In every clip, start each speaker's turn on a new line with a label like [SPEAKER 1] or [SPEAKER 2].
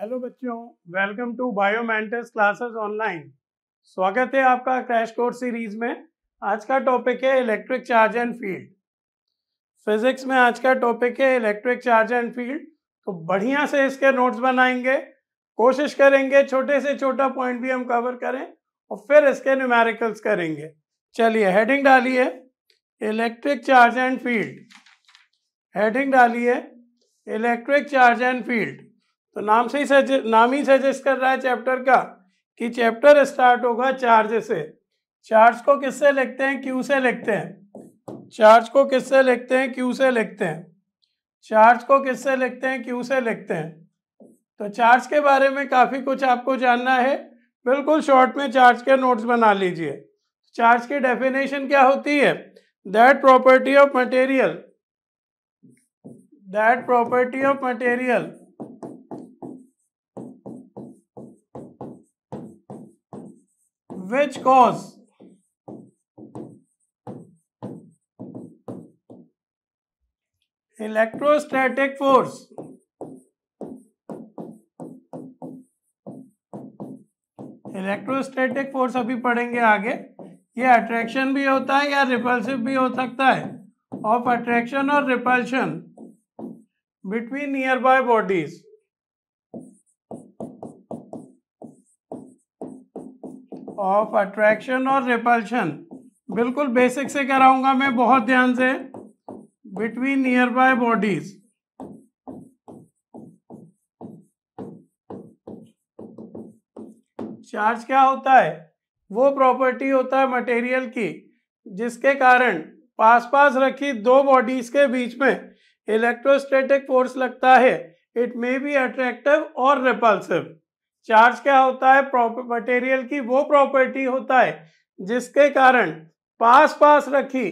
[SPEAKER 1] Hello बच्चों welcome to Biomentors classes online स्वागत है आपका क्रैश कोर्स सीरीज में आज का टॉपिक है electric charge and field physics में आज का टॉपिक है इलेक्ट्रिक चार्ज एंड फील्ड तो बढ़िया से इसके नोट्स बनाएंगे कोशिश करेंगे छोटे से छोटा पॉइंट भी हम कवर करें और फिर इसके न्यूमेरिकल्स करेंगे चलिए हेडिंग डालिए electric charge and field heading डालिए इलेक्ट्रिक चार्ज एंड फील्ड तो नाम से ही सजेस्ट नाम ही सजेस्ट कर रहा है चैप्टर का कि चैप्टर स्टार्ट होगा चार्ज से चार्ज को किससे लिखते हैं क्यू से लिखते हैं चार्ज को किससे लिखते हैं क्यू से लिखते हैं चार्ज को किससे लिखते हैं क्यू से लिखते हैं तो चार्ज के बारे में काफ़ी कुछ आपको जानना है बिल्कुल शॉर्ट में चार्ज के नोट्स बना लीजिए चार्ज की डेफिनेशन क्या होती है that property of material that property of material which cause electrostatic force electrostatic force अभी पढ़ेंगे आगे ये अट्रैक्शन भी होता है या रिपल्सिव भी हो सकता है ऑफ अट्रैक्शन और repulsion between nearby bodies of attraction और रिपल्शन बिल्कुल बेसिक से कराऊंगा मैं बहुत ध्यान से between nearby bodies charge क्या होता है वो प्रॉपर्टी होता है मटेरियल की जिसके कारण पास पास रखी दो बॉडीज के बीच में इलेक्ट्रोस्टैटिक फोर्स लगता है इट मे बी अट्रैक्टिव और रिपल्सिव चार्ज क्या होता है मटेरियल की वो प्रॉपर्टी होता है जिसके कारण पास पास रखी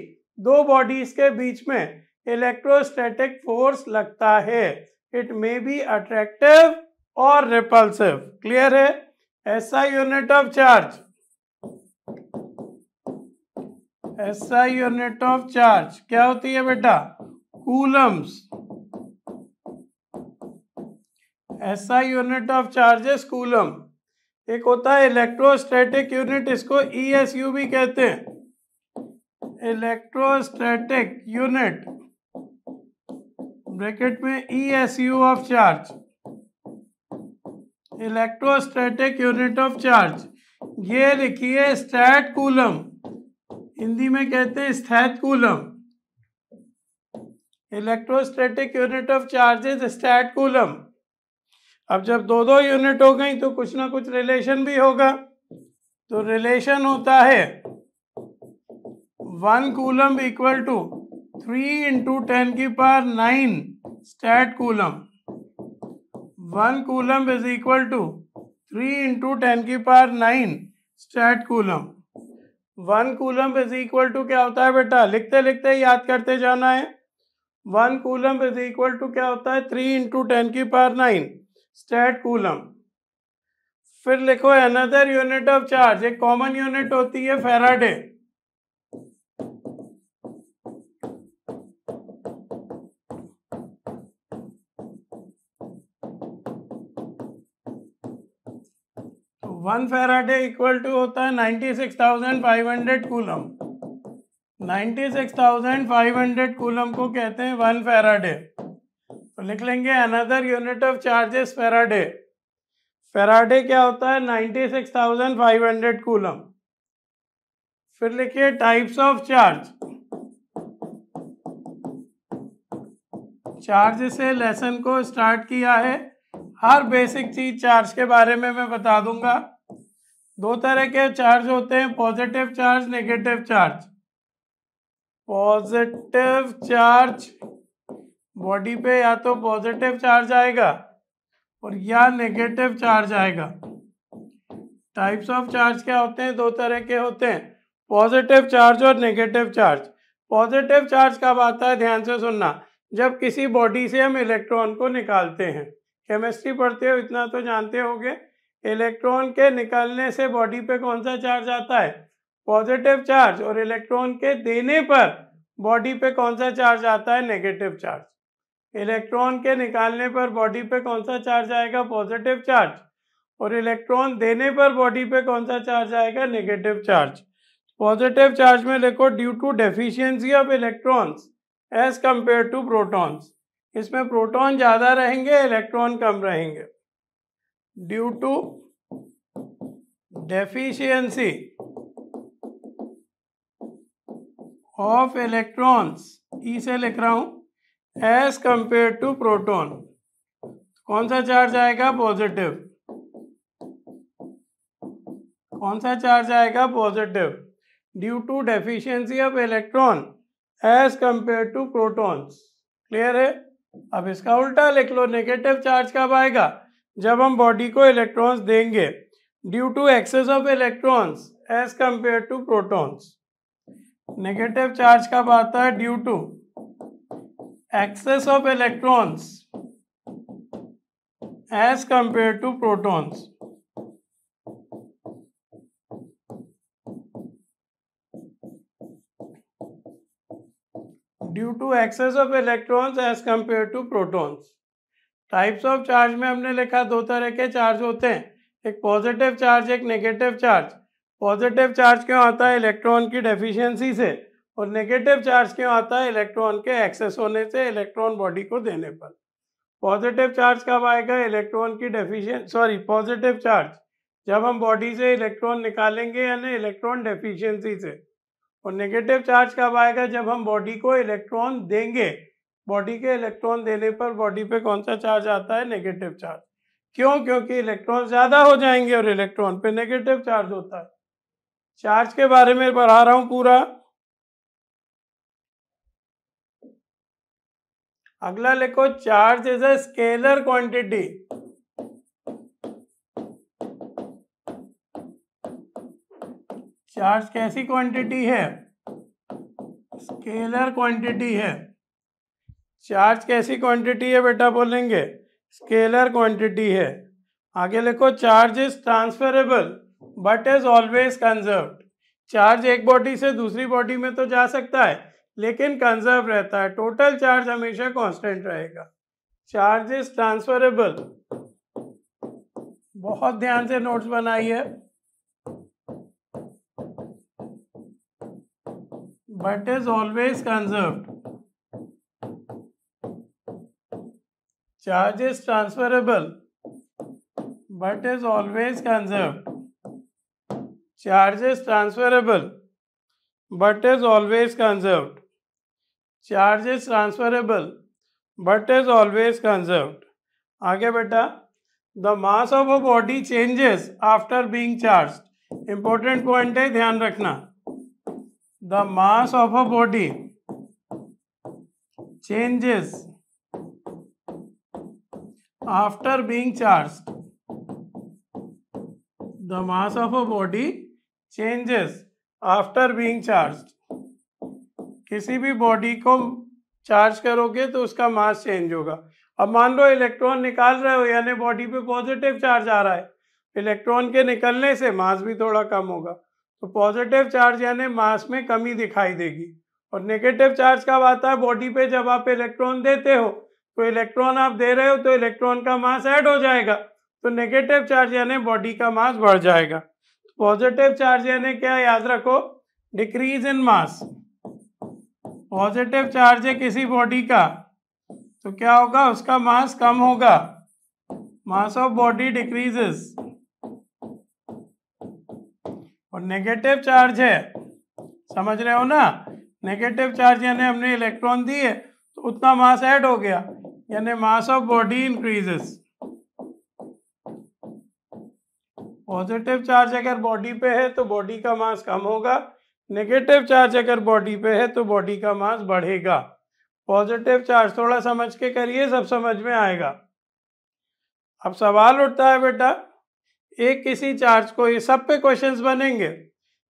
[SPEAKER 1] दो बॉडीज के बीच में इलेक्ट्रोस्टैटिक फोर्स लगता है इट मे बी अट्रैक्टिव और रिपल्सिव क्लियर है ऐसा यूनिट ऑफ चार्ज ऐसा यूनिट ऑफ चार्ज क्या होती है बेटा कूलम्स ऐसा यूनिट ऑफ चार्जेस कूलम एक होता है इलेक्ट्रोस्टैटिक यूनिट इसको यू e भी कहते हैं इलेक्ट्रोस्टैटिक यूनिट ब्रैकेट में U of charge electrostatic unit of charge ये लिखिए स्टैट कूलम हिंदी में कहते हैं स्थैत coulomb electrostatic unit of charges stat coulomb अब जब दो दो यूनिट हो गई तो कुछ ना कुछ रिलेशन भी होगा तो रिलेशन होता है one coulomb equal to three into ten की पार nine stat coulomb one coulomb is equal to three into ten की पार nine stat coulomb one coulomb is equal to क्या होता है बेटा लिखते लिखते याद करते जाना है one coulomb is equal to क्या होता है थ्री इंटू टेन की पार नाइन स्टेट कूलम फिर लिखो अनदर यूनिट ऑफ चार्ज एक कॉमन यूनिट होती है Faraday one Faraday equal to होता है ninety six thousand five hundred coulomb ninety six thousand five hundred coulomb को कहते हैं वन फेराडे तो लिख लेंगे another unit of charges Faraday Faraday क्या होता है 96,500 कूलम फिर लिखिए टाइप्स ऑफ चार्ज चार्ज से लेसन को स्टार्ट किया है हर बेसिक चीज चार्ज के बारे में मैं बता दूंगा दो तरह के चार्ज होते हैं positive charge negative charge positive charge body पे या तो पॉजिटिव चार्ज आएगा और या नेगेटिव चार्ज आएगा टाइप्स ऑफ चार्ज क्या होते हैं दो तरह के होते हैं पॉजिटिव चार्ज और नेगेटिव चार्ज पॉजिटिव चार्ज कब आता है ध्यान से सुनना जब किसी बॉडी से हम इलेक्ट्रॉन को निकालते हैं केमिस्ट्री पढ़ते हो इतना तो जानते हो इलेक्ट्रॉन के निकालने से बॉडी पे कौन सा चार्ज आता है पॉजिटिव चार्ज और इलेक्ट्रॉन के देने पर बॉडी पे कौन सा चार्ज आता है नेगेटिव चार्ज इलेक्ट्रॉन के निकालने पर बॉडी पे कौन सा चार्ज आएगा पॉजिटिव चार्ज और इलेक्ट्रॉन देने पर बॉडी पे कौन सा चार्ज आएगा नेगेटिव चार्ज पॉजिटिव चार्ज में देखो due to deficiency of electrons as compare to protons इसमें प्रोटॉन ज़्यादा रहेंगे इलेक्ट्रॉन कम रहेंगे due to deficiency of electrons E से लिख रहा हूँ एज कंपेयर टू प्रोटोन कौन सा चार्ज आएगा पॉजिटिव कौन सा चार्ज आएगा positive due to deficiency of electron as compare to protons clear है अब इसका उल्टा लिख लो नेगेटिव चार्ज कब आएगा जब हम बॉडी को इलेक्ट्रॉन्स देंगे due to excess of electrons as compare to protons negative charge कब आता है due to excess of electrons as compare to protons due to excess of electrons as compare to protons types of charge में हमने लिखा दो तरह के charge होते हैं एक पॉजिटिव चार्ज एक नेगेटिव चार्ज पॉजिटिव चार्ज क्यों आता है इलेक्ट्रॉन की डेफिशिएंसी से और नेगेटिव चार्ज क्यों आता है इलेक्ट्रॉन के एक्सेस होने से इलेक्ट्रॉन बॉडी को देने पर पॉजिटिव चार्ज कब आएगा इलेक्ट्रॉन की डेफिशिएंट सॉरी पॉजिटिव चार्ज जब हम बॉडी से इलेक्ट्रॉन निकालेंगे यानी इलेक्ट्रॉन डेफिशिएंसी से और नेगेटिव चार्ज कब आएगा जब हम बॉडी को इलेक्ट्रॉन देंगे बॉडी के इलेक्ट्रॉन देने पर बॉडी पे कौन सा चार्ज आता है नेगेटिव चार्ज क्यों क्योंकि इलेक्ट्रॉन ज़्यादा हो जाएंगे और इलेक्ट्रॉन पे नेगेटिव चार्ज होता है चार्ज के बारे में पढ़ा रहा हूँ पूरा अगला लिखो charge is a scalar quantity charge कैसी क्वांटिटी है स्केलर क्वांटिटी है चार्ज कैसी क्वांटिटी है बेटा बोलेंगे स्केलर क्वांटिटी है आगे लिखो charge is transferable but is always conserve charge एक बॉडी से दूसरी बॉडी में तो जा सकता है लेकिन कंजर्व रहता है टोटल चार्ज हमेशा कांस्टेंट रहेगा चार्ज इज ट्रांसफरेबल बहुत ध्यान से नोट्स बनाइए but is always conserve charge is transferable but is always conserve charge is transferable but is always conserved charge is transferable but is always conserve आगे बेटा the mass of a body changes after being charge important point है ध्यान रखना the mass of a body changes after being charge the mass of a body changes after being charge किसी भी body को charge करोगे तो उसका mass change होगा अब मान लो इलेक्ट्रॉन निकाल रहे हो यानी बॉडी पे पॉजिटिव चार्ज आ रहा है इलेक्ट्रॉन के निकलने से मास भी थोड़ा कम होगा तो पॉजिटिव चार्ज यानी मास में कमी दिखाई देगी और नेगेटिव चार्ज कब आता है बॉडी पे जब आप इलेक्ट्रॉन देते हो तो इलेक्ट्रॉन आप दे रहे हो तो इलेक्ट्रॉन का मास ऐड हो जाएगा तो नेगेटिव चार्ज यानी बॉडी का मास बढ़ जाएगा पॉजिटिव तो चार्ज यानी क्या याद रखो decrease in mass positive charge है किसी बॉडी का तो क्या होगा उसका मास कम होगा मास ऑफ बॉडी डिक्रीजेस और नेगेटिव चार्ज है समझ रहे हो ना नेगेटिव चार्ज यानी हमने इलेक्ट्रॉन दिए तो उतना मास ऐड हो गया यानी mass of body increases positive charge अगर बॉडी पे है तो बॉडी का मास कम होगा नेगेटिव चार्ज अगर बॉडी पे है तो बॉडी का मास बढ़ेगा पॉजिटिव चार्ज थोड़ा समझ के करिए सब समझ में आएगा अब सवाल उठता है बेटा एक किसी चार्ज को ये सब पे क्वेश्चंस बनेंगे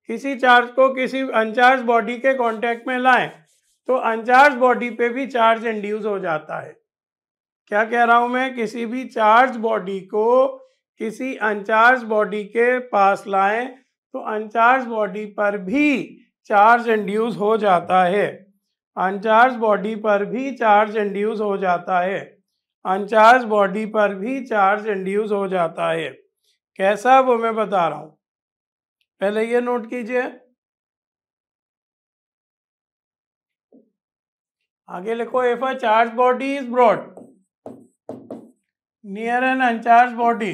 [SPEAKER 1] किसी चार्ज को किसी अनचार्ज बॉडी के कांटेक्ट में लाएं तो अनचार्ज बॉडी पे भी चार्ज इंड्यूस हो जाता है क्या कह रहा हूं मैं किसी भी चार्ज बॉडी को किसी अनचार्ज बॉडी के पास लाएं तो अनचार्ज बॉडी पर भी चार्ज इंड्यूस हो जाता है अनचार्ज बॉडी पर भी चार्ज इंड्यूस हो जाता है अनचार्ज बॉडी पर भी चार्ज इंड्यूस हो जाता है कैसा वो मैं बता रहा हूं पहले ये नोट कीजिए आगे लिखो if a charge body is brought near an uncharge body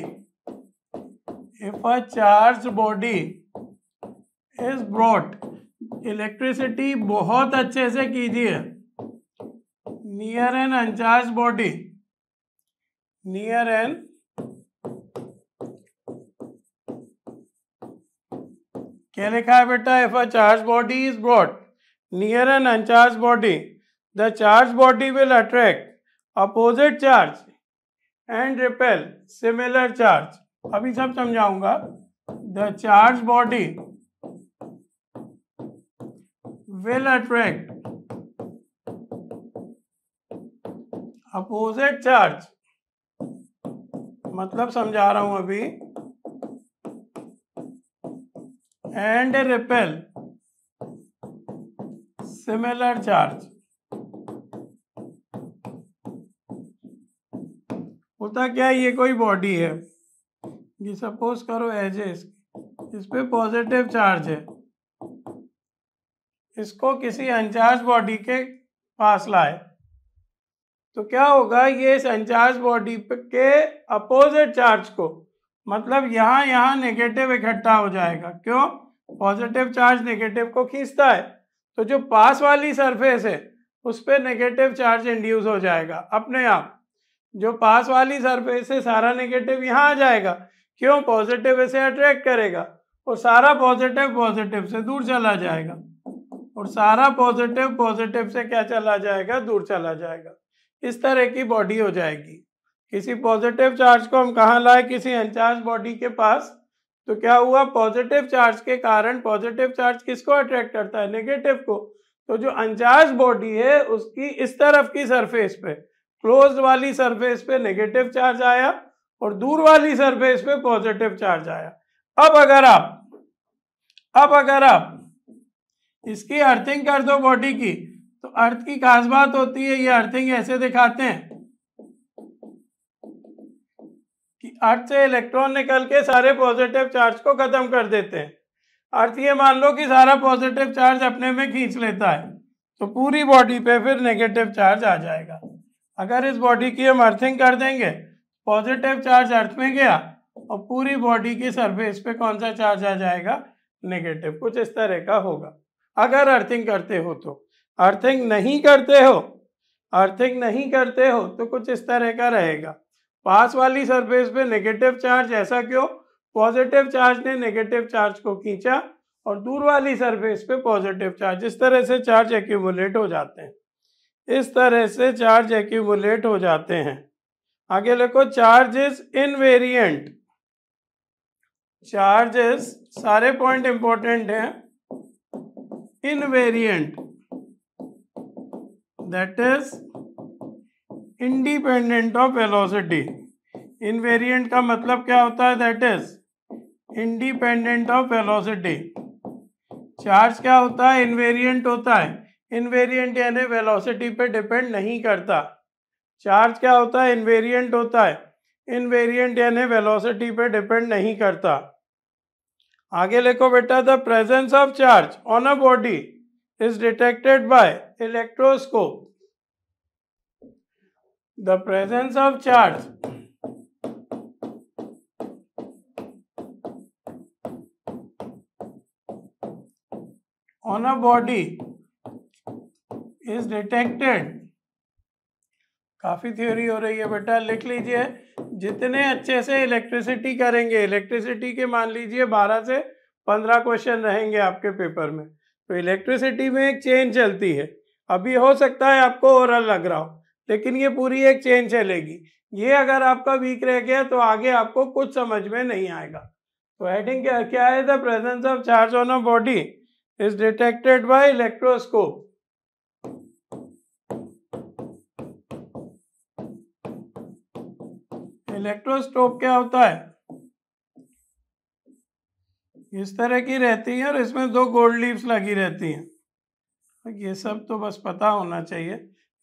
[SPEAKER 1] if a charge body is brought electricity बहुत अच्छे से कीजिए near an uncharge body near an क्या लिखा है बेटा if a charge body is brought near an uncharge body the charge body will attract opposite charge and repel similar charge अभी सब समझाऊंगा the charge body will attract opposite charge मतलब समझा रहा हूं अभी एंड रिपेल सिमिलर चार्ज होता क्या ये कोई बॉडी है ये सपोज करो एज इस पे पॉजिटिव चार्ज है इसको किसी अनचार्ज बॉडी के पास लाए तो क्या होगा ये इस अनचार्ज बॉडी के अपोजिट चार्ज को मतलब यहाँ यहाँ नेगेटिव इकट्ठा हो जाएगा क्यों पॉजिटिव चार्ज नेगेटिव को खींचता है तो जो पास वाली सरफेस है उस पर नेगेटिव चार्ज इंड्यूस हो जाएगा अपने आप जो पास वाली सरफेस है सारा नेगेटिव यहाँ आ जाएगा क्यों पॉजिटिव इसे अट्रैक्ट करेगा और सारा पॉजिटिव पॉजिटिव से दूर चला जाएगा और सारा पॉजिटिव पॉजिटिव से क्या चला जाएगा दूर चला जाएगा इस तरह की बॉडी हो जाएगी किसी पॉजिटिव चार्ज को हम कहाँ लाए किसी अनचार्ज बॉडी के पास तो क्या हुआ पॉजिटिव चार्ज के कारण पॉजिटिव चार्ज किसको अट्रैक्ट करता है नेगेटिव को तो जो अनचार्ज बॉडी है उसकी इस तरफ की सरफेस पे क्लोज वाली सरफेस पे नेगेटिव चार्ज आया और दूर वाली सरफेस पे पॉजिटिव चार्ज आया अब अगर आप अब अगर आप इसकी अर्थिंग कर दो बॉडी की तो अर्थ की खास बात होती है ये अर्थिंग ऐसे दिखाते हैं कि अर्थ से इलेक्ट्रॉन निकल के सारे पॉजिटिव चार्ज को खत्म कर देते हैं अर्थ ये मान लो कि सारा पॉजिटिव चार्ज अपने में खींच लेता है तो पूरी बॉडी पे फिर नेगेटिव चार्ज आ जाएगा अगर इस बॉडी की हम अर्थिंग कर देंगे पॉजिटिव चार्ज अर्थ में गया और पूरी बॉडी की सरफेस पे कौन सा चार्ज आ जाएगा नेगेटिव कुछ इस तरह का होगा अगर अर्थिंग करते हो तो अर्थिंग नहीं करते हो अर्थिंग नहीं करते हो तो कुछ इस तरह का रहेगा पास वाली सरफेस पे नेगेटिव चार्ज ऐसा क्यों पॉजिटिव चार्ज ने नेगेटिव चार्ज को खींचा और दूर वाली सरफेस पे पॉजिटिव चार्ज इस तरह से चार्ज एक्यूमुलेट हो जाते हैं इस तरह से चार्ज एक्यूमुलेट हो जाते हैं आगे लिखो चार्जेस वेरियंट चार्जेस सारे पॉइंट इंपॉर्टेंट हैं invariant that is independent of velocity invariant का मतलब क्या होता है that is independent of velocity charge क्या होता है इनवेरिएंट होता है इनवेरिएंट यानी वेलोसिटी पे डिपेंड नहीं करता चार्ज क्या होता है इनवेरिएंट होता है इनवेरिएंट यानी वेलोसिटी पे डिपेंड नहीं करता आगे लिखो बेटा the presence of charge on a body is detected by electroscope the presence of charge on a body is detected काफ़ी थ्योरी हो रही है बेटा लिख लीजिए जितने अच्छे से इलेक्ट्रिसिटी करेंगे इलेक्ट्रिसिटी के मान लीजिए बारह से पंद्रह क्वेश्चन रहेंगे आपके पेपर में तो इलेक्ट्रिसिटी में एक चेन चलती है अभी हो सकता है आपको ओरल लग रहा हो लेकिन ये पूरी एक चेन चलेगी ये अगर आपका वीक रह गया तो आगे आपको कुछ समझ में नहीं आएगा तो हेडिंग क्या क्या है the presence of charge on a body is detected by electroscope electroscope क्या होता है इस तरह की रहती है और इसमें दो गोल्ड लीव्स लगी रहती हैं ये सब तो बस पता होना चाहिए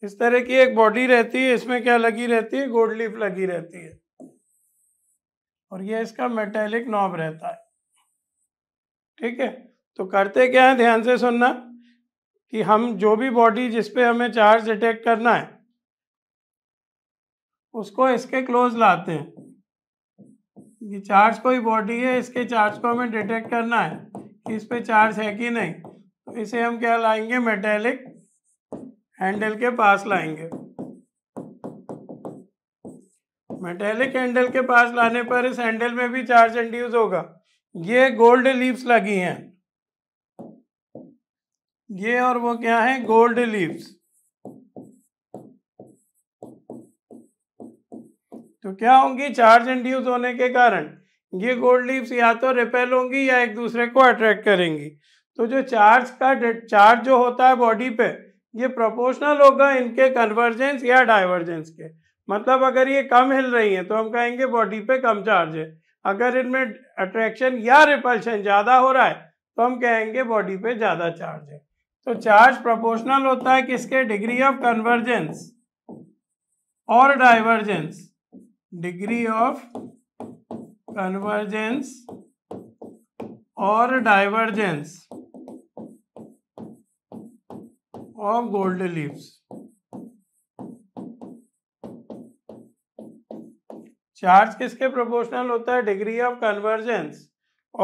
[SPEAKER 1] इस तरह की एक बॉडी रहती है इसमें क्या लगी रहती है गोल्ड लीफ लगी रहती है और ये इसका मेटेलिक नॉब रहता है ठीक है तो करते क्या है ध्यान से सुनना कि हम जो भी बॉडी जिसपे हमें चार्ज डिटेक्ट करना है उसको इसके क्लोज लाते हैं ये चार्ज कोई बॉडी है इसके चार्ज को हमें डिटेक्ट करना है कि इस पर चार्ज है कि नहीं तो इसे हम क्या लाएंगे मेटेलिक हैंडल के पास लाएंगे मेटेलिक हैंडल के पास लाने पर इस हैंडल में भी चार्ज इंड्यूस होगा ये गोल्ड लीव्स लगी हैं ये और वो क्या है गोल्ड लीव्स तो क्या होंगी चार्ज इंड्यूस होने के कारण ये गोल्ड लीव्स या तो रिपेल होंगी या एक दूसरे को अट्रैक्ट करेंगी तो जो चार्ज का चार्ज जो होता है बॉडी पे ये प्रोपोर्शनल होगा इनके कन्वर्जेंस या डाइवर्जेंस के मतलब अगर ये कम हिल रही हैं तो हम कहेंगे बॉडी पे कम चार्ज है अगर इनमें अट्रैक्शन या रिपल्शन ज़्यादा हो रहा है तो हम कहेंगे बॉडी पे ज़्यादा चार्ज है तो चार्ज प्रोपोर्शनल होता है किसके डिग्री ऑफ कन्वर्जेंस और डाइवर्जेंस डिग्री ऑफ कन्वर्जेंस और divergence of gold leaves charge किसके प्रोपोर्शनल होता है डिग्री ऑफ कन्वर्जेंस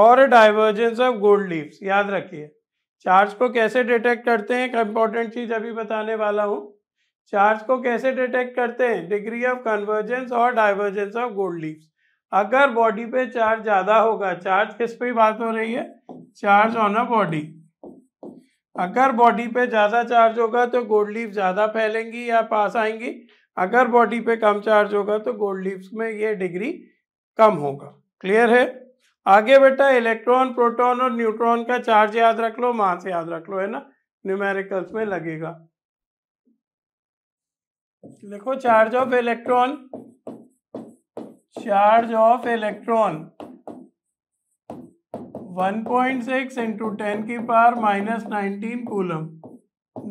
[SPEAKER 1] और डाइवर्जेंस ऑफ गोल्ड लीव्स याद रखिए चार्ज को कैसे डिटेक्ट करते हैं एक इंपॉर्टेंट चीज अभी बताने वाला हूं चार्ज को कैसे डिटेक्ट करते हैं डिग्री ऑफ कन्वर्जेंस और डाइवर्जेंस ऑफ गोल्ड लीव अगर बॉडी पे चार्ज ज़्यादा होगा चार्ज किस पे बात हो रही है चार्ज ऑन अ बॉडी अगर बॉडी पे ज़्यादा चार्ज होगा तो गोल्ड लीव ज़्यादा फैलेंगी या पास आएंगी अगर बॉडी पे कम चार्ज होगा तो गोल्ड लीव्स में ये डिग्री कम होगा क्लियर है आगे बेटा इलेक्ट्रॉन प्रोटॉन और न्यूट्रॉन का चार्ज याद रख लो मास याद रख लो है ना न्यूमेरिकल्स में लगेगा लिखो charge of electron charge of electron 1.6 point six into ten की power minus nineteen coulomb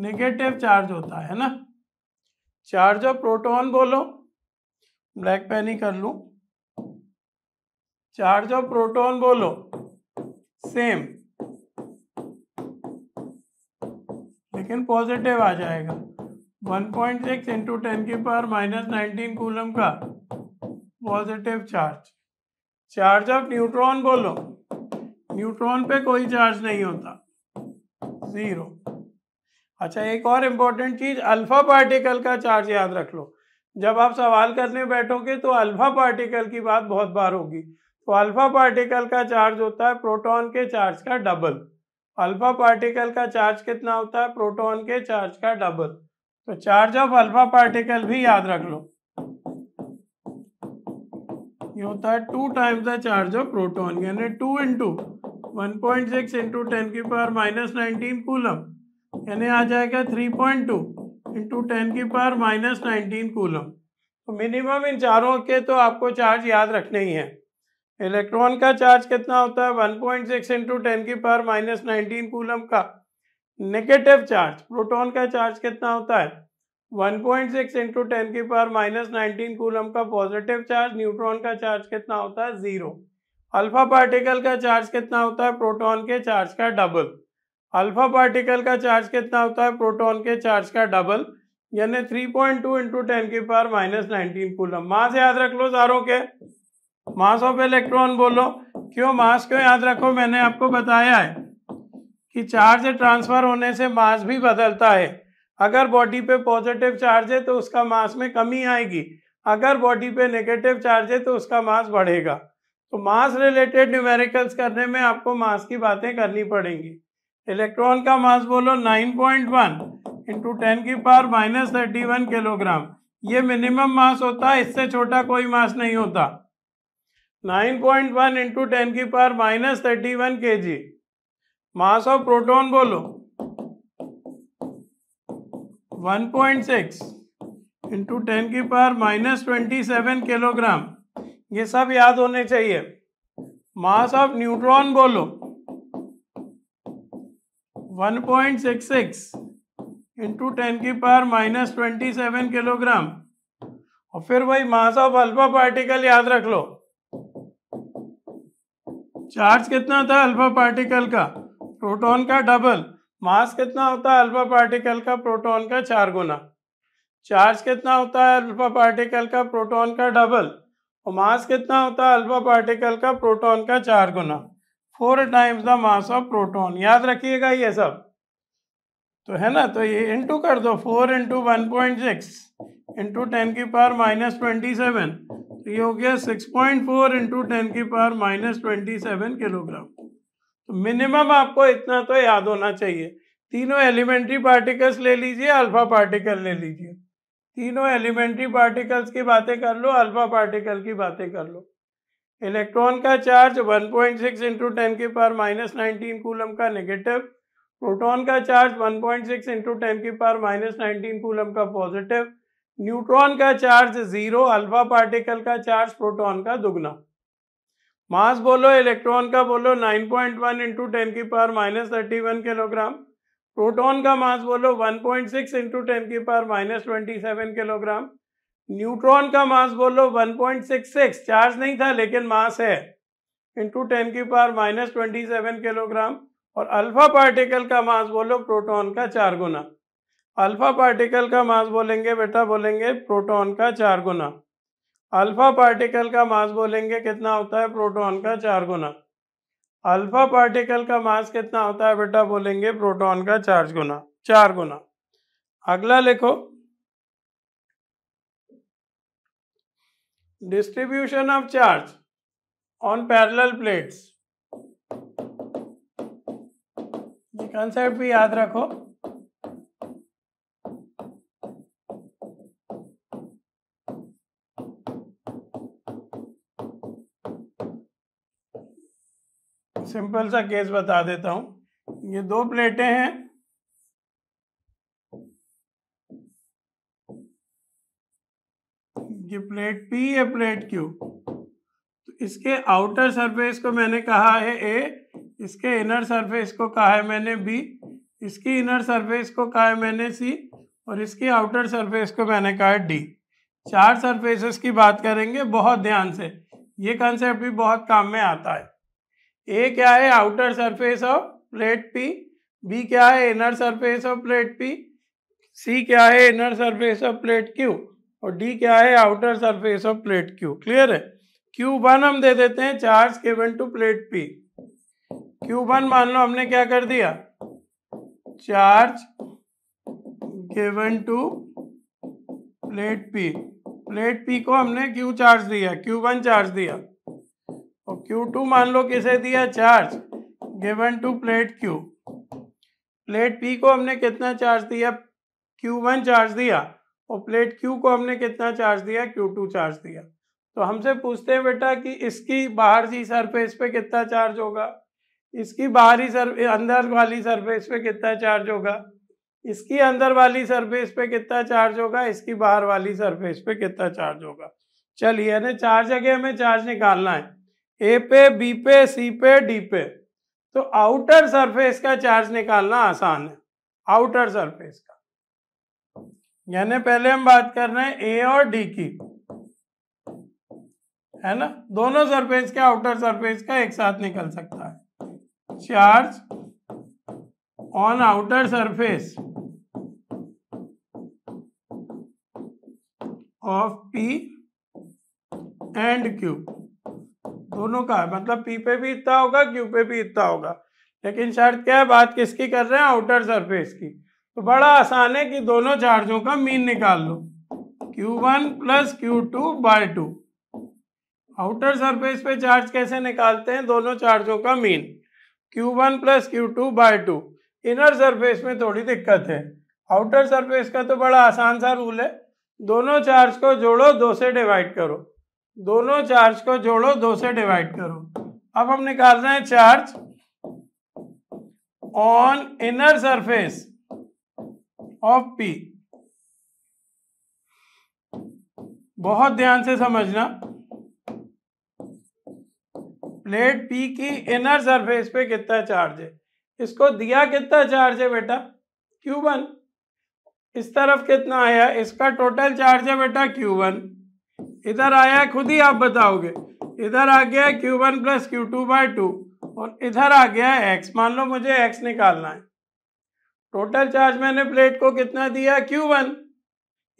[SPEAKER 1] negative charge होता है ना चार्ज ऑफ प्रोटॉन बोलो ब्लैक पेन ही कर लू चार्ज ऑफ प्रोटॉन बोलो सेम लेकिन पॉजिटिव आ जाएगा 1.6 इंटू टेन की पावर माइनस नाइनटीन कूलम का positive charge charge of neutron बोलो न्यूट्रॉन पे कोई चार्ज नहीं होता जीरो अच्छा एक और इम्पोर्टेंट चीज अल्फा पार्टिकल का चार्ज याद रख लो जब आप सवाल करने बैठोगे तो अल्फा पार्टिकल की बात बहुत बार होगी तो अल्फा पार्टिकल का चार्ज होता है प्रोटॉन के चार्ज का डबल अल्फा पार्टिकल का चार्ज कितना होता है प्रोटॉन के चार्ज का डबल तो चार्ज ऑफ अल्फा पार्टिकल भी याद रख लो ये होता है two times the charge of proton यानी two into one point six into ten की पावर माइनस नाइनटीन कूलम यानी आ जाएगा three point two into ten की पावर माइनस नाइनटीन कूलम तो मिनिमम इन चारों के तो आपको चार्ज याद रखने ही है इलेक्ट्रॉन का चार्ज कितना होता है one point six into ten की पावर माइनस नाइनटीन कूलम का नेगेटिव चार्ज प्रोटॉन का चार्ज कितना होता है 1.6 पॉइंट सिक्स इंटू टेन की पावर माइनस नाइनटीन कूलम का पॉजिटिव चार्ज न्यूट्रॉन का चार्ज कितना होता है जीरो अल्फा पार्टिकल का चार्ज कितना होता है प्रोटॉन के चार्ज का डबल अल्फा पार्टिकल का चार्ज कितना होता है प्रोटॉन के चार्ज का डबल यानी 3.2 पॉइंट टू इंटू टेन की power minus nineteen coulomb mass याद रख लो सारों के मास ऑफ इलेक्ट्रॉन बोलो क्यों मास क्यों याद रखो मैंने आपको बताया है कि चार्ज ट्रांसफ़र होने से मास भी बदलता है अगर बॉडी पे पॉजिटिव चार्ज है तो उसका मास में कमी आएगी अगर बॉडी पे नेगेटिव चार्ज है तो उसका मास बढ़ेगा तो मास रिलेटेड न्यूमेरिकल्स करने में आपको मास की बातें करनी पड़ेंगी इलेक्ट्रॉन का मास बोलो 9.1 पॉइंट वन इंटू टेन की power minus thirty one kilogram ये मिनिमम मास होता है इससे छोटा कोई मास नहीं होता 9.1 पॉइंट वन इंटू टेन की पार माइनस थर्टी वन के जी मास ऑफ प्रोटॉन बोलो 1.6 इंटू टेन की power minus twenty seven kilogram ये सब याद होने चाहिए मास ऑफ न्यूट्रॉन बोलो 1.66 इंटू टेन की power minus twenty seven kilogram और फिर वही मास ऑफ अल्फा पार्टिकल याद रख लो चार्ज कितना था अल्फा पार्टिकल का प्रोटॉन का डबल मास कितना होता है अल्फा पार्टिकल का प्रोटॉन का चार गुना चार्ज कितना होता है अल्फा पार्टिकल का प्रोटॉन का डबल और मास कितना होता है अल्फा पार्टिकल का प्रोटॉन का चार गुना four times the mass of proton याद रखिएगा ये सब तो है ना तो ये इंटू कर दो four into one point six into ten की पावर माइनस ट्वेंटी सेवन तो ये हो गया six point four into ten की power minus twenty seven kilogram तो मिनिमम आपको इतना तो याद होना चाहिए तीनों एलिमेंट्री पार्टिकल्स ले लीजिए अल्फा पार्टिकल ले लीजिए तीनों एलिमेंट्री पार्टिकल्स की बातें कर लो अल्फा पार्टिकल की बातें कर लो इलेक्ट्रॉन का charge 1.6 point six into ten की पार माइनस नाइनटीन कूलम का नेगेटिव प्रोटॉन का charge 1.6 point six into ten की पार माइनस नाइनटीन कूलम का पॉजिटिव न्यूट्रॉन का चार्ज जीरो अल्फा पार्टिकल का चार्ज प्रोटॉन का दुगना मास बोलो इलेक्ट्रॉन का बोलो 9.1 पॉइंट वन इंटू टेन की power minus thirty one kilogram proton का मास बोलो 1.6 पॉइंट सिक्स इंटू टेन की power minus twenty seven kilogram neutron का मास बोलो 1.66 चार्ज नहीं था लेकिन मास है इंटू टेन की power minus twenty seven kilogram और अल्फा पार्टिकल का मास बोलो प्रोटोन का चार गुना अल्फा पार्टिकल का मास बोलेंगे बेटा बोलेंगे प्रोटोन का चार गुना अल्फा पार्टिकल का मास बोलेंगे कितना होता है प्रोटॉन का चार गुना अल्फा पार्टिकल का मास कितना होता है बेटा बोलेंगे प्रोटॉन का चार्ज गुना चार गुना अगला लिखो distribution of charge on parallel plates ये कंसेप्ट भी याद रखो सिंपल सा केस बता देता हूं ये दो प्लेटें हैं ये प्लेट पी है प्लेट क्यू तो इसके आउटर सरफेस को मैंने कहा है ए इसके इनर सरफेस को कहा है मैंने बी इसकी इनर सरफेस को कहा है मैंने सी और इसकी आउटर सरफेस को मैंने कहा है डी चार सरफेसेस की बात करेंगे बहुत ध्यान से ये कंसेप्ट भी बहुत काम में आता है ए क्या है outer surface of plate P B क्या है inner surface of plate P C क्या है inner surface of plate Q और डी क्या है outer surface of plate Q clear है क्यू वन हम दे देते हैं charge Q one to plate P Q one मान लो हमने क्या कर दिया charge Q one to plate P plate P को हमने क्यू चार्ज दिया क्यू वन चार्ज दिया क्यू मान लो किसे दिया charge given to plate Q plate P को हमने कितना चार्ज दिया क्यू वन चार्ज दिया और प्लेट क्यू को हमने कितना चार्ज दिया क्यू टू चार्ज दिया तो हमसे पूछते हैं बेटा कि इसकी बाहर सी सरफेस पे कितना चार्ज होगा इसकी बाहरी सर अंदर वाली सरफेस पे कितना चार्ज होगा इसकी अंदर वाली सरफेस पे कितना चार्ज होगा इसकी बाहर वाली सरफेस पे कितना चार्ज होगा चलिए यानी चार्ज जगह हमें चार्ज निकालना है ए पे बी पे सी पे डी पे तो आउटर सरफेस का चार्ज निकालना आसान है आउटर सरफेस का यानी पहले हम बात कर रहे हैं ए और डी की है ना दोनों सरफेस के आउटर सरफेस का एक साथ निकल सकता है charge on outer surface of P and Q दोनों का मतलब पी पे भी इतना होगा क्यू पे भी इतना होगा लेकिन शर्त क्या है बात किसकी कर रहे हैं आउटर सरफेस की तो बड़ा आसान है कि दोनों चार्जों का मीन निकाल लो Q one plus Q two by two outer surface पे चार्ज कैसे निकालते हैं दोनों चार्जों का mean Q one plus Q two by two inner surface में थोड़ी दिक्कत है आउटर सरफेस का तो बड़ा आसान सा रूल है दोनों चार्ज को जोड़ो दो से डिवाइड करो दोनों चार्ज को जोड़ो दो से डिवाइड करो अब हम निकाल रहे हैं charge on inner surface of P बहुत ध्यान से समझना प्लेट पी की इनर सरफेस पे कितना चार्ज है इसको दिया कितना चार्ज है बेटा क्यू वन इस तरफ कितना आया इसका टोटल चार्ज है बेटा क्यू वन इधर आया खुद ही आप बताओगे इधर आ गया Q one plus Q two by two और इधर आ गया एक्स मान लो मुझे एक्स निकालना है टोटल चार्ज मैंने प्लेट को कितना दिया क्यू वन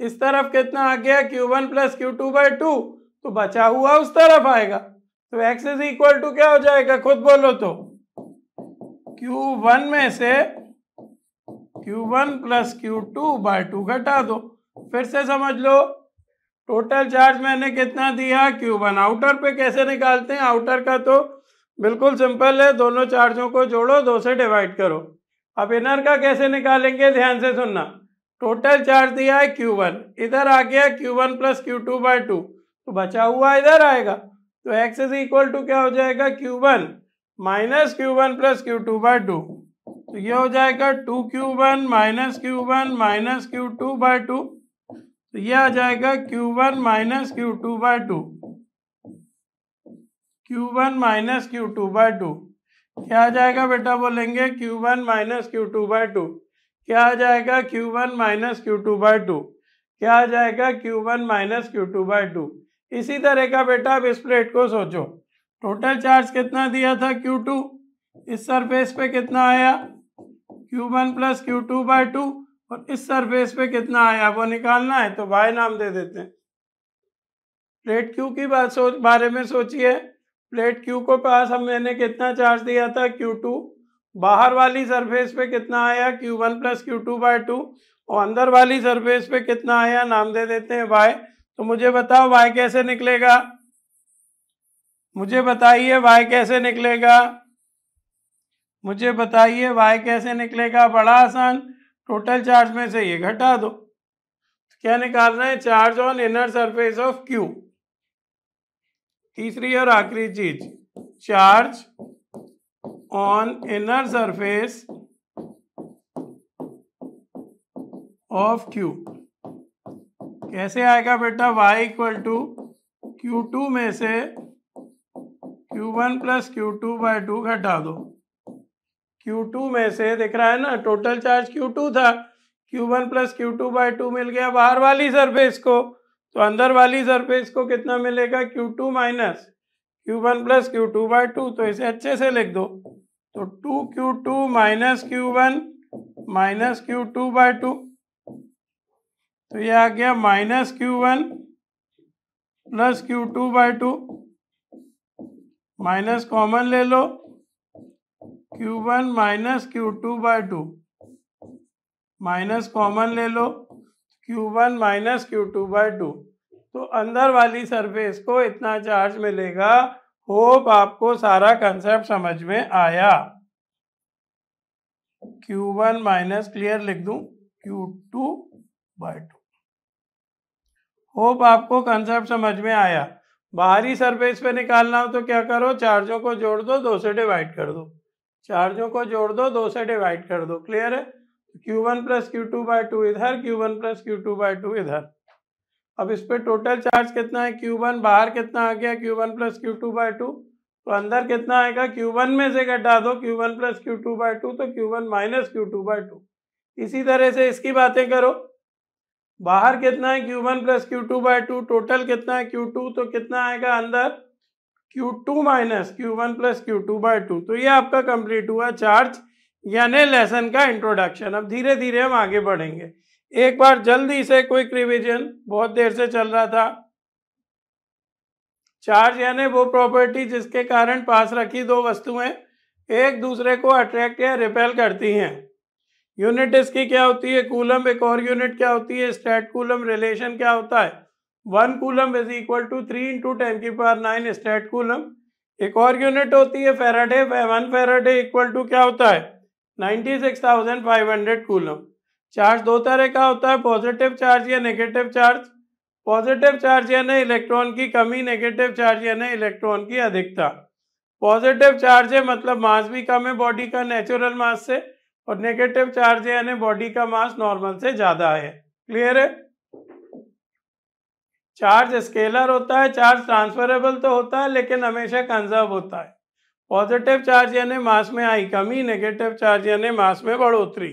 [SPEAKER 1] इस तरफ कितना आ गया Q one plus Q two by two तो बचा हुआ उस तरफ आएगा तो एक्स इज इक्वल टू क्या हो जाएगा खुद बोलो तो क्यू वन में से Q one plus Q two by two घटा दो फिर से समझ लो टोटल चार्ज मैंने कितना दिया क्यू वन आउटर पे कैसे निकालते हैं आउटर का तो बिल्कुल सिंपल है दोनों चार्जों को जोड़ो दो से डिवाइड करो अब इनर का कैसे निकालेंगे ध्यान से सुनना टोटल चार्ज दिया है क्यू वन इधर आ गया Q one plus Q two by two तो बचा हुआ इधर आएगा तो एक्स इज इक्वल टू क्या हो जाएगा Q one minus Q one plus Q two by two तो यह हो जाएगा two Q one minus Q one minus Q two by two तो यह आ जाएगा Q1 one minus Q two by two Q one minus Q two by two क्या आ जाएगा बेटा बोलेंगे Q1 one minus Q two by two क्या आ जाएगा Q1 one minus Q two by two क्या आ जाएगा Q1 one minus Q two by two इसी तरह का बेटा आप इस प्लेट को सोचो टोटल चार्ज कितना दिया था Q2 इस सरफेस पे कितना आया Q1 one plus Q two by two और इस सरफेस पे कितना आया वो निकालना है तो वाई नाम दे देते हैं प्लेट क्यू की बात सोच बारे में सोचिए प्लेट क्यू को पास हम मैंने कितना चार्ज दिया था क्यू टू बाहर वाली सरफेस पे कितना आया Q one plus Q two by two और अंदर वाली सरफेस पे कितना आया नाम दे देते हैं वाई तो मुझे बताओ वाई कैसे निकलेगा मुझे बताइए वाई कैसे निकलेगा मुझे बताइए वाई कैसे निकलेगा बड़ा आसान टोटल चार्ज में से ये घटा दो तो क्या निकालना है charge on inner surface of Q तीसरी और आखिरी चीज charge on inner surface of Q कैसे आएगा बेटा Y equal to Q two में से Q one plus Q two by two घटा दो टू में से दिख रहा है ना टोटल चार्ज क्यू टू था Q one plus Q two by two मिल गया बाहर वाली सरफेस को तो अंदर वाली सरफेस को कितना मिलेगा Q two minus Q one plus Q two by two तो इसे अच्छे से लिख दो तो two Q two minus Q one minus Q two by two तो ये आ गया minus Q one plus Q two by two minus common ले लो Q one minus Q two by two minus common ले लो Q one minus Q two by two तो अंदर वाली सरफेस को इतना चार्ज मिलेगा होप आपको सारा कंसेप्ट समझ में आया क्यू वन माइनस क्लियर लिख दू Q two by two hope आपको कंसेप्ट समझ में आया बाहरी सरफेस पे निकालना हो तो क्या करो चार्जों को जोड़ दो दो से डिवाइड कर दो चार्जों को जोड़ दो दो से डिवाइड कर दो क्लियर है Q one plus Q two by two इधर Q one plus Q two by two इधर अब इस पर टोटल चार्ज कितना है क्यू वन बाहर कितना आ गया Q one plus Q two by two तो अंदर कितना आएगा क्यू वन में से घटा दो Q one plus Q two by two तो Q one minus Q two by two इसी तरह से इसकी बातें करो बाहर कितना है Q one plus Q two by two total कितना है क्यू टू तो कितना आएगा अंदर Q two minus Q one plus Q two by two तो ये आपका कंप्लीट हुआ चार्ज यानी लेसन का इंट्रोडक्शन अब धीरे धीरे हम आगे बढ़ेंगे एक बार जल्दी से क्विक रिविजन बहुत देर से चल रहा था चार्ज यानी वो प्रॉपर्टी जिसके कारण पास रखी दो वस्तुएं एक दूसरे को अट्रैक्ट या रिपेल करती हैं यूनिट इसकी क्या होती है कूलम एक और यूनिट क्या होती है स्टेट कूलम रिलेशन क्या होता है one coulomb is equal to three into ten की पावर नाइन स्टेट कूलम एक और यूनिट होती है Faraday one Faraday equal to क्या होता है ninety six thousand five hundred coulomb charge दो तरह का होता है पॉजिटिव चार्ज या नेगेटिव चार्ज पॉजिटिव चार्ज यानी इलेक्ट्रॉन की कमी नेगेटिव चार्ज यानी इलेक्ट्रॉन की अधिकता पॉजिटिव चार्ज है मतलब मास भी कम है बॉडी का नेचुरल मास से और नेगेटिव चार्ज है यानी बॉडी का मास नॉर्मल से ज़्यादा है क्लियर है चार्ज स्केलर होता है चार्ज ट्रांसफरेबल तो होता है लेकिन हमेशा कंजर्व होता है पॉजिटिव चार्ज यानी मास में आई कमी नेगेटिव चार्ज यानी मास में बढ़ोतरी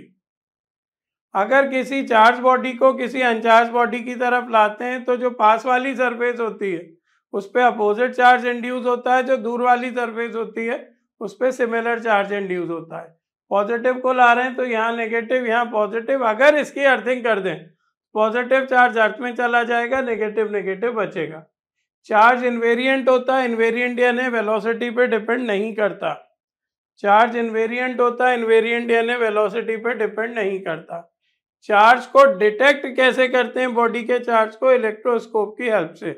[SPEAKER 1] अगर किसी चार्ज बॉडी को किसी अनचार्ज बॉडी की तरफ लाते हैं तो जो पास वाली सरफेस होती है उस पर अपोजिट चार्ज इंड्यूस होता है जो दूर वाली सरफेस होती है उस पर सिमिलर चार्ज इंड्यूस होता है पॉजिटिव को ला रहे हैं तो यहाँ नेगेटिव यहाँ पॉजिटिव अगर इसकी अर्थिंग कर दें पॉजिटिव चार्ज अर्थ में चला जाएगा नेगेटिव नेगेटिव बचेगा चार्ज इन्वेरियंट होता है इन्वेरियंट यानी वेलोसिटी पे डिपेंड नहीं करता चार्ज इन्वेरियंट होता है इन्वेरियंट यानी वेलोसिटी पे डिपेंड नहीं करता चार्ज को डिटेक्ट कैसे करते हैं बॉडी के चार्ज को इलेक्ट्रोस्कोप की हेल्प से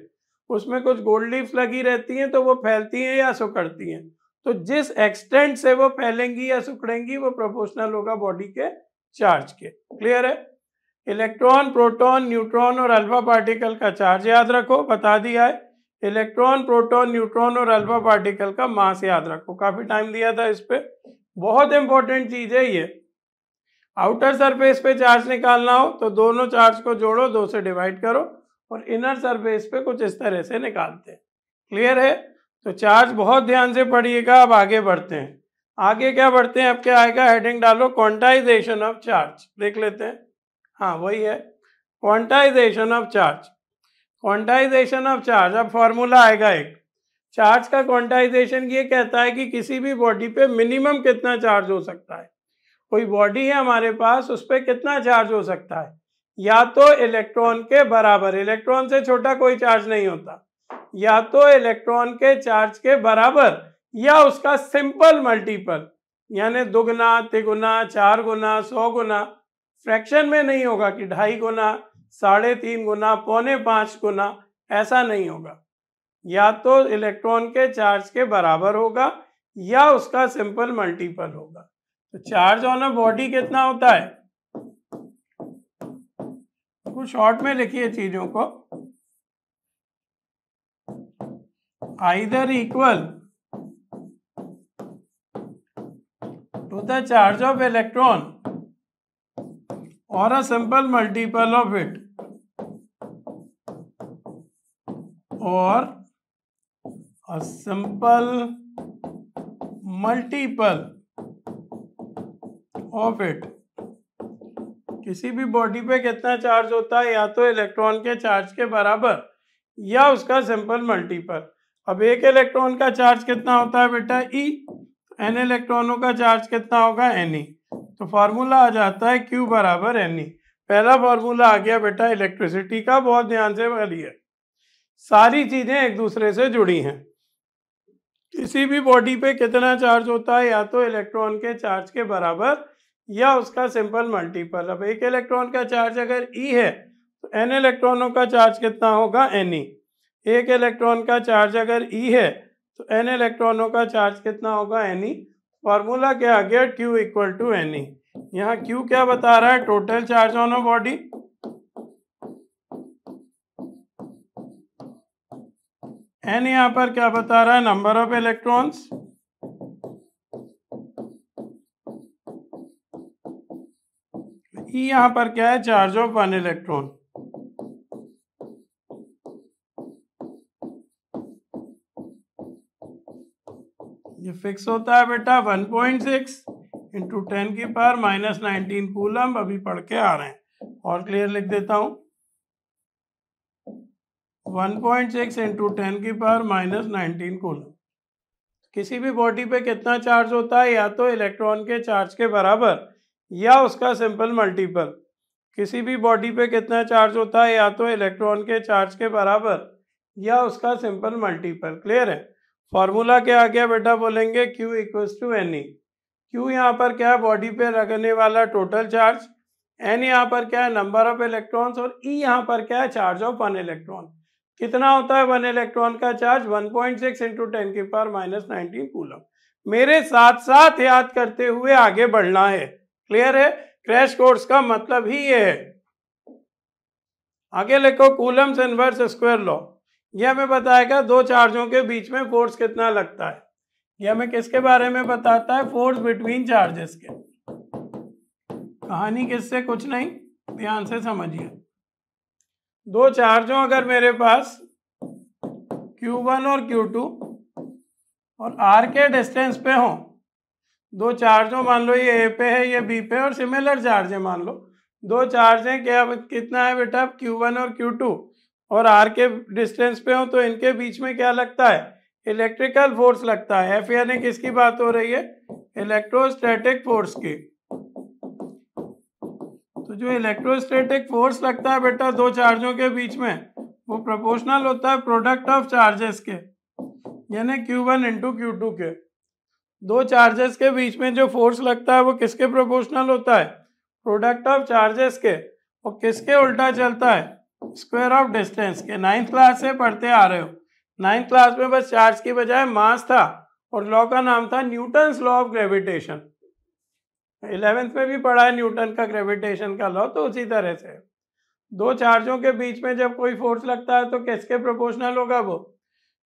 [SPEAKER 1] उसमें कुछ गोल्ड लीव्स लगी रहती हैं तो वो फैलती हैं या सुखड़ती हैं तो जिस एक्सटेंट से वो फैलेंगी या सुखड़ेंगी वो प्रोपोर्शनल होगा बॉडी के चार्ज के क्लियर है इलेक्ट्रॉन प्रोटॉन न्यूट्रॉन और अल्फा पार्टिकल का चार्ज याद रखो बता दिया है इलेक्ट्रॉन प्रोटॉन न्यूट्रॉन और अल्फा पार्टिकल का मास याद रखो काफी टाइम दिया था इस पर बहुत इंपॉर्टेंट चीज है ये आउटर सरफेस पे चार्ज निकालना हो तो दोनों चार्ज को जोड़ो दो से डिवाइड करो और इनर सरफेस पे कुछ इस तरह से निकालते हैं क्लियर है तो चार्ज बहुत ध्यान से पढ़िएगा अब आगे बढ़ते हैं आगे क्या बढ़ते हैं अब क्या आएगा हेडिंग डालो क्वांटाइजेशन ऑफ चार्ज देख लेते हैं हाँ वही है quantization of charge quantization of charge अब फॉर्मूला आएगा एक चार्ज का क्वांटाइजेशन ये कहता है कि किसी भी बॉडी पे मिनिमम कितना चार्ज हो सकता है कोई बॉडी है हमारे पास उस पर कितना चार्ज हो सकता है या तो इलेक्ट्रॉन के बराबर इलेक्ट्रॉन से छोटा कोई चार्ज नहीं होता या तो इलेक्ट्रॉन के चार्ज के बराबर या उसका सिंपल मल्टीपल यानी दुगुना तिगुना चार गुना सौ गुना फ्रैक्शन में नहीं होगा कि ढाई गुना साढ़े तीन गुना पौने पाँच गुना ऐसा नहीं होगा या तो इलेक्ट्रॉन के चार्ज के बराबर होगा या उसका सिंपल मल्टीपल होगा तो चार्ज ऑन अ बॉडी कितना होता है कुछ शॉर्ट में लिखिए चीजों को either equal to the charge of electron or a simple multiple of it or a simple multiple of it किसी भी बॉडी पे कितना चार्ज होता है या तो इलेक्ट्रॉन के चार्ज के बराबर या उसका सिंपल मल्टीपल अब एक इलेक्ट्रॉन का चार्ज कितना होता है बेटा ई एन इलेक्ट्रॉनों का चार्ज कितना होगा एन ई e. तो फार्मूला आ जाता है क्यू बराबर एन ई e। पहला फार्मूला आ गया बेटा इलेक्ट्रिसिटी का बहुत ध्यान से है सारी चीजें एक दूसरे से जुड़ी हैं किसी भी बॉडी पे कितना चार्ज होता है या तो इलेक्ट्रॉन के चार्ज के बराबर या उसका सिंपल मल्टीपल अब एक इलेक्ट्रॉन का चार्ज अगर ई e है तो एन इलेक्ट्रॉनों का चार्ज कितना होगा एन ई e। एक इलेक्ट्रॉन का चार्ज अगर ई है तो एन इलेक्ट्रॉनों का चार्ज कितना होगा एन ई फार्मूला क्या आ गया Q equal to n e यहाँ क्यू क्या बता रहा है total charge on a body n यहाँ पर क्या बता रहा है नंबर ऑफ इलेक्ट्रॉन्स ई यहाँ पर क्या है चार्ज ऑफ वन इलेक्ट्रॉन ये फिक्स होता है बेटा one point six into ten की पावर माइनस नाइनटीन कूलम अभी पढ़ के आ रहे हैं और क्लियर लिख देता हूँ 1.6 पॉइंट सिक्स इंटू टेन की पावर माइनस नाइनटीन कूलम किसी भी बॉडी पे कितना चार्ज होता है या तो इलेक्ट्रॉन के चार्ज के बराबर या उसका सिंपल मल्टीपल किसी भी बॉडी पे कितना चार्ज होता है या तो इलेक्ट्रॉन के चार्ज के बराबर या उसका सिंपल मल्टीपल क्लियर है फॉर्मूला क्या आ गया बेटा बोलेंगे Q equal to n e Q यहाँ पर क्या है बॉडी पे रखने वाला टोटल चार्ज एन यहाँ पर क्या है नंबर ऑफ इलेक्ट्रॉन्स और ई e यहाँ पर क्या है चार्ज ऑफ वन इलेक्ट्रॉन कितना होता है वन इलेक्ट्रॉन का charge one point six into ten की पार माइनस नाइनटीन कूलम मेरे साथ साथ याद करते हुए आगे बढ़ना है क्लियर है क्रैश कोर्स का मतलब ही ये है आगे लिखो कूलम्स इनवर्स स्क्वायर लॉ ये हमें बताएगा दो चार्जों के बीच में फोर्स कितना लगता है ये हमें किसके बारे में बताता है फोर्स बिटवीन चार्जेस के कहानी किससे कुछ नहीं ध्यान से समझिए दो चार्जों अगर मेरे पास Q1 और Q2 और R के डिस्टेंस पे हो दो चार्जों मान लो ये ए पे है ये बी पे और सिमिलर है मान लो दो हैं क्या कितना है बेटा Q1 और Q2 और आर के डिस्टेंस पे हो तो इनके बीच में क्या लगता है इलेक्ट्रिकल फोर्स लगता है एफ यानी किसकी बात हो रही है इलेक्ट्रोस्टैटिक फोर्स की तो जो इलेक्ट्रोस्टैटिक फोर्स लगता है बेटा दो चार्जों के बीच में वो प्रोपोर्शनल होता है प्रोडक्ट ऑफ चार्जेस के यानी Q one into Q two के दो चार्जेस के बीच में जो फोर्स लगता है वो किसके प्रोपोर्शनल होता है प्रोडक्ट ऑफ चार्जेस के और किसके उल्टा चलता है स्क्वायर ऑफ डिस्टेंस के नाइन्थ क्लास से पढ़ते आ रहे हो नाइन्थ क्लास में बस चार्ज की बजाय मास था और लॉ का नाम था Newton law of gravitation eleventh में भी पढ़ा है न्यूटन का ग्रेविटेशन का लॉ तो उसी तरह से दो चार्जों के बीच में जब कोई फोर्स लगता है तो किसके प्रोपोर्शनल होगा वो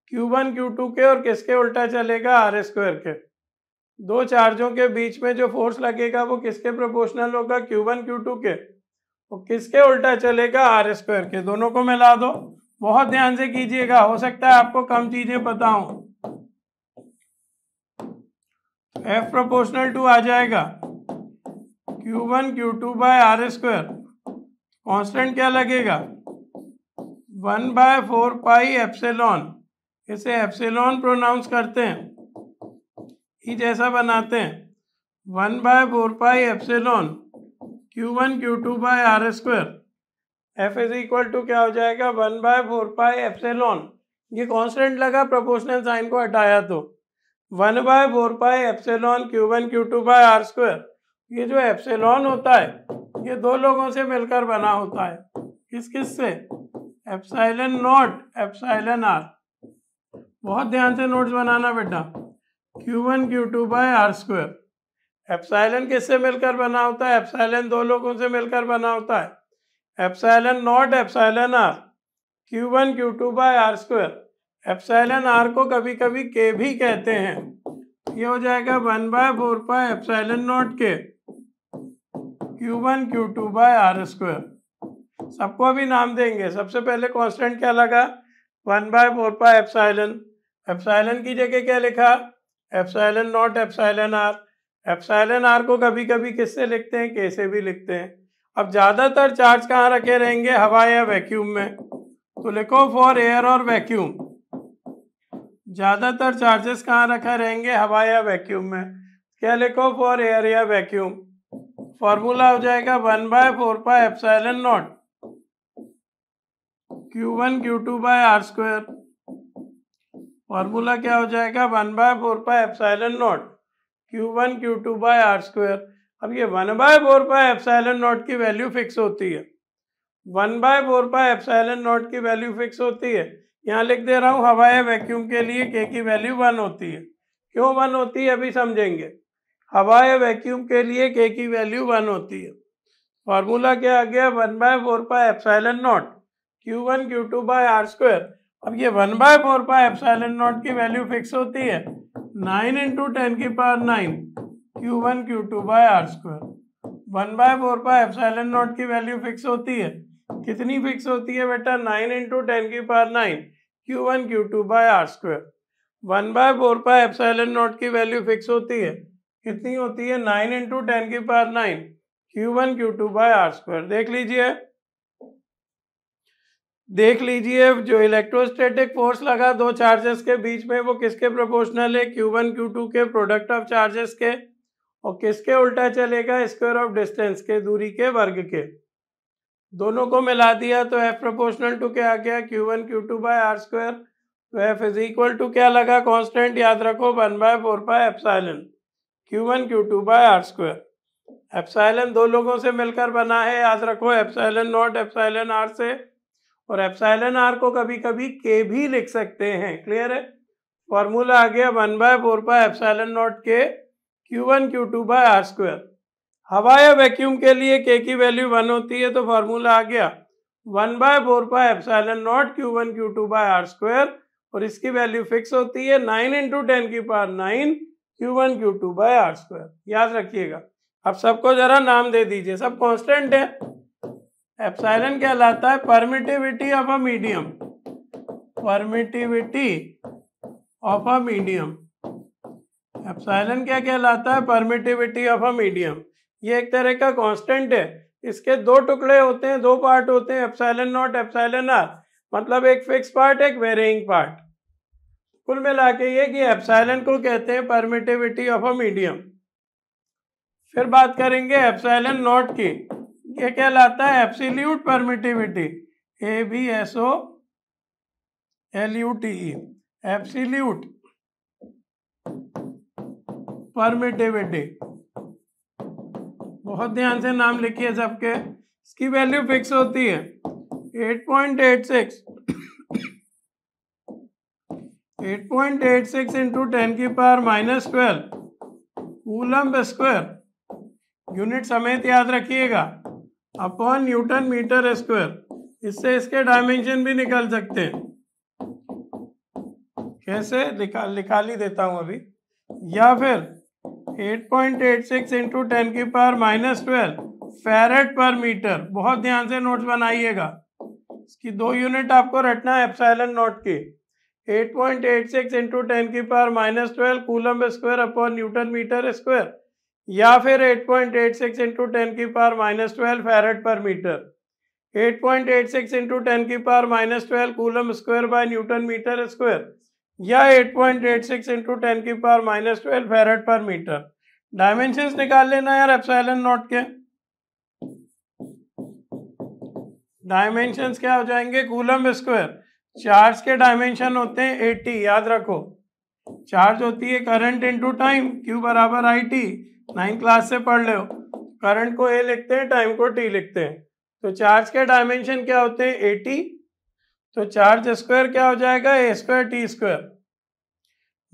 [SPEAKER 1] क्यू वन क्यू टू के और किसके उल्टा चलेगा आर स्क्वायर के दो चार्जों के बीच में जो फोर्स लगेगा वो किसके प्रोपोर्शनल होगा क्यू वन क्यू टू के तो किसके उल्टा चलेगा आर स्क्वायर के दोनों को मिला दो बहुत ध्यान से कीजिएगा हो सकता है आपको कम चीजें पता हो एफ प्रोपोर्शनल टू आ जाएगा Q one Q two by are square constant क्या लगेगा one by four pi epsilon इसे एप्सिलॉन प्रोनाउंस करते हैं ही e जैसा बनाते हैं one by four pi epsilon Q one Q two by are square F is equal to क्या हो जाएगा one by four pi epsilon ये कॉन्स्टेंट लगा प्रोपोर्शनल साइन को हटाया तो one by four pi epsilon Q one Q two by are square ये जो एप्सलॉन होता है ये दो लोगों से मिलकर बना होता है किस किस से एप्साइलन नॉट एप्साइलन आर बहुत ध्यान से नोट्स बनाना बेटा Q one Q two by are square epsilon किससे मिलकर बना होता है एप्साइलन दो लोगों से मिलकर बना होता है epsilon naught epsilon R Q one Q two by R square epsilon R को कभी कभी के भी कहते हैं ये हो जाएगा one by four pi epsilon naught के Q one Q two by R square सबको अभी नाम देंगे सबसे पहले कॉन्स्टेंट क्या लगा one by four pi epsilon epsilon की जगह क्या लिखा epsilon naught epsilon R epsilon R को कभी कभी किससे लिखते हैं कैसे भी लिखते हैं अब ज़्यादातर चार्ज कहाँ रखे रहेंगे हवा या वैक्यूम में तो लिखो फॉर एयर और वैक्यूम ज़्यादातर चार्जेस कहाँ रखे रहेंगे हवा या वैक्यूम में क्या लिखो फॉर एयर या वैक्यूम फॉर्मूला हो जाएगा one by four pi epsilon naught Q one Q two by are square formula क्या हो जाएगा one by four pi epsilon naught Q one Q two by are square अब ये one by four by epsilon naught की value fix होती है one by four by epsilon naught की value fix होती है यहाँ लिख दे रहा हूँ हवाए वैक्यूम के लिए के की वैल्यू वन होती है क्यों वन होती है अभी समझेंगे हवाए वैक्यूम के लिए के की वैल्यू वन होती है फार्मूला क्या आ गया one by four by epsilon naught Q one Q two by are square अब ये one by four by epsilon naught की वैल्यू फिक्स होती है नाइन इंटू टेन की power nine Q one Q two by are square one by four epsilon naught की value fix होती है कितनी फिक्स होती है बेटा नाइन इंटू टेन की power nine Q one Q two by are square one by four epsilon naught की value fix होती है कितनी होती है नाइन इंटू टेन की power nine Q one Q two by are square देख लीजिए देख लीजिए जो इलेक्ट्रोस्टैटिक फोर्स लगा दो चार्जेस के बीच में वो किसके प्रोपोर्शनल है क्यू वन क्यू टू के प्रोडक्ट ऑफ चार्जेस के और किसके उल्टा चलेगा स्क्वायर ऑफ डिस्टेंस के दूरी के वर्ग के दोनों को मिला दिया तो एफ प्रोपोर्शनल टू क्या आ गया Q one Q two by are square तो एफ इज इक्वल टू क्या लगा कॉन्स्टेंट याद रखो one by four by epsilon Q one Q two by are square epsilon दो लोगों से मिलकर बना है याद रखो एफसाइलन नॉट एफसाइलन आर से और एप्साइलन आर को कभी कभी के भी लिख सकते हैं क्लियर है फॉर्मूला आ गया one by four by epsilon naught के Q one Q two by are square हवा या वैक्यूम के लिए के की वैल्यू वन होती है तो फार्मूला आ गया one by four by epsilon naught Q one Q two by are square और इसकी वैल्यू फिक्स होती है नाइन इंटू टेन की power nine Q one Q two by are square याद रखिएगा अब सबको जरा नाम दे दीजिए सब कॉन्स्टेंट है एप्साइलन कहलाता है permittivity of a medium permittivity of a medium epsilon क्या कहलाता है परमिटिविटी ऑफ अ मीडियम ये एक तरह का कांस्टेंट है इसके दो टुकड़े होते हैं दो पार्ट होते हैं एप्साइलन नॉट एप्साइलन आर मतलब एक फिक्स पार्ट एक वेरिंग पार्ट कुल मिला के ये कि एप्साइलन को कहते हैं परमिटिविटी ऑफ अ मीडियम फिर बात करेंगे एप्साइलन नॉट की ये कहलाता है absolute permittivity A B S O L U T E absolute permittivity बहुत ध्यान से नाम लिखिए सबके इसकी वैल्यू फिक्स होती है 8.86 8.86 इंटू टेन की power minus twelve coulomb square unit समेत याद रखिएगा अपॉन न्यूटन मीटर स्क्वायर इससे इसके डायमेंशन भी निकाल सकते हैं कैसे निकाल निकाल ही देता हूं अभी या फिर 8.86 point eight six into ten की power minus twelve farad per metre बहुत ध्यान से नोट्स बनाइएगा इसकी दो यूनिट आपको रटना है एफसाइलन नोट की 8.86 point eight six into ten की power minus twelve coulomb square upon newton metre square या फिर 8.86 point eight six into ten की power minus twelve farad per metre 8.86 point eight six into ten की power minus twelve coulomb square by newton metre square या 8.86 point eight six into ten की power minus twelve farad per metre dimension निकाल लेना यार epsilon naught के dimension क्या हो जाएंगे कूलम स्क्वायर चार्ज के डायमेंशन होते हैं एट्टी याद रखो चार्ज होती है करंट इंटू टाइम क्यू बराबर आई टी नाइन्थ क्लास से पढ़ लो करंट को ए लिखते हैं टाइम को टी लिखते हैं तो चार्ज के डायमेंशन क्या होते हैं एटी तो चार्ज स्क्वायर क्या हो जाएगा A square T square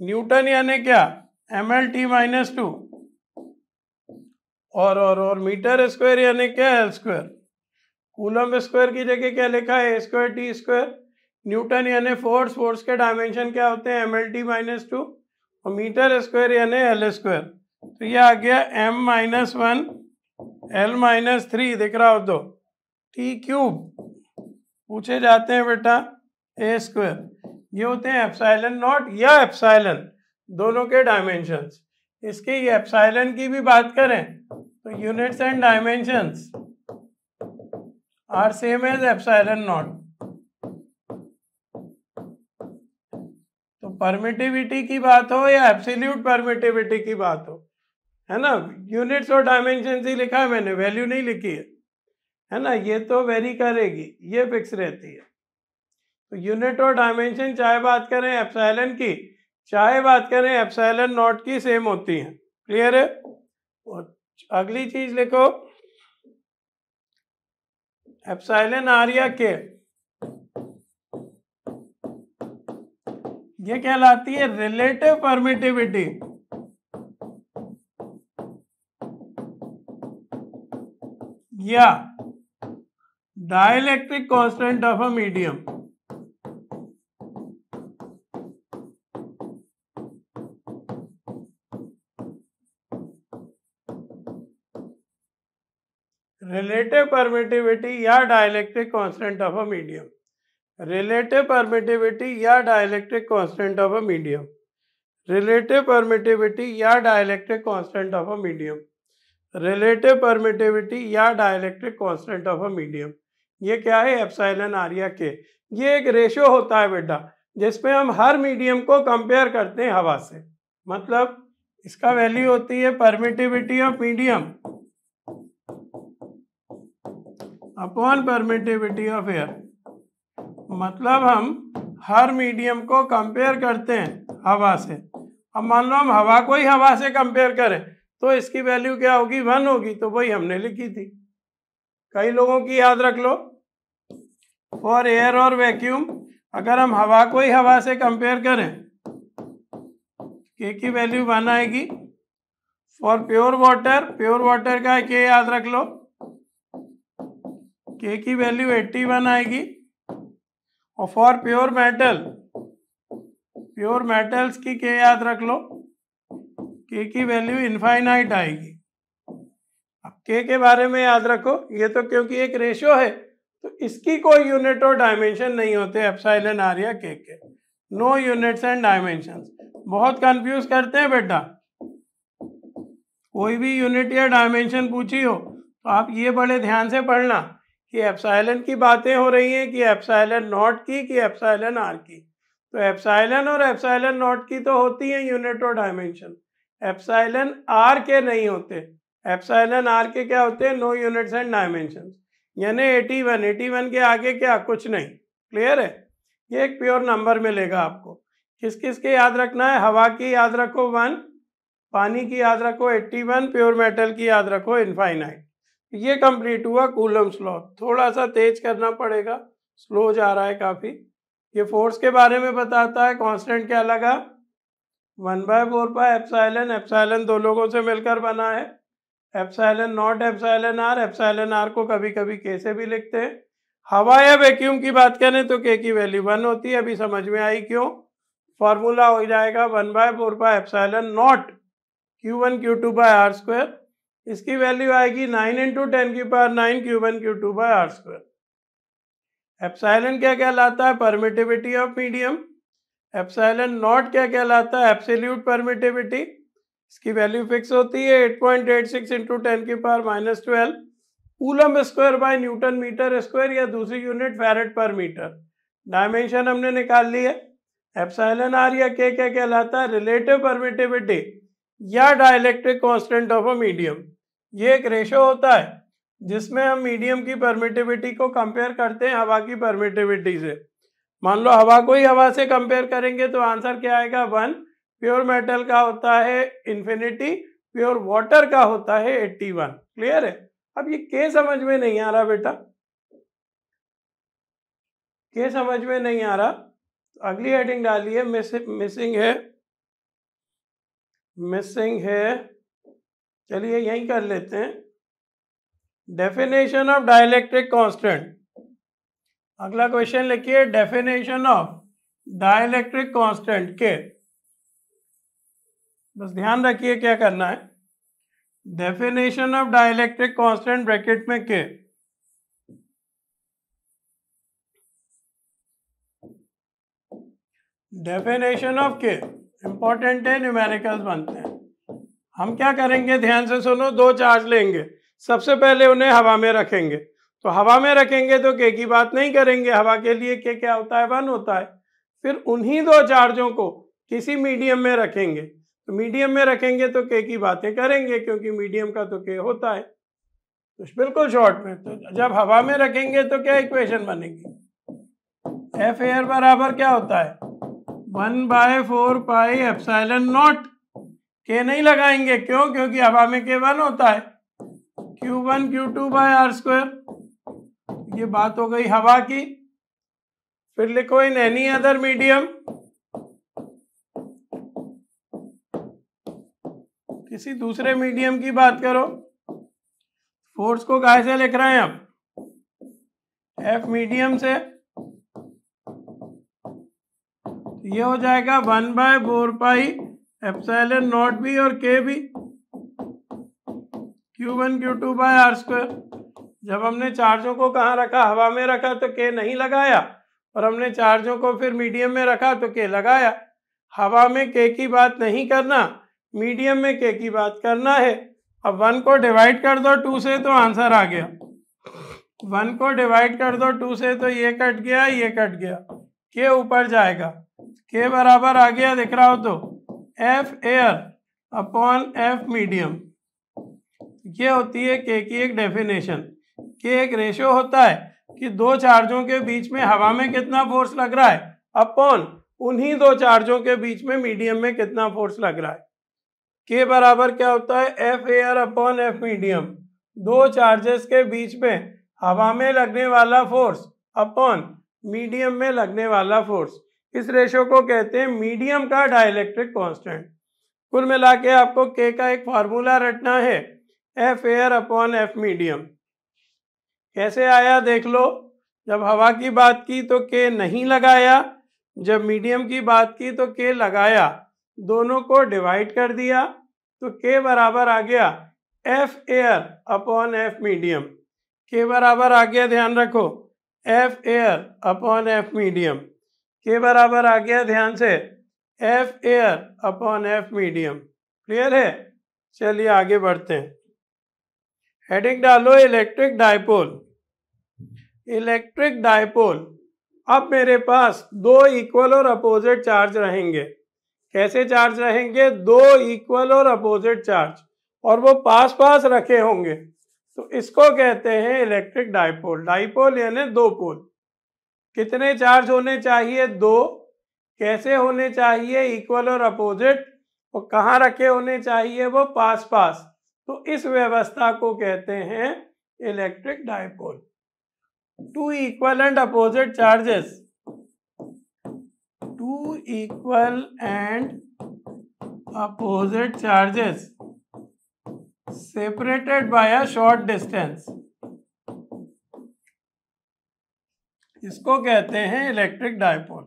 [SPEAKER 1] newton यानी क्या M L T minus two और और और मीटर स्क्वायर यानी क्या एल स्क्वायर कूलम स्क्वायर की जगह क्या लिखा है A square T square newton यानी फोर्स फोर्स के डायमेंशन क्या होते हैं M L T minus two और मीटर स्क्वायर यानी एल स्क्वायर तो ये आ गया M minus one L minus three दिख रहा हो तो टी क्यूब पूछे जाते हैं बेटा ए स्क्वायर ये होते हैं एप्साइलन नॉट या एप्साइलन दोनों के डायमेंशंस इसके ये एप्साइलन की भी बात करें तो units and dimensions are same as epsilon naught तो परमिटिविटी की बात हो या एप्सिल्यूट परमिटिविटी की बात हो है ना यूनिट्स और डायमेंशन ही लिखा है मैंने वैल्यू नहीं लिखी है है ना ये तो वेरी करेगी ये फिक्स रहती है तो यूनिट और डायमेंशन चाहे बात करें एप्साइलन की चाहे बात करें एप्साइलन नॉट की सेम होती है क्लियर है और अगली चीज लिखो एप्साइलन या के ये कहलाती है रिलेटिव परमिटिविटी या dielectric constant of a medium relative permittivity या dielectric constant of a medium relative permittivity या dielectric constant of a medium relative permittivity या dielectric constant of a medium relative permittivity या dielectric constant of a medium ये क्या है epsilon Arya के ये एक रेशो होता है बेटा जिसमें हम हर मीडियम को कंपेयर करते हैं हवा से मतलब इसका वैल्यू होती है permittivity of medium upon permittivity of air मतलब हम हर मीडियम को कंपेयर करते हैं हवा से अब मान लो हम हवा को ही हवा से कंपेयर करें तो इसकी वैल्यू क्या होगी वन होगी तो वही हमने लिखी थी कई लोगों की याद रख लो फॉर एयर और वैक्यूम अगर हम हवा को ही हवा से कंपेयर करें के की वैल्यू वन आएगी for pure water pure water का के याद रख लो के की वैल्यू एट्टी वन आएगी और for pure metal pure metals की के याद रख लो के की वैल्यू इनफाइनाइट आएगी अब के के बारे में याद रखो ये तो क्योंकि एक रेशियो है तो इसकी कोई यूनिट और डायमेंशन नहीं होते एफसाइलन आर या के के नो यूनिट्स एंड डायमेंशन बहुत कंफ्यूज करते हैं बेटा कोई भी यूनिट या डायमेंशन पूछी हो तो आप ये बड़े ध्यान से पढ़ना कि एफसाइलन की बातें हो रही हैं कि एफसाइलन नॉट की कि एफसाइलन आर की तो एफसाइलन और एफसाइलन नॉट की तो होती है यूनिट और डायमेंशन एप्साइलन आर के नहीं होते एप्साइलन आर के क्या होते हैं नो यूनिट्स एंड डायमेंशन यानी एटी वन एटी वन के आगे क्या कुछ नहीं क्लियर है ये एक प्योर नंबर मिलेगा आपको किस किस के याद रखना है हवा की याद रखो वन पानी की याद रखो एट्टी वन प्योर मेटल की याद रखो इनफाइनाइट ये कंप्लीट हुआ कूलम स्लो थोड़ा सा तेज करना पड़ेगा स्लो जा रहा है काफ़ी ये फोर्स के बारे में बताता है कांस्टेंट क्या लगा one by four pi epsilon epsilon दो लोगों से मिलकर बना है epsilon naught epsilon R epsilon R को कभी कभी के से भी लिखते हैं हवा या वैक्यूम की बात करें तो के की वैल्यू वन होती है अभी समझ में आई क्यों फॉर्मूला हो जाएगा one by four pi epsilon naught Q one Q two by are square इसकी वैल्यू आएगी नाइन इंटू टेन की power nine Q one Q two by are square epsilon क्या कहलाता है permittivity of medium epsilon naught क्या कहलाता है absolute permittivity इसकी वैल्यू फिक्स होती है 8.86 point eight six into ten की power minus twelve coulomb square by newton metre square या दूसरी unit farad per metre dimension हमने निकाल ली है एप्साइलन आर या के क्या कहलाता है रिलेटिव परमिटिविटी या dielectric constant of a medium ये एक रेशो होता है जिसमें हम मीडियम की परमिटिविटी को कंपेयर करते हैं हवा की परमिटिविटी से मान लो हवा को ही हवा से कंपेयर करेंगे तो आंसर क्या आएगा वन प्योर मेटल का होता है इन्फिनिटी प्योर वाटर का होता है एट्टी वन क्लियर है अब ये के समझ में नहीं आ रहा बेटा के समझ में नहीं आ रहा तो अगली हेडिंग डालिए मिसिंग है मिसिंग है चलिए यही कर लेते हैं डेफिनेशन ऑफ डायलैक्ट्रिक कॉन्स्टेंट अगला क्वेश्चन लिखिए डेफिनेशन ऑफ डायलैक्ट्रिक कांस्टेंट के बस ध्यान रखिए क्या करना है definition of dielectric constant bracket में K definition of K important है न्यूमेरिकल्स बनते हैं हम क्या करेंगे ध्यान से सुनो दो चार्ज लेंगे सबसे पहले उन्हें हवा में रखेंगे तो हवा में रखेंगे तो के की बात नहीं करेंगे हवा के लिए के क्या होता है वन होता है फिर उन्हीं दो चार्जों को किसी मीडियम में रखेंगे तो मीडियम में रखेंगे तो के की बातें करेंगे क्योंकि मीडियम का तो के होता है तो बिल्कुल शॉर्ट में तो जब हवा में रखेंगे तो क्या इक्वेशन बनेगी एफ एयर बराबर क्या होता है one by four pi epsilon naught K नहीं लगाएंगे क्यों क्योंकि हवा में के वन होता है Q one Q two by are square ये बात हो गई हवा की फिर लिखो इन एनी अदर मीडियम किसी दूसरे मीडियम की बात करो फोर्स को गाय से लिख रहे हैं आप एफ मीडियम से ये हो जाएगा one by four pi epsilon naught by और K by Q one Q two by are square जब हमने चार्जों को कहाँ रखा हवा में रखा तो के नहीं लगाया और हमने चार्जों को फिर मीडियम में रखा तो के लगाया हवा में के की बात नहीं करना मीडियम में के की बात करना है अब वन को डिवाइड कर दो टू से तो आंसर आ गया वन को डिवाइड कर दो टू से तो ये कट गया ये कट गया के ऊपर जाएगा के बराबर आ गया दिख रहा हो तो F air upon F medium ये होती है के की एक डेफिनेशन कि एक रेशो होता है कि दो चार्जों के बीच में हवा में कितना फोर्स लग रहा है अपॉन उन्हीं दो चार्जों के बीच में मीडियम में कितना फोर्स लग रहा है के बराबर क्या होता है F air upon F medium दो चार्जेस के बीच में हवा में लगने वाला फोर्स अपॉन मीडियम में लगने वाला फोर्स इस रेशो को कहते हैं मीडियम का डायलैक्ट्रिक कांस्टेंट कुल मिला के आपको के का एक फार्मूला रटना है F air upon F medium कैसे आया देख लो जब हवा की बात की तो के नहीं लगाया जब मीडियम की बात की तो के लगाया दोनों को डिवाइड कर दिया तो के बराबर आ गया F air upon F medium के बराबर आ गया ध्यान रखो F air upon F medium के बराबर आ गया ध्यान से F air upon F medium clear है चलिए आगे बढ़ते हैं हेडिंग डालो इलेक्ट्रिक डायपोल इलेक्ट्रिक डायपोल अब मेरे पास दो इक्वल और अपोजिट चार्ज रहेंगे कैसे चार्ज रहेंगे दो इक्वल और अपोजिट चार्ज और वो पास पास रखे होंगे तो इसको कहते हैं इलेक्ट्रिक डायपोल डायपोल यानी दो पोल कितने चार्ज होने चाहिए दो कैसे होने चाहिए इक्वल और अपोजिट और कहाँ रखे होने चाहिए वो पास पास तो इस व्यवस्था को कहते हैं electric dipole two equal and opposite charges two equal and opposite charges separated by a short distance इसको कहते हैं electric dipole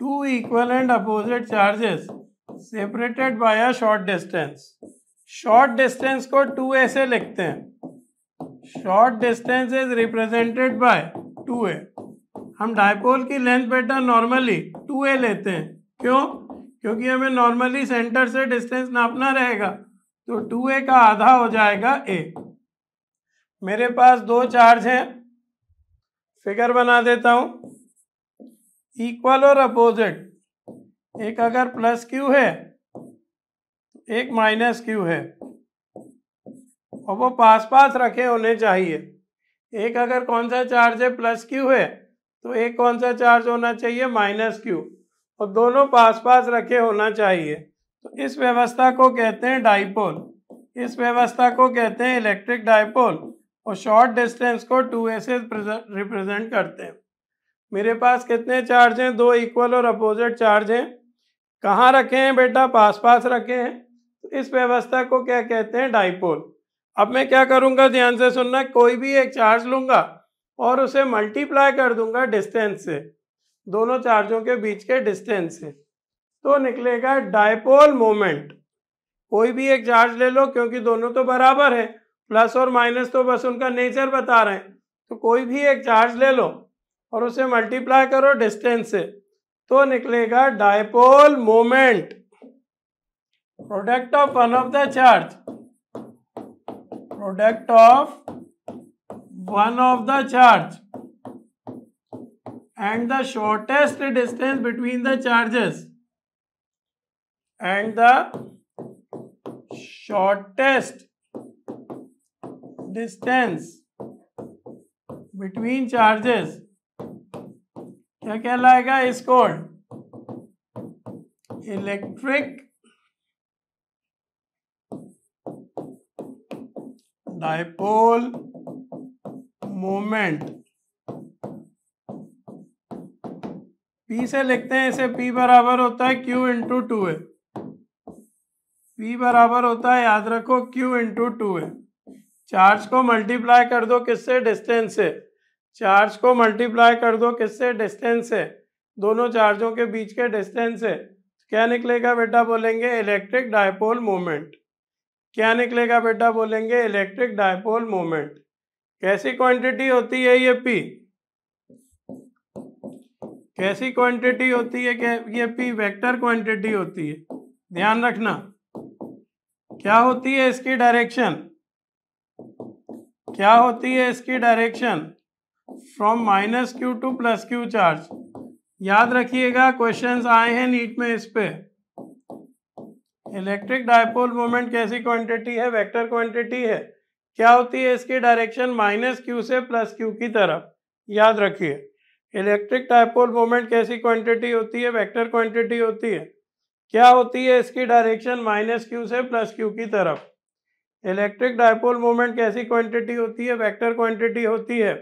[SPEAKER 1] two equal and opposite charges separated by a short distance short distance को two A से लिखते हैं short distance is represented by two A हम dipole की length pattern normally two A लेते हैं क्यों क्योंकि हमें नॉर्मली सेंटर से डिस्टेंस नापना रहेगा तो टू ए का आधा हो जाएगा ए मेरे पास दो चार्ज हैं फिगर बना देता हूँ इक्वल और अपोजिट एक अगर प्लस क्यू है एक माइनस क्यू है और वो पास पास रखे होने चाहिए एक अगर कौन सा चार्ज है प्लस क्यू है तो एक कौन सा चार्ज होना चाहिए माइनस क्यू और दोनों पास पास रखे होना चाहिए तो इस व्यवस्था को कहते हैं डाइपोल इस व्यवस्था को कहते हैं इलेक्ट्रिक डाइपोल और शॉर्ट डिस्टेंस को टू से रिप्रेजेंट करते हैं मेरे पास कितने चार्ज हैं दो इक्वल और अपोजिट चार्ज हैं कहाँ रखे हैं बेटा पास पास रखे हैं तो इस व्यवस्था को क्या कहते हैं डाइपोल अब मैं क्या करूँगा ध्यान से सुनना कोई भी एक चार्ज लूँगा और उसे मल्टीप्लाई कर दूंगा डिस्टेंस से दोनों चार्जों के बीच के डिस्टेंस से तो निकलेगा डाइपोल मोमेंट कोई भी एक चार्ज ले लो क्योंकि दोनों तो बराबर है प्लस और माइनस तो बस उनका नेचर बता रहे हैं तो कोई भी एक चार्ज ले लो और उसे मल्टीप्लाई करो डिस्टेंस से तो निकलेगा dipole moment product of one of the charge product of one of the charge and the shortest distance between the charges and the shortest distance between charges क्या कहलाएगा इस कोड इलेक्ट्रिक डायपोल मोमेंट पी से लिखते हैं इसे P बराबर होता है क्यू इंटू टू है पी बराबर होता है याद रखो क्यू इंटू टू है चार्ज को मल्टीप्लाई कर दो किससे डिस्टेंस से चार्ज को मल्टीप्लाई कर दो किससे डिस्टेंस से दोनों चार्जों के बीच के डिस्टेंस से क्या निकलेगा बेटा बोलेंगे इलेक्ट्रिक डायपोल मोमेंट क्या निकलेगा बेटा बोलेंगे इलेक्ट्रिक डायपोल मोमेंट कैसी क्वांटिटी होती है ये पी कैसी क्वांटिटी होती है क्या ये पी वेक्टर क्वांटिटी होती है ध्यान रखना क्या होती है इसकी डायरेक्शन क्या होती है इसकी direction from minus Q to plus Q charge याद रखिएगा क्वेश्चंस आए हैं नीट में इस पे इलेक्ट्रिक डायपोल मोमेंट कैसी क्वांटिटी है वेक्टर क्वांटिटी है क्या होती है इसकी डायरेक्शन माइनस क्यू से प्लस क्यू की तरफ याद रखिए इलेक्ट्रिक डायपोल मोमेंट कैसी क्वांटिटी होती है वेक्टर क्वांटिटी होती है क्या होती है इसकी डायरेक्शन माइनस क्यू से प्लस क्यू की तरफ इलेक्ट्रिक डायपोल मोमेंट कैसी क्वांटिटी होती है वेक्टर क्वांटिटी होती है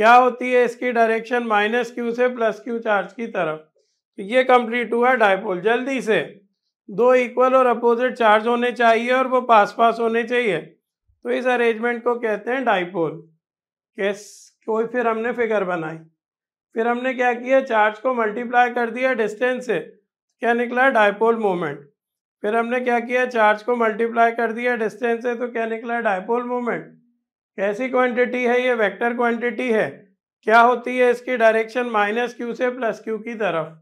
[SPEAKER 1] क्या होती है इसकी डायरेक्शन माइनस क्यू से प्लस क्यू चार्ज की तरफ तो ये कंप्लीट हुआ डायपोल जल्दी से दो इक्वल और अपोजिट चार्ज होने चाहिए और वो पास पास होने चाहिए तो इस अरेंजमेंट को कहते हैं डायपोल केस कोई फिर हमने फिगर बनाई फिर हमने क्या किया चार्ज को मल्टीप्लाई कर दिया डिस्टेंस से क्या निकला डायपोल मोमेंट फिर हमने क्या किया चार्ज को मल्टीप्लाई कर दिया डिस्टेंस से तो क्या निकला डायपोल मोमेंट कैसी क्वांटिटी है ये वेक्टर क्वांटिटी है क्या होती है इसकी डायरेक्शन माइनस क्यू से प्लस क्यू की तरफ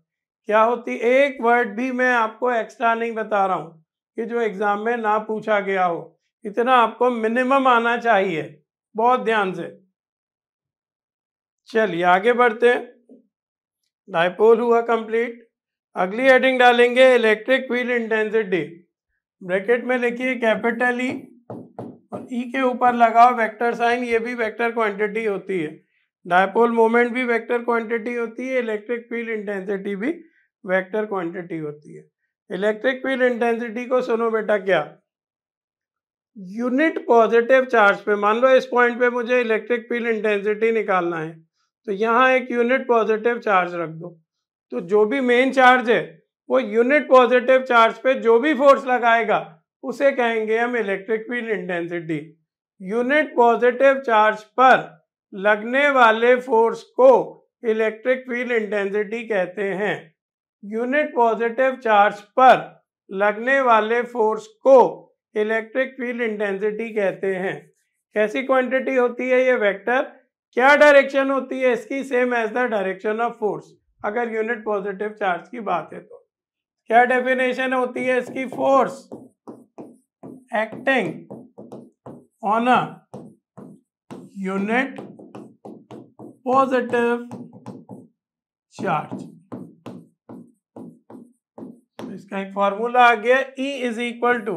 [SPEAKER 1] क्या होती एक वर्ड भी मैं आपको एक्स्ट्रा नहीं बता रहा हूँ कि जो एग्ज़ाम में ना पूछा गया हो इतना आपको मिनिमम आना चाहिए बहुत ध्यान से चलिए आगे बढ़ते हैं डायपोल हुआ कंप्लीट अगली हेडिंग डालेंगे इलेक्ट्रिक फील्ड इंटेंसिटी ब्रैकेट में लिखिए कैपिटल ई और ई e के ऊपर लगाओ वेक्टर साइन ये भी वेक्टर क्वांटिटी होती है डायपोल मोमेंट भी वेक्टर क्वांटिटी होती है इलेक्ट्रिक फील्ड इंटेंसिटी भी वेक्टर क्वांटिटी होती है इलेक्ट्रिक फील्ड इंटेंसिटी को सुनो बेटा क्या यूनिट पॉजिटिव चार्ज पे मान लो इस पॉइंट पे मुझे इलेक्ट्रिक फील्ड इंटेंसिटी निकालना है तो यहाँ एक यूनिट पॉजिटिव चार्ज रख दो तो जो भी मेन चार्ज है वो यूनिट पॉजिटिव चार्ज पे जो भी फोर्स लगाएगा उसे कहेंगे हम electric field intensity unit positive charge पर लगने वाले फोर्स को इलेक्ट्रिक फील्ड इंटेंसिटी कहते हैं यूनिट पॉजिटिव चार्ज पर लगने वाले फोर्स को इलेक्ट्रिक फील्ड इंटेंसिटी कहते हैं कैसी क्वांटिटी होती है ये वेक्टर क्या डायरेक्शन होती है इसकी same as the direction of force अगर यूनिट पॉजिटिव चार्ज की बात है तो क्या डेफिनेशन होती है इसकी force acting on a unit positive charge. तो इसका एक फॉर्मूला आ गया E is equal to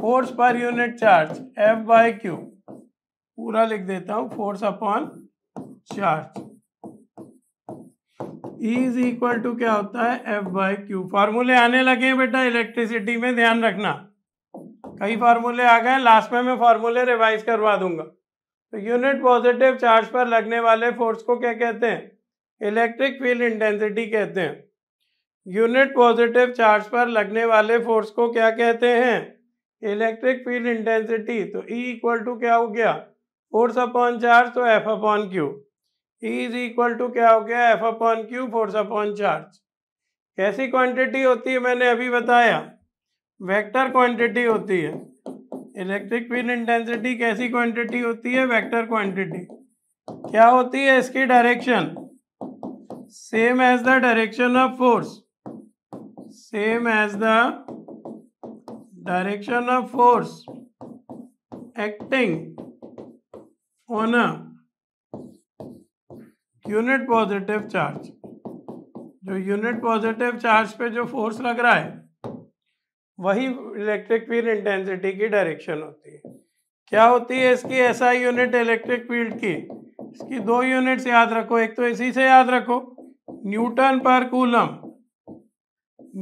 [SPEAKER 1] force per unit charge F by Q पूरा लिख देता हूं force upon charge E is equal to क्या होता है F बाई क्यू फॉर्मूले आने लगे हैं बेटा इलेक्ट्रिसिटी में ध्यान रखना कई फार्मूले आ गए लास्ट में मैं फार्मूले रिवाइज करवा दूंगा तो यूनिट पॉजिटिव चार्ज पर लगने वाले फोर्स को क्या कहते हैं इलेक्ट्रिक फील्ड इंटेंसिटी कहते हैं यूनिट पॉजिटिव चार्ज पर लगने वाले फोर्स को क्या कहते हैं इलेक्ट्रिक फील्ड इंटेंसिटी तो ई इक्वल टू क्या हो गया फोर्स अपॉन चार्ज तो F upon Q E is equal to क्या हो गया F upon Q force upon charge कैसी क्वांटिटी होती है मैंने अभी बताया वेक्टर क्वांटिटी होती है इलेक्ट्रिक फील्ड इंटेंसिटी कैसी क्वांटिटी होती है वेक्टर क्वांटिटी क्या होती है इसकी direction same as the direction of force same as the direction of force acting on a unit positive charge जो यूनिट पॉजिटिव चार्ज पे जो फोर्स लग रहा है वही इलेक्ट्रिक फील्ड इंटेंसिटी की डायरेक्शन होती है क्या होती है इसकी ऐसा यूनिट इलेक्ट्रिक फील्ड की इसकी दो यूनिट्स याद रखो एक तो इसी से याद रखो newton per coulomb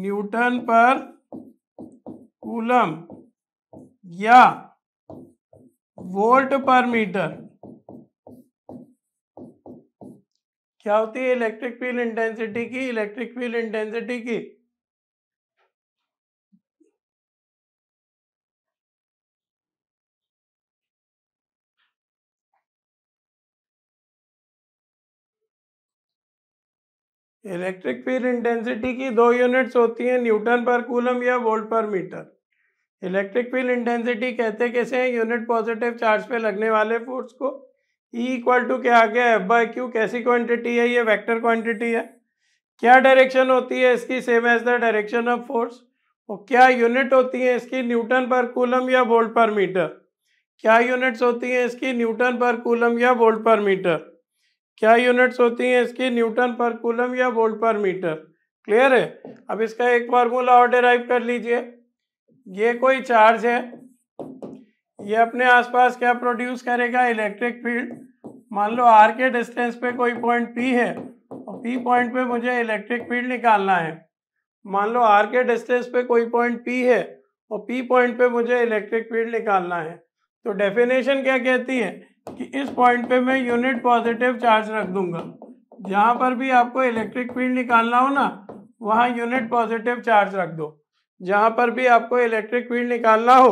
[SPEAKER 1] newton per coulomb या वोल्ट पर मीटर क्या होती है इलेक्ट्रिक फील्ड इंटेंसिटी की इलेक्ट्रिक फील्ड इंटेंसिटी की इलेक्ट्रिक फील्ड इंटेंसिटी की दो यूनिट्स होती हैं न्यूटन पर कूलम या volt per metre electric field intensity कहते कैसे हैं यूनिट पॉजिटिव चार्ज पे लगने वाले फोर्स को ई इक्वल टू क्या आ गया एफ बाई क्यू कैसी क्वांटिटी है ये वेक्टर क्वांटिटी है क्या डायरेक्शन होती है इसकी same as the direction of force और क्या यूनिट होती है इसकी न्यूटन पर कूलम या वोल्ट पर मीटर क्या यूनिट्स होती हैं इसकी न्यूटन पर कूलम या वोल्ट पर मीटर क्या यूनिट्स होती हैं इसकी न्यूटन पर कूलम या वोल्ट पर मीटर क्लियर है अब इसका एक फार्मूला और डेराइव कर लीजिए ये कोई चार्ज है ये अपने आसपास क्या प्रोड्यूस करेगा इलेक्ट्रिक फील्ड मान लो आर के डिस्टेंस पे कोई पॉइंट पी है और पी पॉइंट पे मुझे इलेक्ट्रिक फील्ड निकालना है मान लो आर के डिस्टेंस पे कोई पॉइंट पी है और पी पॉइंट पे मुझे इलेक्ट्रिक फील्ड निकालना है तो डेफिनेशन क्या कहती है कि इस पॉइंट पे मैं यूनिट पॉजिटिव चार्ज रख दूंगा जहाँ पर भी आपको इलेक्ट्रिक फील्ड निकालना हो ना वहाँ यूनिट पॉजिटिव चार्ज रख दो जहाँ पर भी आपको इलेक्ट्रिक फील्ड निकालना हो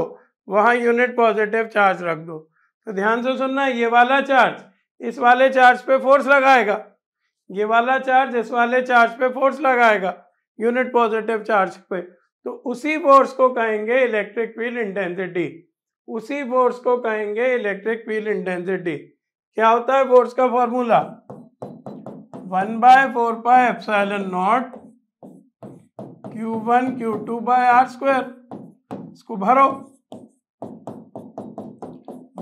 [SPEAKER 1] वहाँ यूनिट पॉजिटिव चार्ज रख दो तो ध्यान से सुनना ये वाला चार्ज इस वाले चार्ज पे फोर्स लगाएगा ये वाला चार्ज इस वाले चार्ज पे फोर्स लगाएगा यूनिट पॉजिटिव चार्ज पे तो उसी फोर्स को कहेंगे इलेक्ट्रिक फील्ड इंटेंसिटी उसी फोर्स को कहेंगे इलेक्ट्रिक फील्ड इंटेंसिटी क्या होता है फोर्स का formula one by four by epsilon naught Q one Q two by are square इसको भरो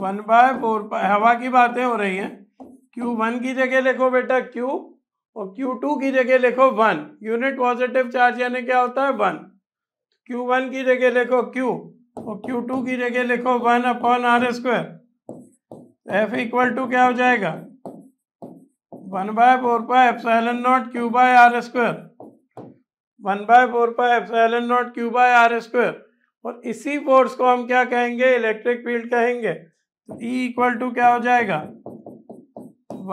[SPEAKER 1] वन बाय फोर बाय हवा की बातें हो रही हैं क्यू वन की जगह लिखो बेटा क्यू और क्यू टू की जगह लिखो वन यूनिट पॉजिटिव चार्ज यानी क्या होता है वन क्यू वन की जगह लिखो क्यू और क्यू टू की जगह लिखो one upon R square F equal to क्या हो जाएगा one by four pi epsilon naught Q by are square one by four pi epsilon naught Q by are square और इसी फोर्स को हम क्या कहेंगे इलेक्ट्रिक फील्ड कहेंगे तो ई इक्वल टू क्या हो जाएगा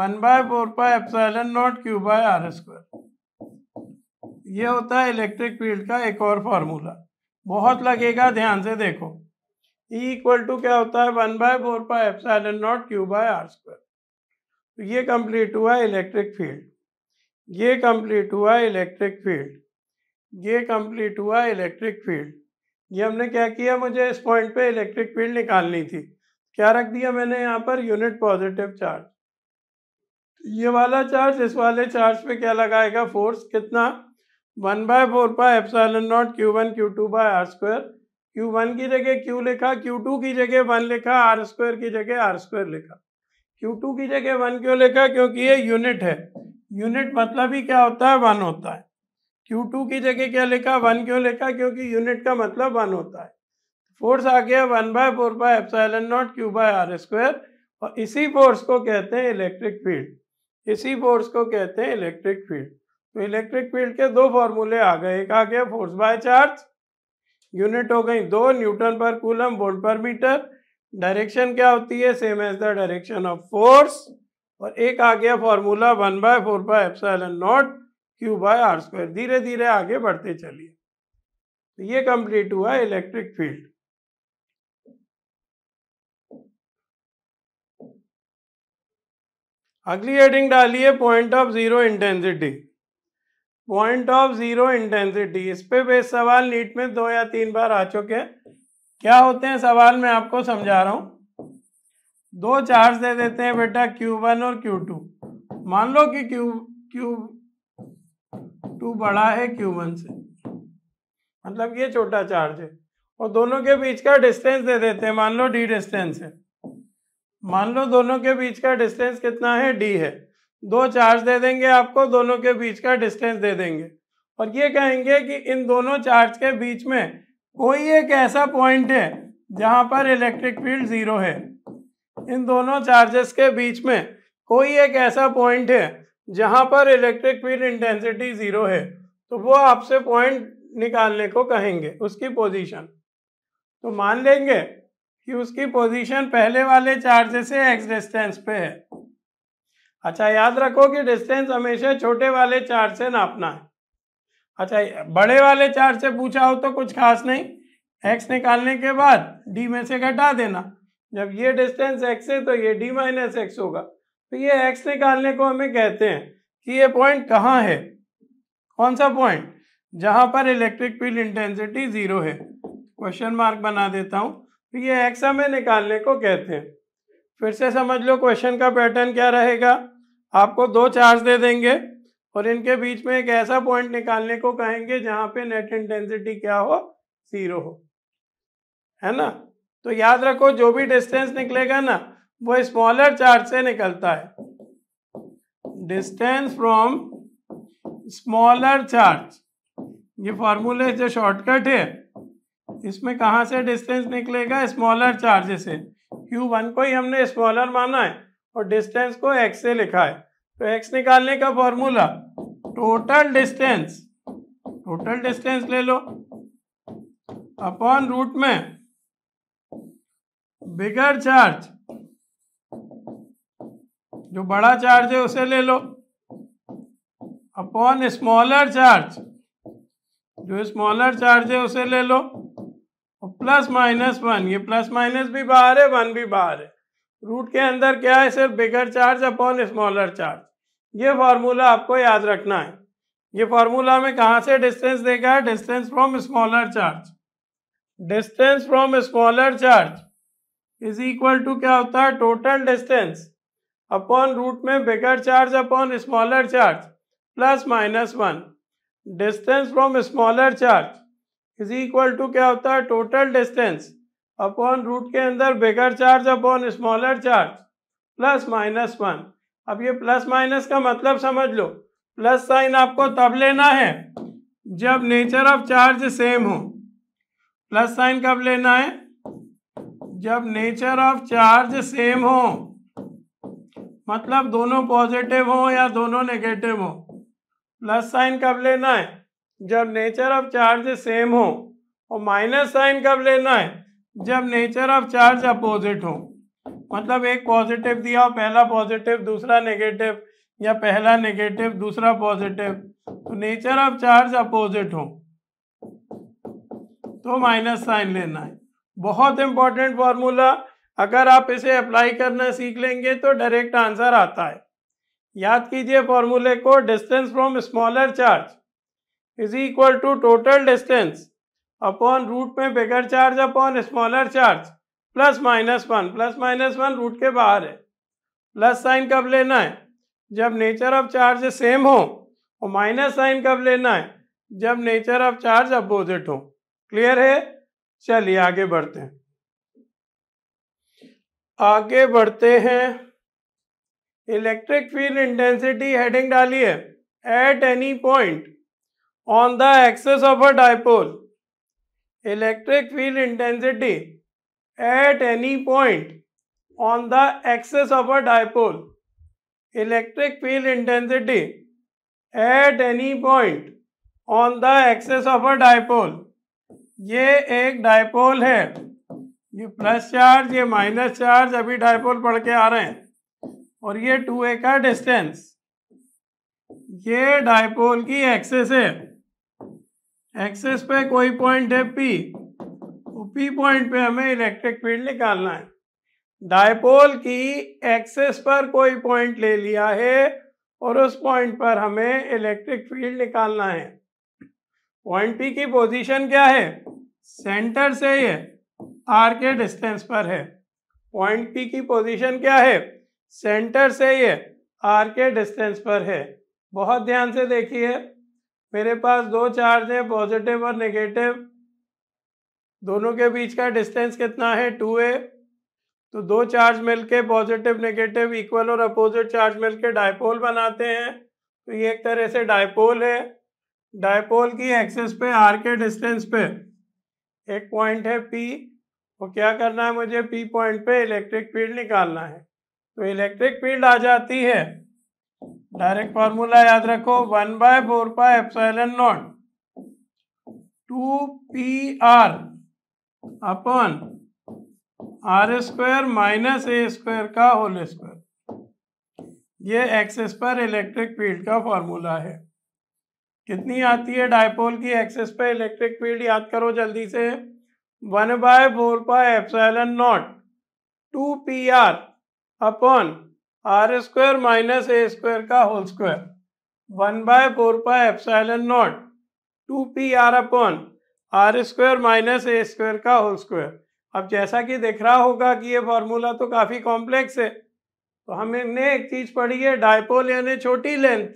[SPEAKER 1] one by four pi epsilon naught Q by are square ये होता है इलेक्ट्रिक फील्ड का एक और फॉर्मूला बहुत लगेगा ध्यान से देखो ई इक्वल टू क्या होता है one by four pi epsilon naught Q by are square तो ये कंप्लीट हुआ इलेक्ट्रिक फील्ड ये कंप्लीट हुआ इलेक्ट्रिक फील्ड ये कंप्लीट हुआ इलेक्ट्रिक फील्ड ये हमने क्या किया मुझे इस पॉइंट पे इलेक्ट्रिक फील्ड निकालनी थी क्या रख दिया मैंने यहाँ पर यूनिट पॉजिटिव चार्ज ये वाला चार्ज इस वाले चार्ज पे क्या लगाएगा फोर्स कितना one by four pi epsilon naught Q one Q two by are square Q one की जगह क्यू लिखा क्यू टू की जगह वन लिखा आर स्क्वायर की जगह आर स्क्वायर लिखा क्यू टू की जगह वन क्यों लिखा क्योंकि ये यूनिट है यूनिट मतलब ही क्या होता है वन होता है क्यू टू की जगह क्या लिखा वन क्यों लिखा क्योंकि यूनिट का मतलब वन होता है फोर्स आ गया one by four by epsilon naught Q by are square और इसी फोर्स को कहते हैं इलेक्ट्रिक फील्ड इसी फोर्स को कहते हैं इलेक्ट्रिक फील्ड तो इलेक्ट्रिक फील्ड के दो फॉर्मूले आ गए एक आ गया फोर्स बाय चार्ज यूनिट हो गई दो newton per coulomb volt per metre direction क्या होती है same as the direction of force और एक आ गया formula one by four by epsilon naught Q by are square धीरे धीरे आगे बढ़ते चलिए तो ये कंप्लीट हुआ इलेक्ट्रिक फील्ड अगली हेडिंग डालिए point of zero intensity point of zero intensity इस पे बेस सवाल नीट में दो या तीन बार आ चुके हैं क्या होते हैं सवाल मैं आपको समझा रहा हूँ दो चार्ज दे देते हैं बेटा क्यू वन और क्यू टू मान लो कि क्यू क्यू टू बड़ा है क्यू वन से मतलब ये छोटा चार्ज है और दोनों के बीच का डिस्टेंस दे देते हैं मान लो डी डिस्टेंस है मान लो दोनों के बीच का डिस्टेंस कितना है डी है दो चार्ज दे देंगे आपको दोनों के बीच का डिस्टेंस दे देंगे और ये कहेंगे कि इन दोनों चार्ज के बीच में कोई एक ऐसा पॉइंट है जहाँ पर इलेक्ट्रिक फील्ड ज़ीरो है इन दोनों चार्जेस के बीच में कोई एक ऐसा पॉइंट है जहाँ पर इलेक्ट्रिक फील्ड इंटेंसिटी ज़ीरो है तो वो आपसे पॉइंट निकालने को कहेंगे उसकी पोजीशन तो मान लेंगे कि उसकी पोजीशन पहले वाले चार्ज से एक्स डिस्टेंस पे है अच्छा याद रखो कि डिस्टेंस हमेशा छोटे वाले चार से नापना है अच्छा बड़े वाले चार से पूछा हो तो कुछ खास नहीं एक्स निकालने के बाद डी में से घटा देना जब ये डिस्टेंस एक्स है तो ये डी माइनस एक्स होगा तो ये एक्स निकालने को हमें कहते हैं कि ये पॉइंट कहाँ है कौन सा पॉइंट जहाँ पर इलेक्ट्रिक फील्ड इंटेंसिटी जीरो है क्वेश्चन मार्क बना देता हूँ तो ये एक्स हमें निकालने को कहते हैं फिर से समझ लो क्वेश्चन का पैटर्न क्या रहेगा आपको दो चार्ज दे देंगे और इनके बीच में एक ऐसा पॉइंट निकालने को कहेंगे जहां पे नेट इंटेंसिटी क्या हो जीरो हो है ना तो याद रखो जो भी डिस्टेंस निकलेगा ना वो स्मॉलर चार्ज से निकलता है डिस्टेंस फ्रॉम स्मॉलर चार्ज ये फॉर्मूले जो शॉर्टकट है इसमें कहाँ से डिस्टेंस निकलेगा स्मॉलर चार्ज से क्यू वन को ही हमने स्मॉलर माना है और डिस्टेंस को एक्स से लिखा है तो एक्स निकालने का formula total distance total distance ले लो अपॉन रूट में बिगर चार्ज जो बड़ा चार्ज है उसे ले लो अपॉन स्मॉलर चार्ज जो स्मॉलर चार्ज है उसे ले लो और प्लस माइनस वन ये प्लस माइनस भी बाहर है वन भी बाहर है रूट के अंदर क्या है सिर्फ bigger charge upon smaller charge ये फार्मूला आपको याद रखना है ये फार्मूला में कहाँ से डिस्टेंस देखा है distance from smaller charge distance from smaller charge is equal to क्या होता है टोटल डिस्टेंस अपॉन रूट में bigger charge upon smaller charge plus minus one distance from smaller charge is equal to क्या होता है total distance upon root के अंदर bigger charge upon smaller charge plus minus one अब ये plus minus का मतलब समझ लो प्लस साइन आपको तब लेना है जब नेचर ऑफ चार्ज सेम हो प्लस साइन कब लेना है जब नेचर ऑफ चार्ज सेम हो मतलब दोनों पॉजिटिव हो या दोनों नेगेटिव हो प्लस साइन कब लेना है जब नेचर ऑफ चार्ज सेम हो और माइनस साइन कब लेना है जब नेचर ऑफ चार्ज अपोजिट हो मतलब एक पॉजिटिव दिया पहला पॉजिटिव दूसरा नेगेटिव या पहला नेगेटिव दूसरा पॉजिटिव तो नेचर ऑफ चार्ज अपोजिट हो तो माइनस साइन लेना है बहुत इंपॉर्टेंट फॉर्मूला अगर आप इसे अप्लाई करना सीख लेंगे तो डायरेक्ट आंसर आता है याद कीजिए फॉर्मूले को distance from smaller charge is equal to total distance upon root में bigger charge upon smaller charge plus minus one plus minus one root के बाहर है प्लस साइन कब लेना है जब नेचर ऑफ चार्ज सेम हो और माइनस साइन कब लेना है जब नेचर ऑफ चार्ज अपोजिट हो क्लियर है चलिए आगे बढ़ते हैं आगे बढ़ते हैं इलेक्ट्रिक फील्ड इंटेंसिटी हेडिंग डाली है at any point on the axis of a dipole electric field intensity at any point on the axis of a dipole electric field intensity at any point on the axis of a dipole ये एक dipole है ये plus charge ये minus charge अभी dipole पढ़ के आ रहे हैं और ये टू ए का डिस्टेंस ये डायपोल की एक्सेस है एक्सेस पे कोई पॉइंट है पी तो पी पॉइंट पे हमें इलेक्ट्रिक फील्ड निकालना है डायपोल की एक्सेस पर कोई पॉइंट ले लिया है और उस पॉइंट पर हमें इलेक्ट्रिक फील्ड निकालना है पॉइंट पी की पोजीशन क्या है सेंटर से ये आर के डिस्टेंस पर है पॉइंट पी की पोजीशन क्या है सेंटर से ये आर के डिस्टेंस पर है बहुत ध्यान से देखिए मेरे पास दो चार्ज हैं पॉजिटिव और नेगेटिव दोनों के बीच का डिस्टेंस कितना है टू ए तो दो चार्ज मिलके पॉजिटिव नेगेटिव इक्वल और अपोजिट चार्ज मिलके डायपोल बनाते हैं तो ये एक तरह से डायपोल है डायपोल की एक्सेस पे आर के डिस्टेंस पे एक पॉइंट है पी वो क्या करना है मुझे पी पॉइंट पे इलेक्ट्रिक फील्ड निकालना है तो इलेक्ट्रिक फील्ड आ जाती है डायरेक्ट फॉर्मूला याद रखो one by four pi epsilon naught two P R upon R square minus A square का होल स्क्वायर ये एक्सेस पर इलेक्ट्रिक फील्ड का फॉर्मूला है कितनी आती है डायपोल की एक्सेस पर इलेक्ट्रिक फील्ड याद करो जल्दी से one by four pi N naught two P R upon R square minus A square का whole square one by four pi epsilon naught two P R upon R square minus A square का whole square अब जैसा कि देख रहा होगा कि ये फॉर्मूला तो काफ़ी कॉम्प्लेक्स है तो हमने एक चीज़ पढ़ी है डायपोल यानी छोटी लेंथ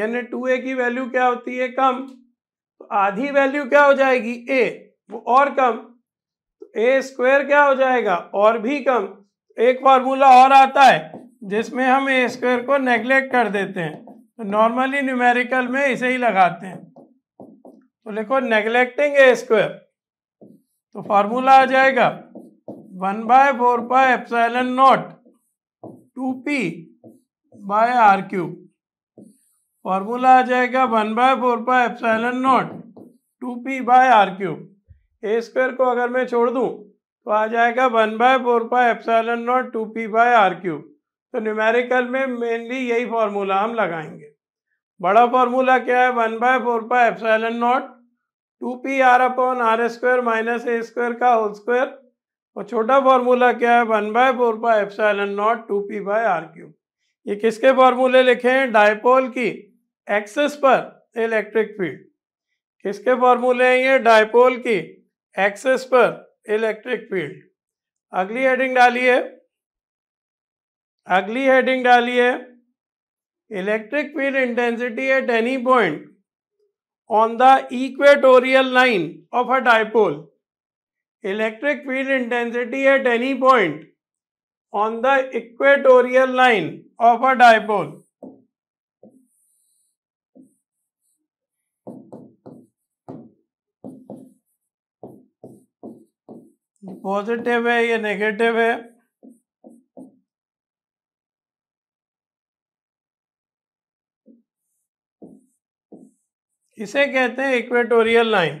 [SPEAKER 1] यानी टू ए की वैल्यू क्या होती है कम तो आधी वैल्यू क्या हो जाएगी ए वो और कम तो ए स्क्वायर क्या हो जाएगा और भी कम एक फार्मूला और आता है जिसमें हम ए स्क्वायर को नेग्लेक्ट कर देते हैं तो नॉर्मली न्यूमेरिकल में इसे ही लगाते हैं तो लिखो नेग्लेक्टिंग ए स्क्वायर तो फार्मूला आ जाएगा one by four pi epsilon naught two P by are cube formula आ जाएगा one by four pi epsilon naught two P by are cube A square को अगर मैं छोड़ दूं तो आ जाएगा one by four pi epsilon naught two P by are cube तो न्यूमेरिकल में मेनली यही फार्मूला हम लगाएंगे बड़ा फार्मूला क्या है one by four by epsilon naught two P R upon R square minus A square का होल स्क्वायर और छोटा फार्मूला क्या है one by four by N naught two P by are cube ये किसके फार्मूले लिखे हैं डायपोल की एक्सेस पर इलेक्ट्रिक फील्ड किसके फार्मूले हैं ये डायपोल की एक्सेस पर इलेक्ट्रिक फील्ड अगली हेडिंग डालिए अगली हेडिंग डालिए electric field intensity at any point on the equatorial line of a dipole electric field intensity at any point on the equatorial line of a dipole positive है या negative है इसे कहते हैं इक्वेटोरियल लाइन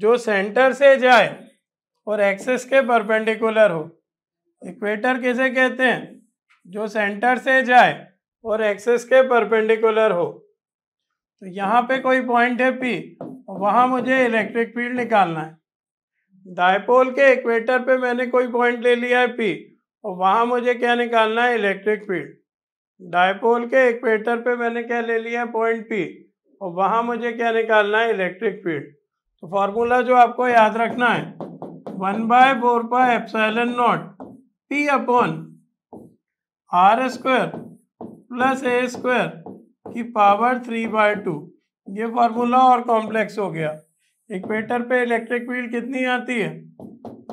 [SPEAKER 1] जो centre से जाए और एक्सेस के परपेंडिकुलर हो इक्वेटर किसे कहते हैं जो सेंटर से जाए और एक्सेस के परपेंडिकुलर हो तो यहाँ पे कोई पॉइंट है पी वहाँ मुझे इलेक्ट्रिक फील्ड निकालना है डायपोल के इक्वेटर पे मैंने कोई पॉइंट ले लिया है पी और वहाँ मुझे क्या निकालना है इलेक्ट्रिक फील्ड डायपोल के इक्वेटर पे मैंने क्या ले लिया है पॉइंट पी और वहां मुझे क्या निकालना है इलेक्ट्रिक फील्ड तो फार्मूला जो आपको याद रखना है one by four by epsilon naught P upon R square plus A square की पावर थ्री बाय टू ये फार्मूला और कॉम्प्लेक्स हो गया इक्वेटर पे इलेक्ट्रिक फील्ड कितनी आती है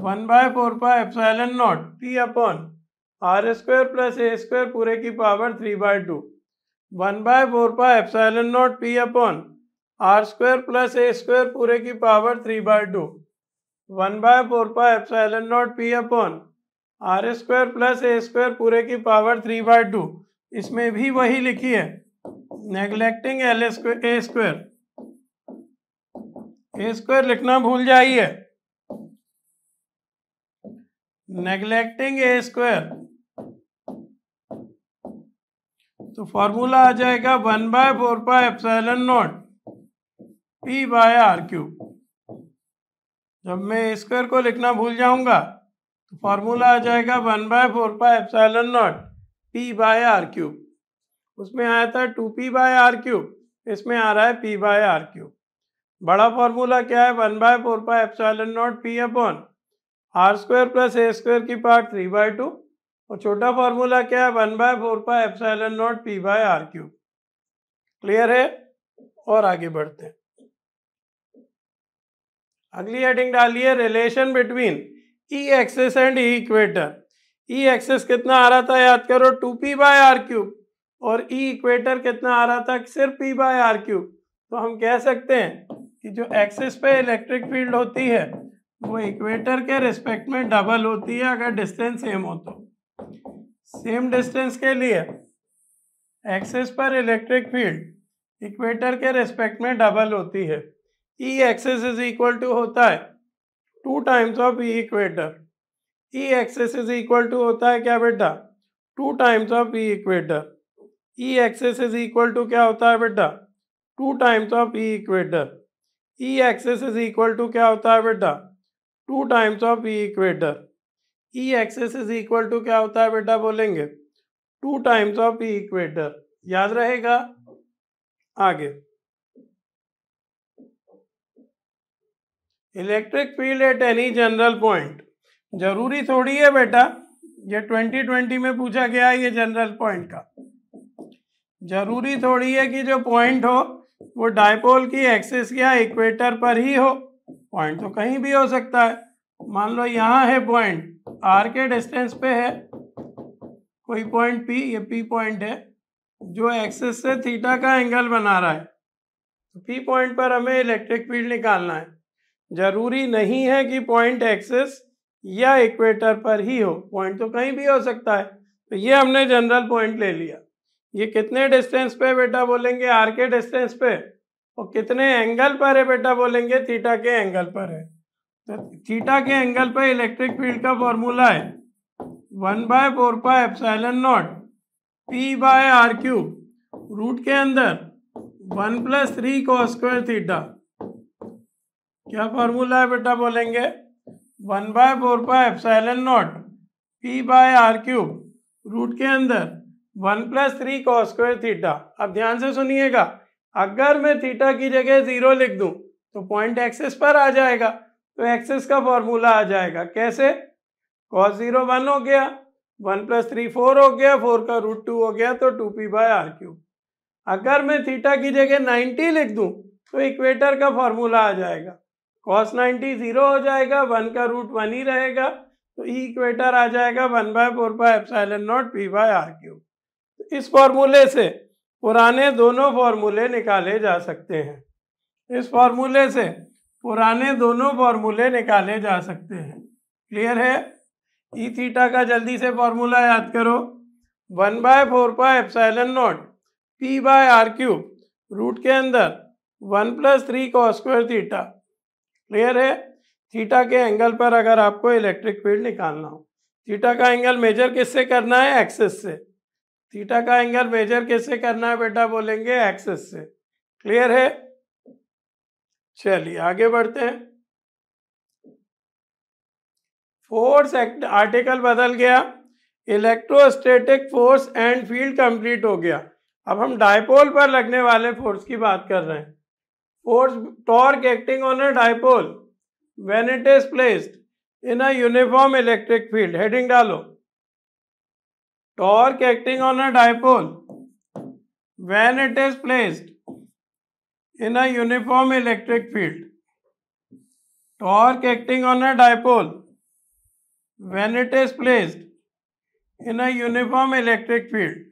[SPEAKER 1] one by four pi epsilon naught P upon R square plus A square पूरे की power three by two one by four pi epsilon naught P upon R square plus A square पूरे की power three by two one by four pi epsilon naught P upon R square plus A square पूरे की power three by to इसमें भी वही लिखी है neglecting L A square A square लिखना भूल जाइए नेग्लेक्टिंग ए स्क्वायर तो फॉर्मूला आ जाएगा one by four pi epsilon naught P by are cube जब मैं स्क्वायर को लिखना भूल जाऊंगा तो फॉर्मूला आ जाएगा one by four pi epsilon naught P by are cube उसमें आया था two P by are cube इसमें आ रहा है पी बाय आर क्यूब बड़ा फॉर्मूला क्या है one by four pi epsilon naught P upon R square plus A square की पार्ट थ्री बाय टू और छोटा फार्मूला क्या है one by four pi epsilon naught P by are cube clear है और आगे बढ़ते हैं अगली हेडिंग डालिए relation between E axis and E equator E axis कितना आ रहा था याद करो two P by are cube और ई e इक्वेटर कितना आ रहा था सिर्फ पी बाय आर क्यूब तो हम कह सकते हैं कि जो एक्सेस पे इलेक्ट्रिक फील्ड होती है वो इक्वेटर के रिस्पेक्ट में डबल होती है अगर डिस्टेंस सेम हो तो सेम डिस्टेंस के लिए एक्सेस पर इलेक्ट्रिक फील्ड इक्वेटर के रेस्पेक्ट में डबल होती है E axis is equal to होता है two times of E equator E axis is equal to होता है क्या बेटा two times of E equator E axis is equal to क्या होता है बेटा two times of E equator E axis is equal to क्या होता है बेटा two times of E equator E axis is equal to क्या होता है बेटा बोलेंगे two times of E equator याद रहेगा आगे electric field at any general point जरूरी थोड़ी है बेटा ये 2020 में पूछा गया है ये जनरल पॉइंट का जरूरी थोड़ी है कि जो पॉइंट हो वो डायपोल की एक्सेस क्या इक्वेटर पर ही हो पॉइंट तो कहीं भी हो सकता है मान लो यहाँ है पॉइंट आर के डिस्टेंस पे है कोई पॉइंट पी ये पी पॉइंट है जो एक्सेस से थीटा का एंगल बना रहा है तो पी पॉइंट पर हमें इलेक्ट्रिक फील्ड निकालना है जरूरी नहीं है कि पॉइंट एक्सेस या इक्वेटर पर ही हो पॉइंट तो कहीं भी हो सकता है तो ये हमने जनरल पॉइंट ले लिया ये कितने डिस्टेंस पे बेटा बोलेंगे आर के डिस्टेंस पे और कितने एंगल पर है बेटा बोलेंगे थीटा के एंगल पर है तो थीटा के एंगल पर इलेक्ट्रिक फील्ड का फॉर्मूला है one by four pi epsilon naught P by are cube root के अंदर one plus three cos square theta क्या फॉर्मूला है बेटा बोलेंगे one by four pi epsilon naught P by are cube root के अंदर one plus three cos square theta अब ध्यान से सुनिएगा अगर मैं थीटा की जगह जीरो लिख दूं तो पॉइंट एक्सेस पर आ जाएगा तो एक्सेस का फॉर्मूला आ जाएगा कैसे कॉस जीरो वन हो गया वन प्लस थ्री फोर हो गया फोर का रूट टू हो गया तो two P by are cube अगर मैं थीटा की जगह नाइन्टी लिख दूं तो इक्वेटर का फॉर्मूला आ जाएगा कॉस नाइन्टी जीरो हो जाएगा वन का रूट वन ही रहेगा तो ई इक्वेटर आ जाएगा one by four by epsilon naught P by are cube इस फॉर्मूले से पुराने दोनों फॉर्मूले निकाले जा सकते हैं इस फॉर्मूले से पुराने दोनों फॉर्मूले निकाले जा सकते हैं क्लियर है ई e थीटा का जल्दी से फॉर्मूला याद करो one by four pi epsilon naught P by are cube root के अंदर one plus three cos square theta clear है थीटा के एंगल पर अगर आपको इलेक्ट्रिक फील्ड निकालना हो थीटा का एंगल मेजर किससे करना है एक्सेस से थीटा का एंगल मेजर किससे करना है बेटा बोलेंगे एक्सेस से क्लियर है चलिए आगे बढ़ते हैं फोर्स एक्ट आर्टिकल बदल गया electrostatic force and field complete हो गया अब हम डायपोल पर लगने वाले फोर्स की बात कर रहे हैं force torque acting on a dipole when it is placed in a uniform electric field heading डालो torque acting on a dipole when it is placed in a uniform electric field. Torque acting on a dipole when it is placed in a uniform electric field.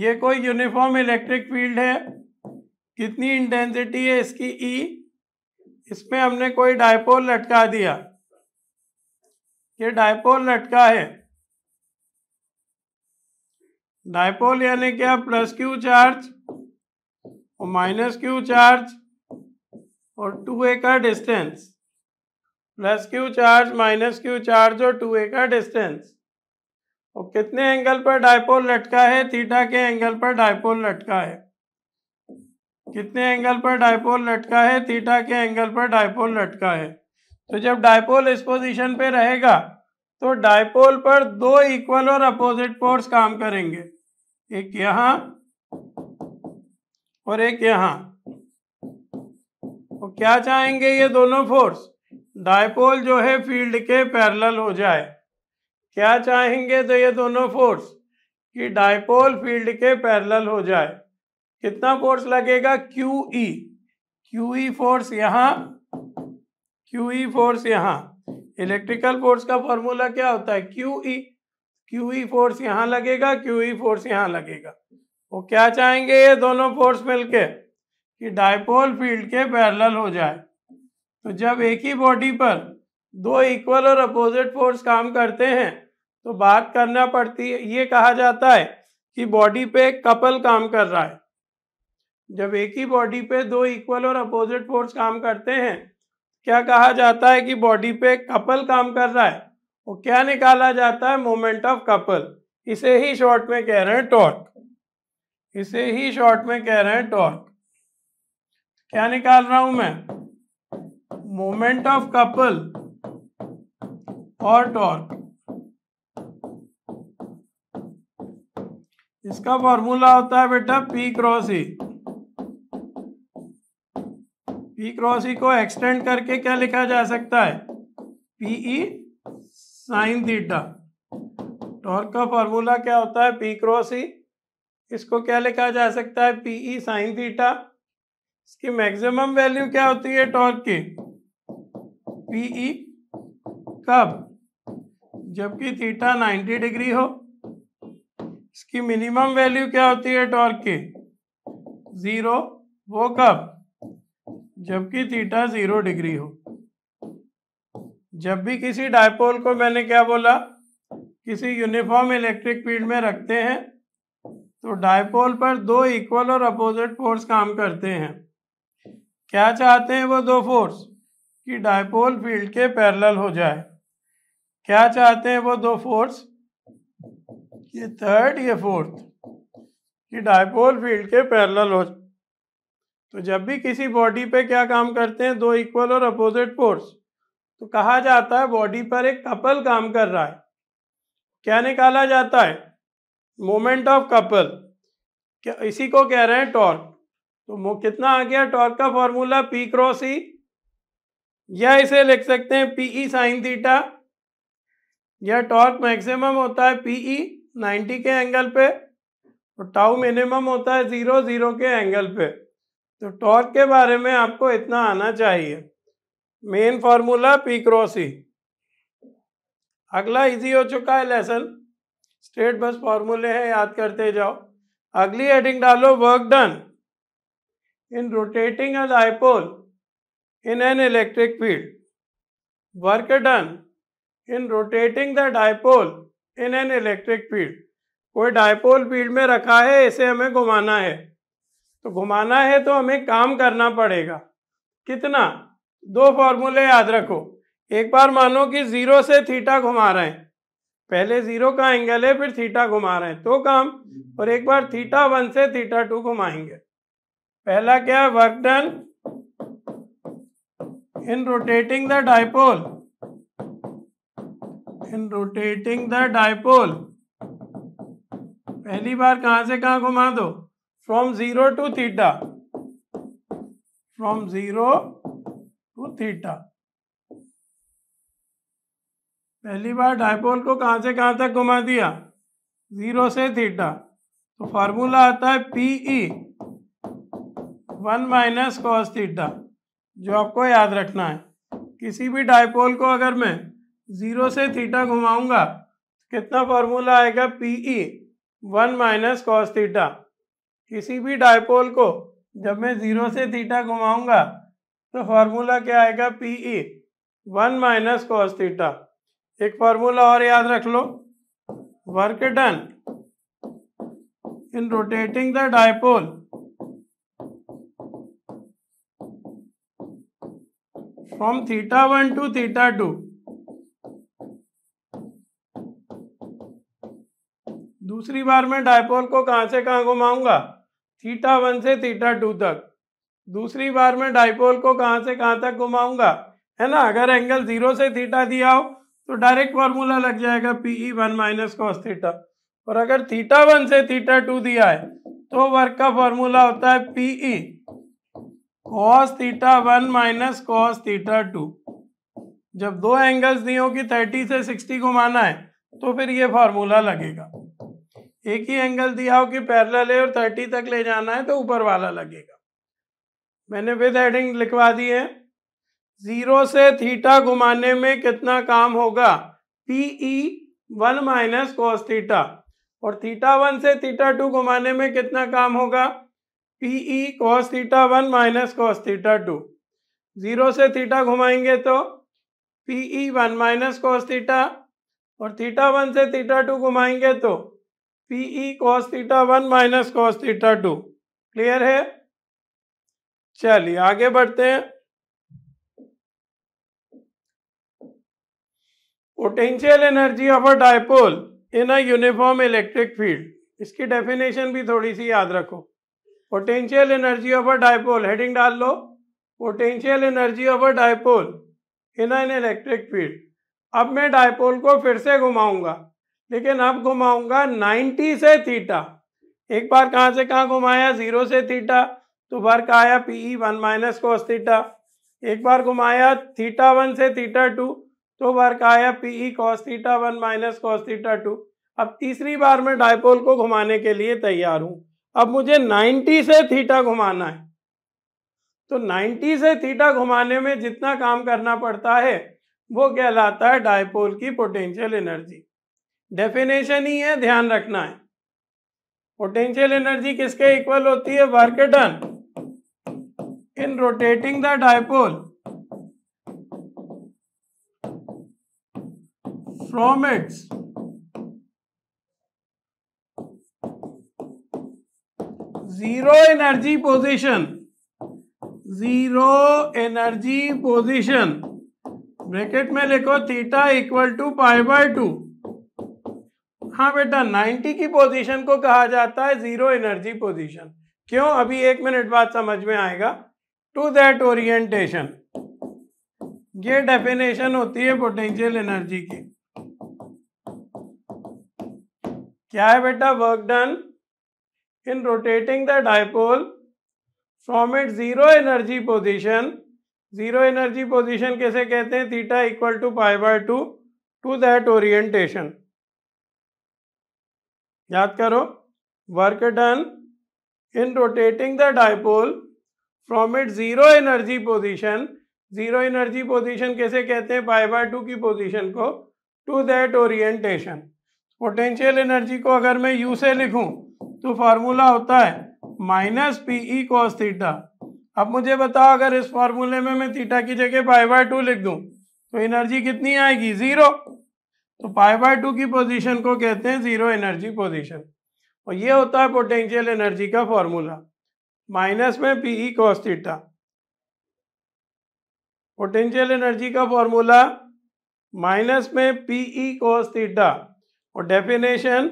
[SPEAKER 1] ये कोई uniform electric field है कितनी intensity है इसकी ई e? इसमें हमने कोई dipole लटका दिया ये डायपोल लटका है डायपोल यानी क्या प्लस क्यू चार्ज और माइनस क्यू चार्ज और टू ए का distance plus Q charge minus Q charge और टू ए का डिस्टेंस और कितने एंगल पर डायपोल लटका है थीटा के एंगल पर डायपोल लटका है कितने एंगल पर डायपोल लटका है थीटा के एंगल पर डायपोल लटका है तो जब डायपोल इस पोजीशन पे रहेगा तो डायपोल पर दो इक्वल और अपोजिट फोर्स काम करेंगे एक यहाँ और एक यहाँ तो क्या चाहेंगे ये दोनों फोर्स डायपोल जो है फील्ड के पैरेलल हो जाए क्या चाहेंगे तो ये दोनों फोर्स कि डायपोल फील्ड के पैरेलल हो जाए कितना फोर्स लगेगा Q E Q E force यहाँ क्यू ई फोर्स यहाँ इलेक्ट्रिकल फोर्स का फॉर्मूला क्या होता है Q E Q E force यहाँ लगेगा क्यू ई फोर्स यहाँ लगेगा वो क्या चाहेंगे ये दोनों फोर्स मिलके कि डायपोल फील्ड के पैरेलल हो जाए तो जब एक ही बॉडी पर दो इक्वल और अपोजिट फोर्स काम करते हैं तो बात करना पड़ती है ये कहा जाता है कि बॉडी पे एक कपल काम कर रहा है जब एक ही बॉडी पे दो इक्वल और अपोजिट फोर्स काम करते हैं क्या कहा जाता है कि बॉडी पे कपल काम कर रहा है वो क्या निकाला जाता है मोमेंट ऑफ कपल इसे ही शॉर्ट में कह रहे हैं टॉर्क इसे ही शॉर्ट में कह रहे हैं टॉर्क क्या निकाल रहा हूं मैं मोमेंट ऑफ कपल और टॉर्क इसका फॉर्मूला होता है बेटा P cross E P cross E को एक्सटेंड करके क्या लिखा जा सकता है पीई साइन थीटा टॉर्क का फॉर्मूला क्या होता है पी क्रॉस ई इसको क्या लिखा जा सकता है पीई साइन थीटा इसकी मैक्सिमम वैल्यू क्या होती है टॉर्क की पीई e कब जबकि थीटा 90 डिग्री हो इसकी मिनिमम वैल्यू क्या होती है टॉर्क की ज़ीरो वो कब जबकि थीटा ज़ीरो डिग्री हो जब भी किसी डायपोल को मैंने क्या बोला किसी यूनिफॉर्म इलेक्ट्रिक फील्ड में रखते हैं तो डायपोल पर दो इक्वल और अपोजिट फोर्स काम करते हैं क्या चाहते हैं वो दो फोर्स कि डायपोल फील्ड के पैरेलल हो जाए क्या चाहते हैं वो दो फोर्स ये थर्ड ये फोर्थ कि डायपोल फील्ड के पैरेलल हो तो जब भी किसी बॉडी पे क्या काम करते हैं दो इक्वल और अपोजिट फोर्स तो कहा जाता है बॉडी पर एक कपल काम कर रहा है क्या निकाला जाता है मोमेंट ऑफ कपल क्या इसी को कह रहे हैं टॉर्क तो कितना आ गया टॉर्क का फॉर्मूला पी क्रॉस ई या इसे लिख सकते हैं पीई साइन थीटा यह टॉर्क मैक्सिमम होता है पीई e नाइन्टी के एंगल पे और टाउ मिनिमम होता है जीरो जीरो के एंगल पे तो टॉर्क के बारे में आपको इतना आना चाहिए main formula P cross E अगला इजी हो चुका है लेसन स्टेट बस फॉर्मूले हैं याद करते जाओ अगली हेडिंग डालो work done in rotating a dipole in an electric field work done in rotating the dipole in an electric field कोई डायपोल फील्ड में रखा है इसे हमें घुमाना है तो घुमाना है तो हमें काम करना पड़ेगा कितना दो फॉर्मूले याद रखो एक बार मानो कि जीरो से थीटा घुमा रहे हैं पहले जीरो का एंगल है फिर थीटा घुमा रहे हैं तो काम और एक बार थीटा वन से थीटा टू घुमाएंगे पहला क्या है work done in rotating the dipole in rotating the dipole पहली बार कहां से कहां घुमा दो from zero to theta from zero to theta पहली बार डायपोल को कहाँ से कहाँ तक घुमा दिया जीरो से थीटा तो फार्मूला आता है P E one minus cos theta जो आपको याद रखना है किसी भी डायपोल को अगर मैं ज़ीरो से थीटा घुमाऊंगा कितना फार्मूला आएगा P E one minus cos theta किसी भी डायपोल को जब मैं ज़ीरो से थीटा घुमाऊंगा तो फार्मूला क्या आएगा P E one minus cos theta एक फार्मूला और याद रख लो work done in rotating the dipole from theta one to theta two दूसरी बार मैं डायपोल को कहां से कहां घुमाऊंगा थीटा वन से थीटा टू तक दूसरी बार मैं डायपोल को कहां से कहां तक घुमाऊंगा है ना अगर एंगल जीरो से थीटा दिया हो तो डायरेक्ट फॉर्मूला लग जाएगा P E one minus cos theta और अगर थीटा वन से थीटा टू दिया है तो वर्क का फॉर्मूला होता है P E cos theta one minus cos theta two जब दो एंगल्स दिए हो कि थर्टी से सिक्सटी घुमाना है तो फिर ये फॉर्मूला लगेगा एक ही एंगल दिया हो कि पैरेलल है और थर्टी तक ले जाना है तो ऊपर वाला लगेगा मैंने विद हेडिंग लिखवा दी है जीरो से थीटा घुमाने में कितना काम होगा P E e one minus cos theta और थीटा वन से थीटा टू घुमाने में कितना काम होगा P E cos e theta one minus cos theta two zero से थीटा घुमाएंगे तो P E e one minus cos theta और थीटा वन से थीटा टू घुमाएंगे तो P E cos theta one minus cos theta two clear है चलिए आगे बढ़ते हैं potential energy of a dipole in a uniform electric field इसकी डेफिनेशन भी थोड़ी सी याद रखो potential energy of a dipole heading डाल लो potential energy of a dipole in an electric field अब मैं डायपोल को फिर से घुमाऊंगा लेकिन अब घुमाऊंगा 90 से थीटा एक बार कहाँ से कहाँ घुमाया जीरो से थीटा तो फर्क आया P E one minus cos theta एक बार घुमाया थीटा वन से थीटा टू तो बार कहा है P E one minus cos theta two अब तीसरी बार मैं डायपोल को घुमाने के लिए तैयार हूं अब मुझे 90 से थीटा घुमाना है तो 90 से थीटा घुमाने में जितना काम करना पड़ता है वो कहलाता है डायपोल की पोटेंशियल एनर्जी डेफिनेशन ही है ध्यान रखना है पोटेंशियल एनर्जी किसके इक्वल होती है work done in rotating the dipole from its zero energy position zero energy position bracket में लिखो theta equal to pi by two हाँ बेटा 90 की पोजीशन को कहा जाता है जीरो एनर्जी पोजीशन क्यों अभी एक मिनट बाद समझ में आएगा टू दैट ओरिएंटेशन ये डेफिनेशन होती है पोटेंशियल एनर्जी की क्या है बेटा work done in rotating the dipole from it zero energy position zero energy position कैसे कहते हैं theta equal to pi by two to that orientation याद करो work done in rotating the dipole from it zero energy position zero energy position कैसे कहते हैं pi by two की position को to that orientation potential energy को अगर मैं यू से लिखूं तो फार्मूला होता है minus P E cos theta अब मुझे बताओ अगर इस फार्मूले में मैं थीटा की जगह पाई बाय टू लिख दूं तो एनर्जी कितनी आएगी जीरो तो पाई बाय टू की पोजीशन को कहते हैं जीरो एनर्जी पोजीशन और ये होता है पोटेंशियल एनर्जी का फॉर्मूला माइनस में P E cos theta potential energy का फॉर्मूला माइनस में पी ई कॉस थीटा और definition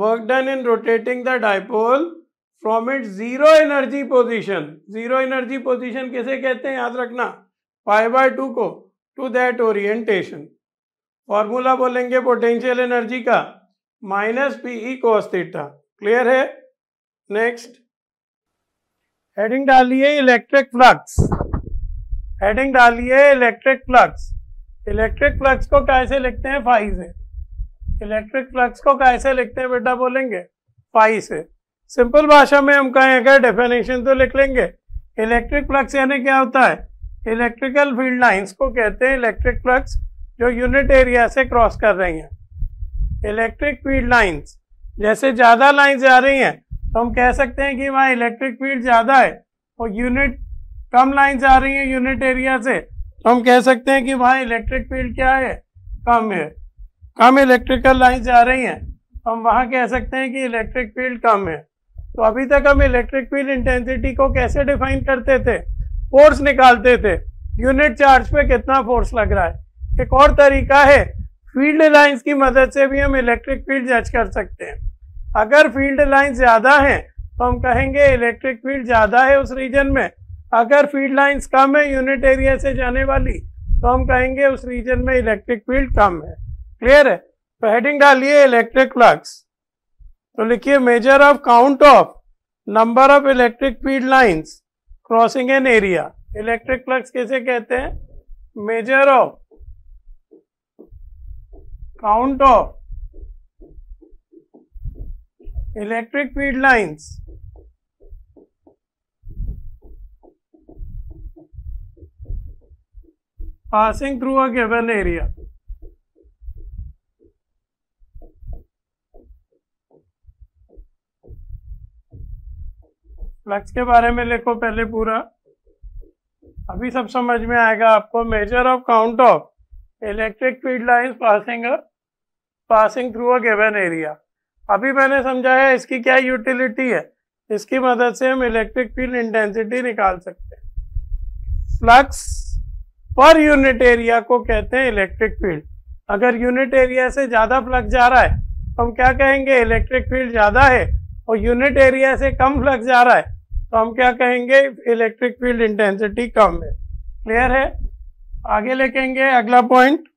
[SPEAKER 1] work done in rotating the dipole from it zero energy position zero energy position किसे कहते हैं याद रखना फाइव बाय टू को टू दैट ओरिएंटेशन फॉर्मूला बोलेंगे पोटेंशियल एनर्जी का minus P E theta clear है नेक्स्ट हेडिंग डालिए इलेक्ट्रिक फ्लक्स हेडिंग डालिए इलेक्ट्रिक फ्लक्स इलेक्ट्रिक फ्लक्स को कैसे लिखते हैं फाइव से इलेक्ट्रिक फ्लक्स को कैसे लिखते हैं बेटा बोलेंगे पाई से सिंपल भाषा में हम कहें अगर डेफिनेशन तो लिख लेंगे इलेक्ट्रिक फ्लक्स यानी क्या होता है इलेक्ट्रिकल फील्ड लाइंस को कहते हैं इलेक्ट्रिक फ्लक्स जो यूनिट एरिया से क्रॉस कर रही हैं इलेक्ट्रिक फील्ड लाइंस जैसे ज़्यादा लाइंस जा रही हैं तो हम कह सकते हैं कि वहाँ इलेक्ट्रिक फील्ड ज़्यादा है और यूनिट कम लाइंस आ रही हैं यूनिट एरिया से तो हम कह सकते हैं कि वहाँ इलेक्ट्रिक फील्ड क्या है कम है कम इलेक्ट्रिकल लाइन जा रही हैं तो हम वहाँ कह सकते हैं कि इलेक्ट्रिक फील्ड कम है तो अभी तक हम इलेक्ट्रिक फील्ड इंटेंसिटी को कैसे डिफाइन करते थे फोर्स निकालते थे यूनिट चार्ज पे कितना फोर्स लग रहा है एक और तरीका है फील्ड लाइंस की मदद से भी हम इलेक्ट्रिक फील्ड जज कर सकते हैं अगर फील्ड लाइन ज़्यादा है तो हम कहेंगे इलेक्ट्रिक फील्ड ज़्यादा है उस रीजन में अगर फील्ड लाइंस कम है यूनिट एरिया से जाने वाली तो हम कहेंगे उस रीजन में इलेक्ट्रिक फील्ड कम है क्लियर है तो हेडिंग डालिए इलेक्ट्रिक फ्लक्स तो लिखिए measure of count of number of electric field lines crossing an area electric flux कैसे कहते हैं measure of count of electric field lines passing through a given area flux के बारे में लिखो पहले पूरा अभी सब समझ में आएगा आपको measure of count of electric field line passing passing through a given area अभी मैंने समझाया इसकी क्या यूटिलिटी है इसकी मदद से हम इलेक्ट्रिक फील्ड इंटेंसिटी निकाल सकते हैं फ्लक्स पर यूनिट एरिया को कहते हैं इलेक्ट्रिक फील्ड अगर यूनिट एरिया से ज़्यादा फ्लक्स जा रहा है तो हम क्या कहेंगे इलेक्ट्रिक फील्ड ज़्यादा है और यूनिट एरिया से कम फ्लक्स जा रहा है तो हम क्या कहेंगे इलेक्ट्रिक फील्ड इंटेंसिटी कम है क्लियर है आगे लिखेंगे अगला point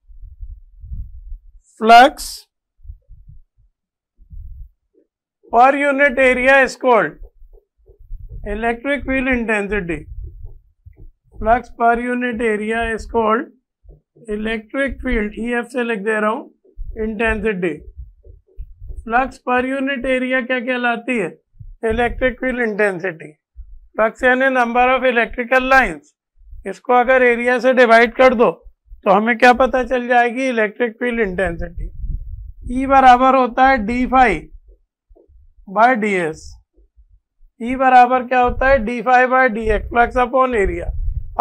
[SPEAKER 1] flux per unit area is called electric field intensity flux per unit area is called electric field E F से लिख दे रहा हूं intensity flux per unit area क्या कहलाती है इलेक्ट्रिक फील्ड इंटेंसिटी फ्लक्स यानी नंबर ऑफ इलेक्ट्रिकल लाइंस इसको अगर एरिया से डिवाइड कर दो तो हमें क्या पता चल जाएगी इलेक्ट्रिक फील्ड इंटेंसिटी ई बराबर होता है d phi by d S E बराबर क्या होता है d phi by d x flux upon area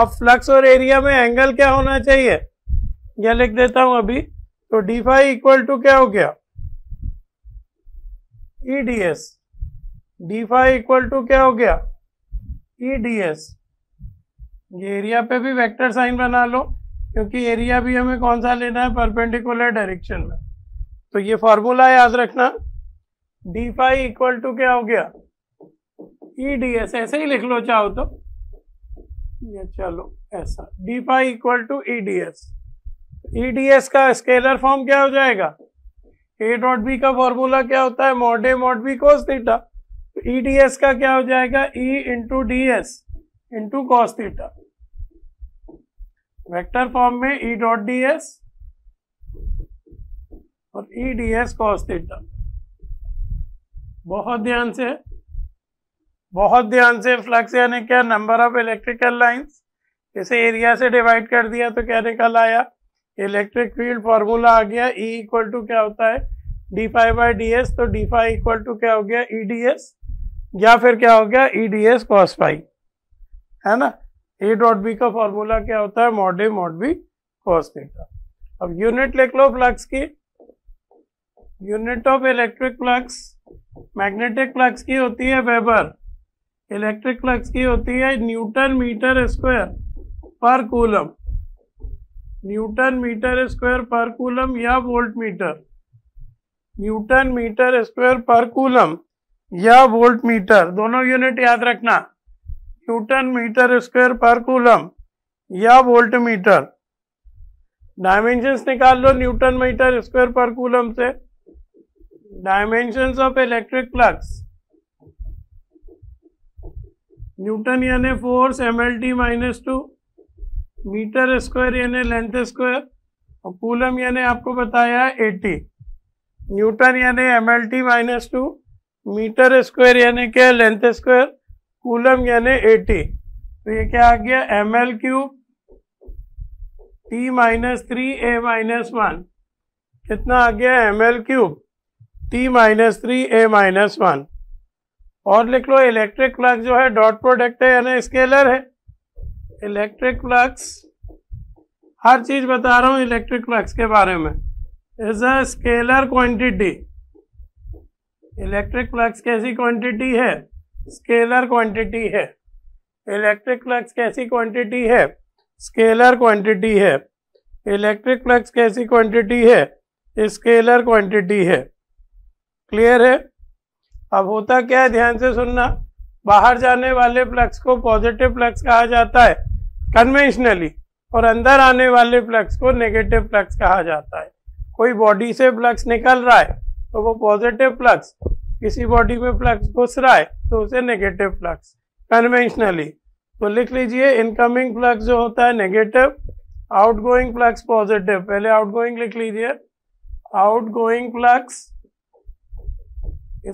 [SPEAKER 1] अब फ्लक्स और एरिया में एंगल क्या होना चाहिए यह लिख देता हूं अभी तो डी फाइव इक्वल टू क्या हो गया E d S d phi equal to क्या हो गया ई डी एस ये एरिया पे भी वेक्टर साइन बना लो क्योंकि एरिया भी हमें कौन सा लेना है परपेंडिकुलर डायरेक्शन में तो ये फॉर्मूला याद रखना डी फाइव इक्वल टू क्या हो गया ई डी एस ऐसे ही लिख लो चाहो तो ये चलो ऐसा d phi equal to E d S E d S का स्केलर फॉर्म क्या हो जाएगा ए डॉट बी का फॉर्मूला क्या होता है mod A mod B cos theta तो ई डी एस का क्या हो जाएगा E into d S into cos theta vector form में ई डॉट डी एस और E d S cos theta बहुत ध्यान से बहुत ध्यान से फ्लक्स यानी क्या नंबर ऑफ इलेक्ट्रिकल लाइंस इसे एरिया से डिवाइड कर दिया तो क्या निकल आया इलेक्ट्रिक फील्ड फॉर्मूला आ गया ई इक्वल टू क्या होता है d phi by d S तो डी फाइव इक्वल टू क्या हो गया ई डी एस या फिर क्या हो गया E d S cos phi है ना ए डॉट बी का फॉर्मूला क्या होता है mod A mod B cos theta अब यूनिट लिख लो फ्लक्स की unit of electric flux magnetic flux की होती है वेबर इलेक्ट्रिक फ्लक्स की होती है newton metre square per coulomb newton metre square per coulomb या volt metre newton metre square per coulomb या वोल्ट मीटर दोनों यूनिट याद रखना newton metre square per coulomb या वोल्ट मीटर डायमेंशन निकाल लो newton metre square per coulomb से dimension of electric flux newton यानी force M L T minus two metre square यानी लेंथ स्क्वायर और कूलम यानी आपको बताया एटी न्यूटन यानी M L T minus two metre square यानी क्या लेंथ स्क्वायर कूलम यानी एटी तो ये क्या आ गया M L cube T minus three A minus one कितना आ गया M L cube T minus three A minus one और लिख लो इलेक्ट्रिक फ्लक्स जो है डॉट प्रोडक्ट है यानी स्केलर है इलेक्ट्रिक फ्लक्स हर चीज बता रहा हूँ इलेक्ट्रिक फ्लक्स के बारे में is a scalar quantity electric flux कैसी क्वांटिटी है स्केलर क्वांटिटी है इलेक्ट्रिक फ्लक्स कैसी क्वांटिटी है स्केलर क्वांटिटी है इलेक्ट्रिक फ्लक्स कैसी क्वांटिटी है स्केलर क्वांटिटी है क्लियर है अब होता क्या है ध्यान से सुनना बाहर जाने वाले फ्लक्स को पॉजिटिव फ्लक्स कहा जाता है कन्वेंशनली और अंदर आने वाले फ्लक्स को नेगेटिव फ्लक्स कहा जाता है कोई बॉडी से फ्लक्स निकल रहा है तो वो पॉजिटिव फ्लक्स किसी बॉडी में फ्लक्स घुस रहा है तो उसे नेगेटिव फ्लक्स कन्वेंशनली तो लिख लीजिए इनकमिंग फ्लक्स जो होता है नेगेटिव आउटगोइंग फ्लक्स पॉजिटिव पहले आउटगोइंग लिख लीजिए आउटगोइंग फ्लक्स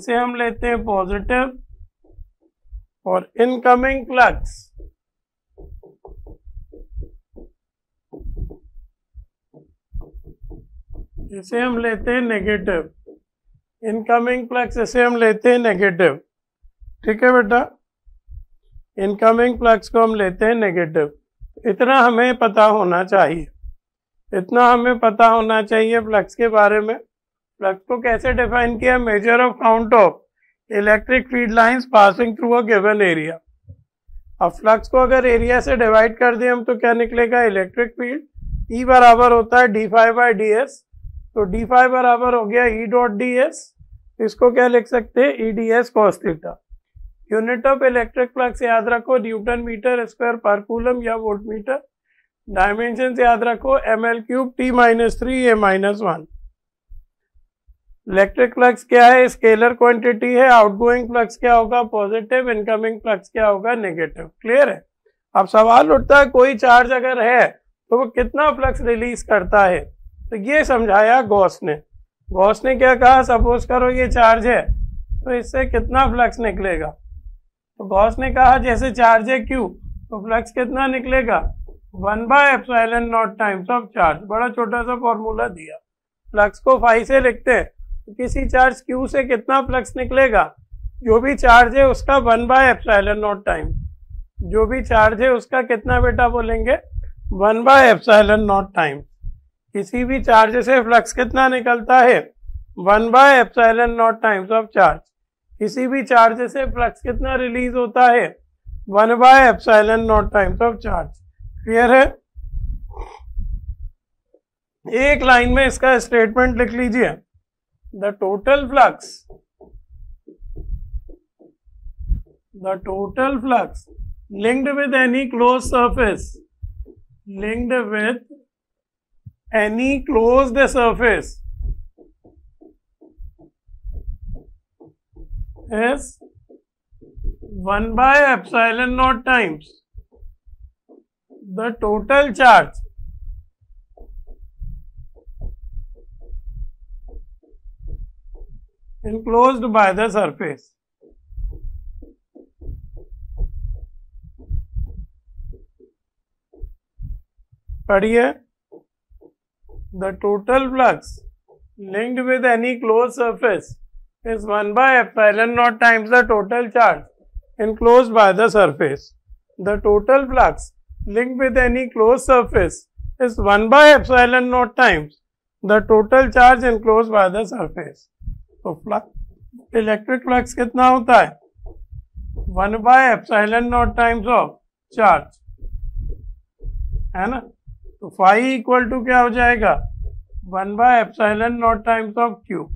[SPEAKER 1] इसे हम लेते हैं पॉजिटिव और इनकमिंग फ्लक्स इसे हम लेते हैं नेगेटिव इनकमिंग प्लग जैसे हम लेते हैं नेगेटिव ठीक है बेटा इनकमिंग प्लग्स को हम लेते हैं नेगेटिव इतना हमें पता होना चाहिए इतना हमें पता होना चाहिए फ्लक्स के बारे में फ्लक्स को कैसे डिफाइन किया measure of count of electric field lines passing through a given area अब फ्लक्स को अगर एरिया से डिवाइड कर दें हम तो क्या निकलेगा इलेक्ट्रिक फील्ड ई बराबर होता है d phi by d S तो डी फाइव बराबर हो गया ई डॉट डी एस इसको क्या लिख सकते हैं E d S cos theta unit of electric flux याद रखो newton metre square per coulomb या वोल्ट मीटर डायमेंशन याद रखो M L cube T minus three A minus one electric flux क्या है स्केलर क्वांटिटी है आउटगोइंग फ्लक्स क्या होगा पॉजिटिव इनकमिंग फ्लक्स क्या होगा नेगेटिव क्लियर है अब सवाल उठता है कोई चार्ज अगर है तो वो कितना फ्लक्स रिलीज करता है तो ये समझाया गॉस ने गॉस ने क्या कहा सपोज करो ये चार्ज है तो इससे कितना फ्लक्स निकलेगा तो गॉस ने कहा जैसे चार्ज है क्यू तो फ्लक्स कितना निकलेगा one by nought times of charge बड़ा छोटा सा फॉर्मूला दिया फ्लक्स को फाइव से लिखते हैं तो किसी चार्ज क्यू से कितना फ्लक्स निकलेगा जो भी चार्ज है उसका one by epsilon naught time जो भी चार्ज है उसका कितना बेटा बोलेंगे one by epsilon naught times किसी भी चार्ज से फ्लक्स कितना निकलता है one by epsilon naught times of charge किसी भी चार्ज से फ्लक्स कितना रिलीज होता है one by epsilon naught times of charge clear है एक लाइन में इसका स्टेटमेंट लिख लीजिए the total flux the total flux linked with any close surface linked with any closed surface is 1 by epsilon naught times the total charge enclosed by the surface. पढ़िए the total flux linked with any closed surface is 1 by epsilon naught times the total charge enclosed by the surface. The total flux linked with any closed surface is 1 by epsilon naught times the total charge enclosed by the surface. So, flux, electric flux कितना होता है? 1 by epsilon naught times of charge. है ना? तो five equal to क्या हो जाएगा one by epsilon naught times of Q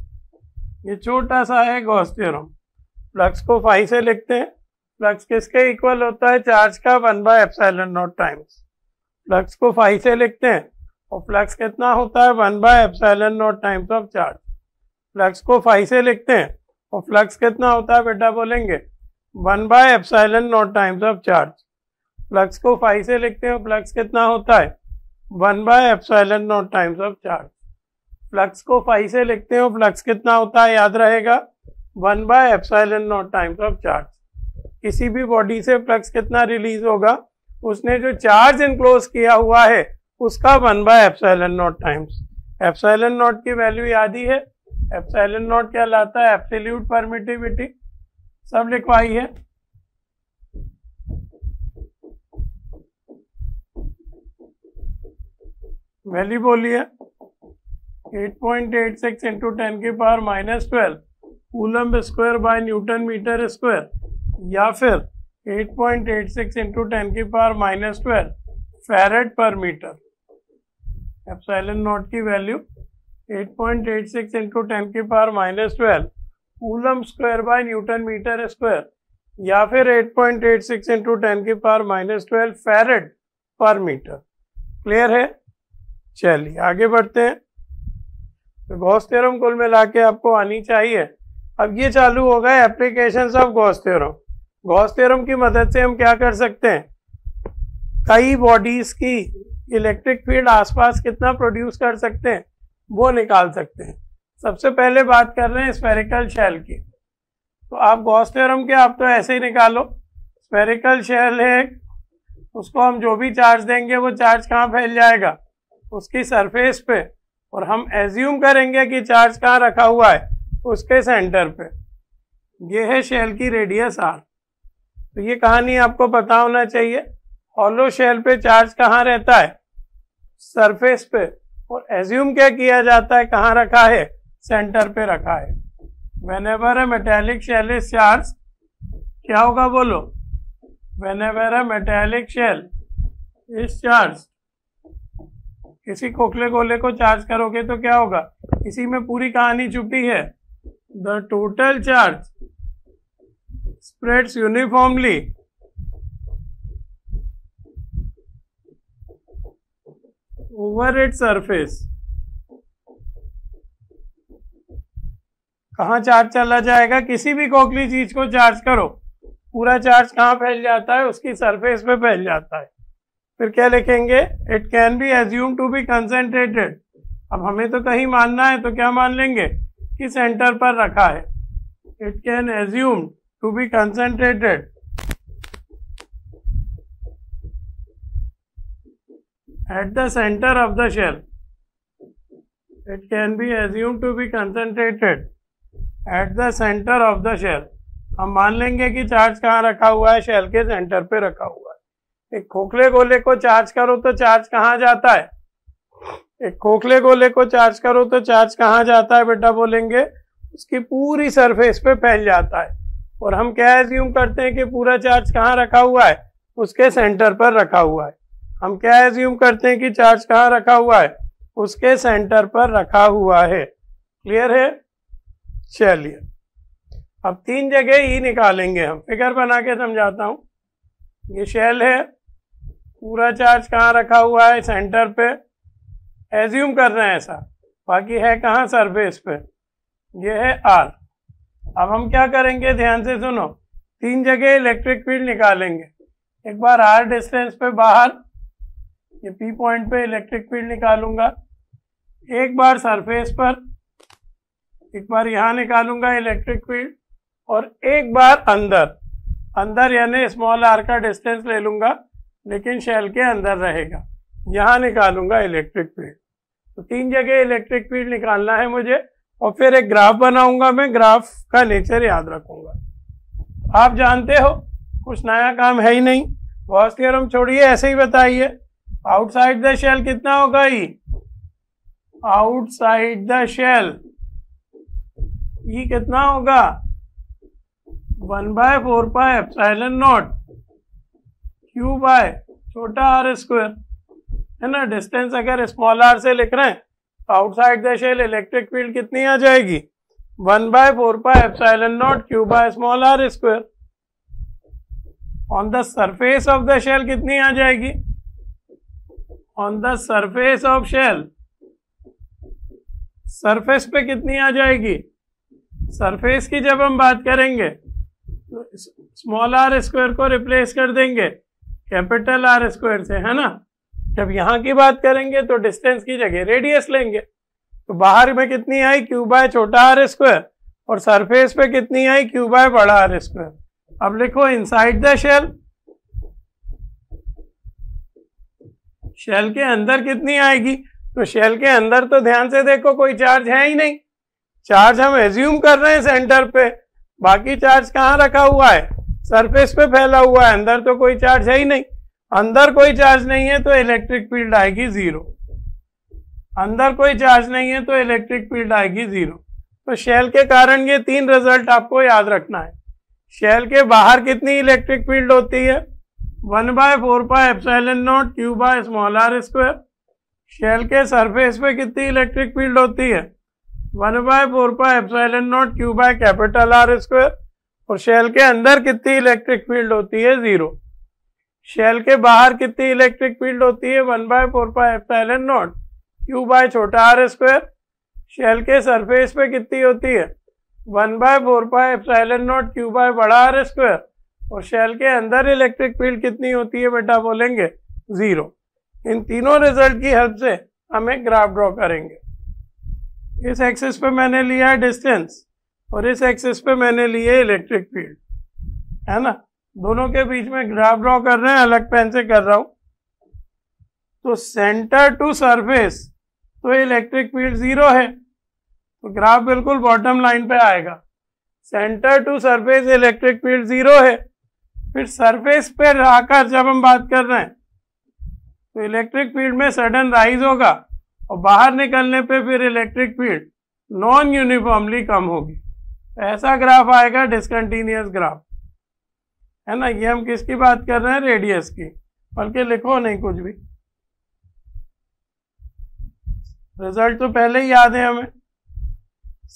[SPEAKER 1] ये छोटा सा है गॉस फ्लक्स को फाइव से लिखते हैं फ्लक्स किसके इक्वल होता है चार्ज का one by epsilon naught times flux को फाइव से लिखते हैं और फ्लक्स कितना होता है one by epsilon naught times of charge flux को फाइव से लिखते हैं और फ्लक्स कितना होता है बेटा बोलेंगे one by epsilon naught times of charge flux को फाइव से लिखते हैं फ्लक्स कितना होता है one by epsilon naught times of charge flux को फाइव से लिखते हो फ्लक्स कितना होता है याद रहेगा one by epsilon naught times of charge किसी भी बॉडी से फ्लक्स कितना रिलीज होगा उसने जो चार्ज इनक्लोज किया हुआ है उसका one by epsilon naught times epsilon naught की वैल्यू याद ही है एप्सलन नॉट क्या लाता है एप्सल्यूट परमिटिविटी सब लिखवाई है वैल्यू बोलिए 8.86 इंटू टेन के power minus twelve coulomb square by newton metre square या फिर 8.86 इंटू टेन के power minus twelve farad per metre epsilon naught की वैल्यू 8.86 इंटू टेन के power minus twelve coulomb square by newton metre square या फिर 8.86 into ten के power minus twelve farad per metre clear है चलिए आगे बढ़ते हैं तो गॉस कुल मिला के आपको आनी चाहिए अब ये चालू हो गए एप्लीकेशन ऑफ गॉस थ्योरम की मदद से हम क्या कर सकते हैं कई बॉडीज की इलेक्ट्रिक फील्ड आसपास कितना प्रोड्यूस कर सकते हैं वो निकाल सकते हैं सबसे पहले बात कर रहे हैं स्पेरिकल शेल की तो आप गॉस के आप तो ऐसे ही निकालो स्पेरिकल शेल है उसको हम जो भी चार्ज देंगे वो चार्ज कहाँ फैल जाएगा उसकी सरफेस पे और हम एज्यूम करेंगे कि चार्ज कहाँ रखा हुआ है उसके सेंटर पे ये है शेल की रेडियस आर तो ये कहानी आपको पता होना चाहिए हॉलो शेल पे चार्ज कहाँ रहता है सरफेस पे और एज्यूम क्या किया जाता है कहाँ रखा है सेंटर पे रखा है whenever a metallic shell is charge क्या होगा बोलो whenever a metallic shell is charge किसी खोखले गोले को चार्ज करोगे तो क्या होगा इसी में पूरी कहानी छुपी है the total charge spreads uniformly over it surface कहा चार्ज चला जाएगा किसी भी खोखली चीज को चार्ज करो पूरा चार्ज कहाँ फैल जाता है उसकी सरफेस पे फैल जाता है फिर क्या लिखेंगे it can be assume to be concentrated अब हमें तो कहीं मानना है तो क्या मान लेंगे कि सेंटर पर रखा है it can assume to be concentrated at the centre of the shell it can be assume to be concentrated at the centre of the shell हम मान लेंगे कि चार्ज कहाँ रखा हुआ है शेल के सेंटर पे रखा हुआ है एक खोखले गोले को चार्ज करो तो चार्ज कहाँ जाता है एक खोखले गोले को चार्ज करो तो चार्ज कहाँ जाता है बेटा बोलेंगे उसकी पूरी सरफेस पे फैल जाता है और हम क्या एज्यूम करते हैं कि पूरा चार्ज कहाँ रखा हुआ है उसके सेंटर पर रखा हुआ है हम क्या एज्यूम करते हैं कि चार्ज कहाँ रखा हुआ है उसके सेंटर पर रखा हुआ है क्लियर है चलिए अब तीन जगह ई निकालेंगे हम फिगर बना के समझाता हूँ ये शेल है पूरा चार्ज कहाँ रखा हुआ है सेंटर पे एज्यूम कर रहे हैं ऐसा बाकी है कहाँ सरफेस पे ये है आर अब हम क्या करेंगे ध्यान से सुनो तीन जगह इलेक्ट्रिक फील्ड निकालेंगे एक बार आर डिस्टेंस पे बाहर ये पी पॉइंट पे इलेक्ट्रिक फील्ड निकालूंगा एक बार सरफेस पर एक बार यहाँ निकालूंगा इलेक्ट्रिक फील्ड और एक बार अंदर अंदर यानी स्मॉल आर का डिस्टेंस ले लूंगा लेकिन शेल के अंदर रहेगा यहाँ निकालूंगा इलेक्ट्रिक फील्ड तो तीन जगह इलेक्ट्रिक फील्ड निकालना है मुझे और फिर एक ग्राफ बनाऊंगा मैं ग्राफ का नेचर याद रखूंगा आप जानते हो कुछ नया काम है ही नहीं गॉस हम छोड़िए ऐसे ही बताइए आउटसाइड द शेल कितना होगा E outside the shell E कितना होगा one by four pi epsilon naught Q by छोटा आर स्क्वायर है ना डिस्टेंस अगर स्मॉल आर से लिख रहे हैं तो outside the shell electric field कितनी आ जाएगी one by four by F naught Q by small R square on the surface of the shell कितनी आ जाएगी on the surface of shell surface पे कितनी आ जाएगी सरफेस की जब हम बात करेंगे तो स्मॉल आर स्क्वायर को रिप्लेस कर देंगे कैपिटल आर स्क्वायर से है ना जब यहाँ की बात करेंगे तो डिस्टेंस की जगह रेडियस लेंगे तो बाहर में कितनी आई क्यू बाय छोटा आर स्क्वायर और सरफेस पे कितनी आई क्यू बाय बड़ा आर स्क्वायर अब लिखो इनसाइड द शेल शेल के अंदर कितनी आएगी तो शेल के अंदर तो ध्यान से देखो कोई चार्ज है ही नहीं चार्ज हम एज्यूम कर रहे हैं सेंटर पे बाकी चार्ज कहाँ रखा हुआ है सरफेस पे फैला हुआ है अंदर तो कोई चार्ज है ही नहीं अंदर कोई चार्ज नहीं है तो इलेक्ट्रिक फील्ड आएगी जीरो अंदर कोई चार्ज नहीं है तो इलेक्ट्रिक फील्ड आएगी जीरो तो शेल के कारण ये तीन रिजल्ट आपको याद रखना है शेल के बाहर कितनी इलेक्ट्रिक फील्ड होती है one by four pi epsilon naught Q by small R square shell के सरफेस पे कितनी इलेक्ट्रिक फील्ड होती है one by four pi epsilon naught Q by capital R square और शेल के अंदर कितनी इलेक्ट्रिक फील्ड होती है जीरो शेल के बाहर कितनी इलेक्ट्रिक फील्ड होती है one by four pi F L N naught Q by छोटा आर स्क्वायर शेल के सरफेस पे कितनी होती है one by four pi F L N naught Q by बड़ा आर स्क्वायर और शेल के अंदर इलेक्ट्रिक फील्ड कितनी होती है बेटा बोलेंगे जीरो इन तीनों रिजल्ट की हेल्प से हम एक ग्राफ ड्रॉ करेंगे इस एक्सिस पे मैंने लिया है डिस्टेंस और इस एक्सिस पे मैंने लिए इलेक्ट्रिक फील्ड है ना दोनों के बीच में ग्राफ ड्रॉ कर रहे हैं अलग पेन से कर रहा हूं तो सेंटर टू सरफेस तो इलेक्ट्रिक फील्ड जीरो है तो ग्राफ बिल्कुल बॉटम लाइन पे आएगा centre to surface electric field zero है फिर सरफेस पे आकर जब हम बात कर रहे हैं तो इलेक्ट्रिक फील्ड में सडन राइज होगा और बाहर निकलने पे फिर इलेक्ट्रिक फील्ड नॉन यूनिफॉर्मली कम होगी ऐसा ग्राफ आएगा डिसकंटिन्यूस ग्राफ है ना ये हम किसकी बात कर रहे हैं रेडियस की बल्कि लिखो नहीं कुछ भी रिजल्ट तो पहले ही याद है हमें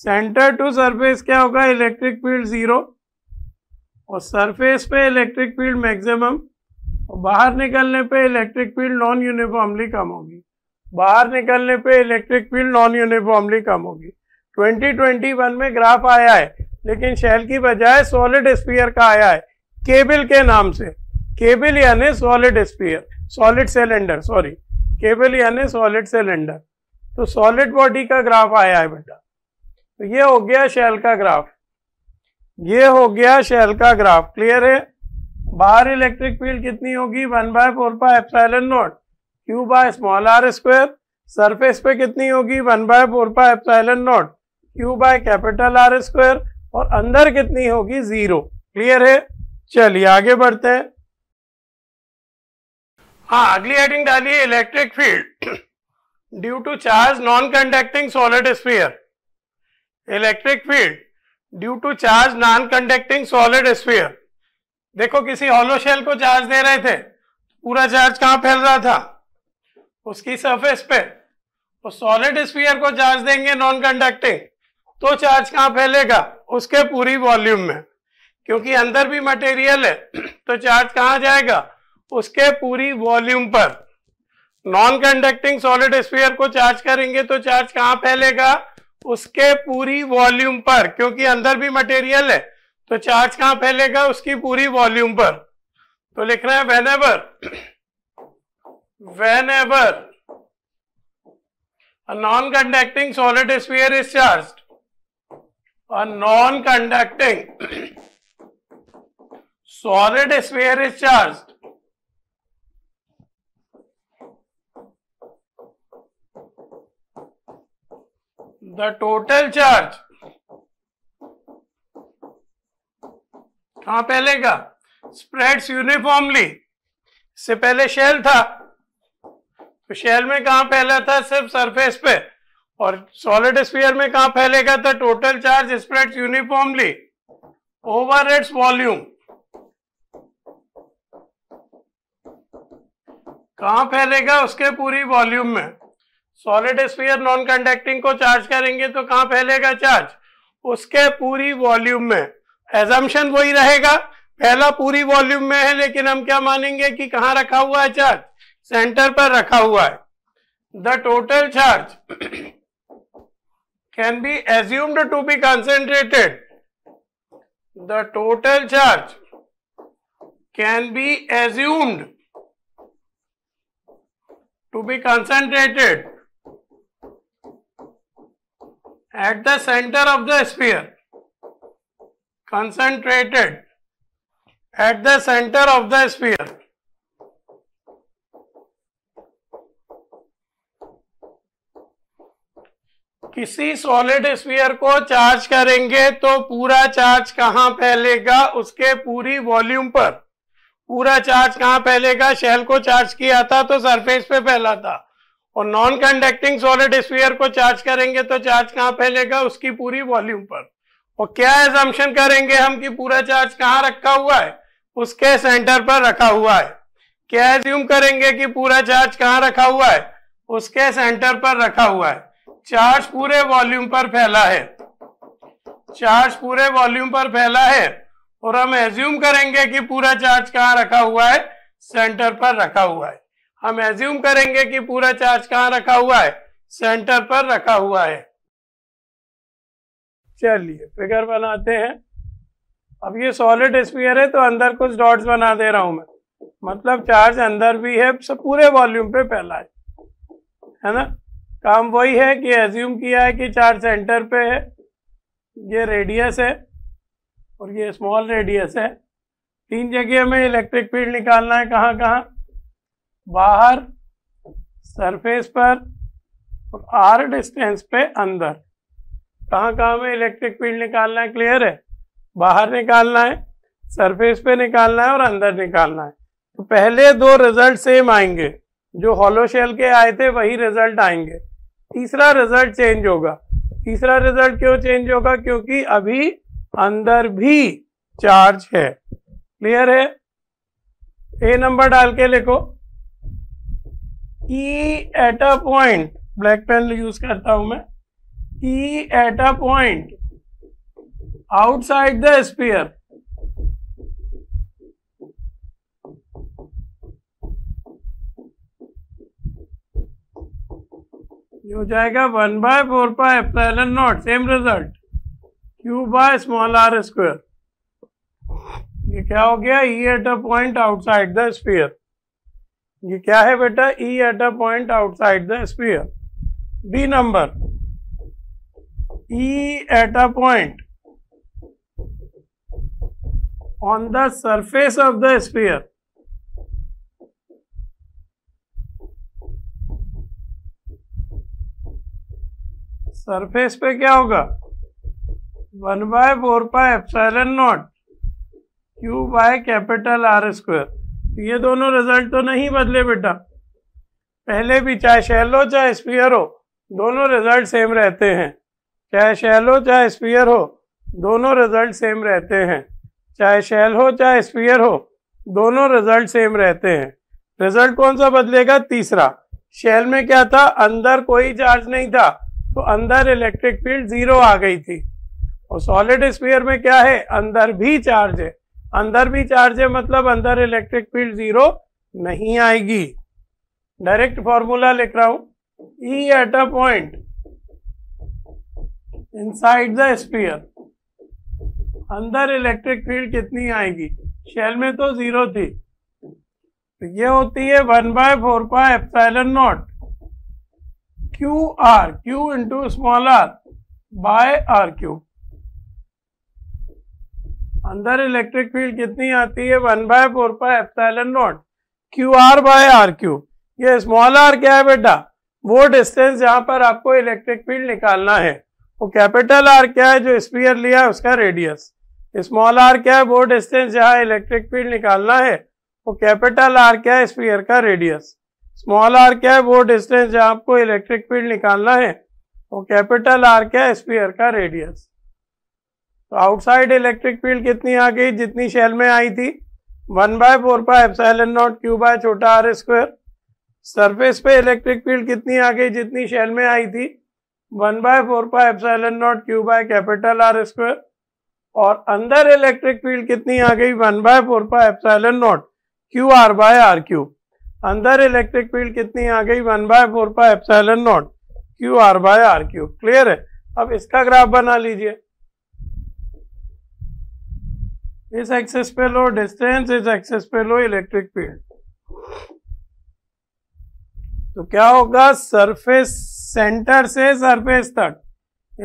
[SPEAKER 1] सेंटर टू सरफेस क्या होगा इलेक्ट्रिक फील्ड जीरो और सरफेस पे इलेक्ट्रिक फील्ड मैक्सिमम और बाहर निकलने पे इलेक्ट्रिक फील्ड नॉन यूनिफॉर्मली कम होगी बाहर निकलने पे इलेक्ट्रिक फील्ड नॉन यूनिफॉर्मली कम होगी 2021 में ग्राफ आया है लेकिन शेल की बजाय सॉलिड स्पीयर का आया है केबल के नाम से केबल यानी solid sphere solid cylinder sorry cable यानी सॉलिड सिलेंडर तो सॉलिड बॉडी का ग्राफ आया है बेटा तो ये हो गया शेल का ग्राफ ये हो गया शेल का ग्राफ क्लियर है बाहर इलेक्ट्रिक फील्ड कितनी होगी one by four by epsilon naught Q by small R square surface पे कितनी होगी one by four by epsilon naught Q by capital R square और अंदर कितनी होगी जीरो क्लियर है चलिए आगे बढ़ते हैं हाँ अगली हेडिंग डालिए electric field due to charge non conducting solid sphere electric field due to charge non conducting solid sphere देखो किसी हॉलो शेल को चार्ज दे रहे थे पूरा चार्ज कहाँ फैल रहा था उसकी सरफेस पे तो सॉलिड स्फीयर को चार्ज देंगे नॉन कंडक्टिंग तो चार्ज कहाँ फैलेगा उसके पूरी वॉल्यूम में क्योंकि अंदर भी मटेरियल है तो चार्ज कहाँ जाएगा उसके पूरी वॉल्यूम पर नॉन कंडक्टिंग सॉलिड स्फीयर को चार्ज करेंगे तो चार्ज कहाँ फैलेगा उसके पूरी वॉल्यूम पर क्योंकि अंदर भी मटेरियल है तो चार्ज कहाँ फैलेगा उसकी पूरी वॉल्यूम पर तो लिख रहे हैं whenever whenever non conducting solid sphere is charge a non-conducting solid sphere is charged the total charge कहां फैलेगा स्प्रेड्स यूनिफॉर्मली इससे पहले शेल था तो शेल में कहा फैला था सिर्फ सरफेस पे और सॉलिड स्पीयर में कहा फैलेगा तो total charge spread uniformly over its volume कहा फैलेगा उसके पूरी वॉल्यूम में सॉलिड स्पीयर नॉन कंडक्टिंग को चार्ज करेंगे तो कहा फैलेगा चार्ज उसके पूरी वॉल्यूम में एजम्पन वही रहेगा पहला पूरी वॉल्यूम में है लेकिन हम क्या मानेंगे कि कहा रखा हुआ है चार्ज सेंटर पर रखा हुआ है the total charge can be assumed to be concentrated, the total charge can be assumed to be concentrated at the center of the sphere concentrated at the center of the sphere किसी solid sphere को charge करेंगे तो पूरा charge कहाँ फैलेगा उसके पूरी volume पर पूरा चार्ज कहाँ फैलेगा शेल को चार्ज किया था तो सरफेस पे फैला था और नॉन कंडक्टिंग सॉलिड स्फीयर को चार्ज करेंगे तो चार्ज कहाँ फैलेगा उसकी पूरी वॉल्यूम पर और क्या एजम्पन करेंगे हम कि पूरा चार्ज कहाँ रखा हुआ है उसके सेंटर पर रखा हुआ है क्या एज्यूम करेंगे कि पूरा चार्ज कहाँ रखा हुआ है उसके सेंटर पर रखा हुआ है चार्ज पूरे वॉल्यूम पर फैला है चार्ज पूरे वॉल्यूम पर फैला है और हम एज्यूम करेंगे कि पूरा चार्ज कहाँ रखा हुआ है सेंटर पर रखा हुआ है हम एज्यूम करेंगे कि पूरा चार्ज कहाँ रखा हुआ है सेंटर पर रखा हुआ है चलिए फिगर बनाते हैं अब ये सॉलिड स्पीयर है तो अंदर कुछ डॉट्स बना दे रहा हूं मैं मतलब चार्ज अंदर भी है सब पूरे वॉल्यूम पे फैला है है ना काम वही है कि एज्यूम किया है कि चार्ज सेंटर पे है ये रेडियस है और ये स्मॉल रेडियस है तीन जगह में इलेक्ट्रिक फील्ड निकालना है कहाँ कहाँ बाहर सरफेस पर और आर डिस्टेंस पे अंदर कहाँ कहाँ में इलेक्ट्रिक फील्ड निकालना है क्लियर है बाहर निकालना है सरफेस पे निकालना है और अंदर निकालना है तो पहले दो रिजल्ट सेम आएंगे जो हॉलो शेल के आए थे वही रिजल्ट आएंगे तीसरा रिजल्ट चेंज होगा तीसरा रिजल्ट क्यों चेंज होगा क्योंकि अभी अंदर भी चार्ज है क्लियर है ए नंबर डाल के लिखो E at a point black pen use करता हूं मैं E at a point outside the sphere ये हो जाएगा one by four pi epsilon naught same result Q by small R square ये क्या हो गया E at a point outside the sphere ये क्या है बेटा E at a point outside the sphere B number E at a point on the surface of the spear surface पे क्या होगा one by four pi N naught Q by capital R square तो ये दोनों result तो नहीं बदले बेटा पहले भी चाहे शेल हो चाहे स्पीयर हो दोनों रिजल्ट सेम रहते हैं चाहे शेल हो चाहे स्पीयर हो दोनों रिजल्ट सेम रहते हैं चाहे शेल हो चाहे स्पीयर हो दोनों रिजल्ट सेम रहते हैं रिजल्ट कौन सा बदलेगा तीसरा शेल में क्या था अंदर कोई चार्ज नहीं था तो अंदर इलेक्ट्रिक फील्ड जीरो आ गई थी और सॉलिड स्पीयर में क्या है अंदर भी चार्ज है अंदर भी चार्ज है मतलब अंदर इलेक्ट्रिक फील्ड जीरो नहीं आएगी डायरेक्ट फॉर्मूला लिख रहा हूं E at a point inside the sphere अंदर इलेक्ट्रिक फील्ड कितनी आएगी शेल में तो जीरो थी तो ये होती है one by four pi F naught Q R Q into small R by are cube अंदर इलेक्ट्रिक फील्ड कितनी आती है one by four pi epsilon naught Q R by are cube ये स्मॉल आर क्या है बेटा वो डिस्टेंस जहां पर आपको इलेक्ट्रिक फील्ड निकालना है वो कैपिटल आर क्या है जो स्पीयर लिया है उसका रेडियस स्मॉल आर क्या है वो डिस्टेंस जहां इलेक्ट्रिक फील्ड निकालना है वो कैपिटल आर क्या है स्पीयर का रेडियस स्मॉल आर क्या है वो डिस्टेंस जहां आपको इलेक्ट्रिक फील्ड निकालना है और कैपिटल आर क्या है स्पीयर का रेडियस तो आउटसाइड इलेक्ट्रिक फील्ड कितनी आ गई जितनी शेल में आई थी one by four pi epsilon naught Q by छोटा आर स्क्वायर सरफेस पे इलेक्ट्रिक फील्ड कितनी आ गई जितनी शेल में आई थी one by four pi epsilon naught Q by capital R square और अंदर इलेक्ट्रिक फील्ड कितनी आ गई one by four pi epsilon naught Q R by are cube अंदर इलेक्ट्रिक फील्ड कितनी आ गई one by four pi epsilon naught Q R by are Q clear है अब इसका ग्राफ बना लीजिए इस एक्सेस पे लो डिस्टेंस इस एक्सेस पे लो इलेक्ट्रिक फील्ड तो क्या होगा सरफेस सेंटर से सरफेस तक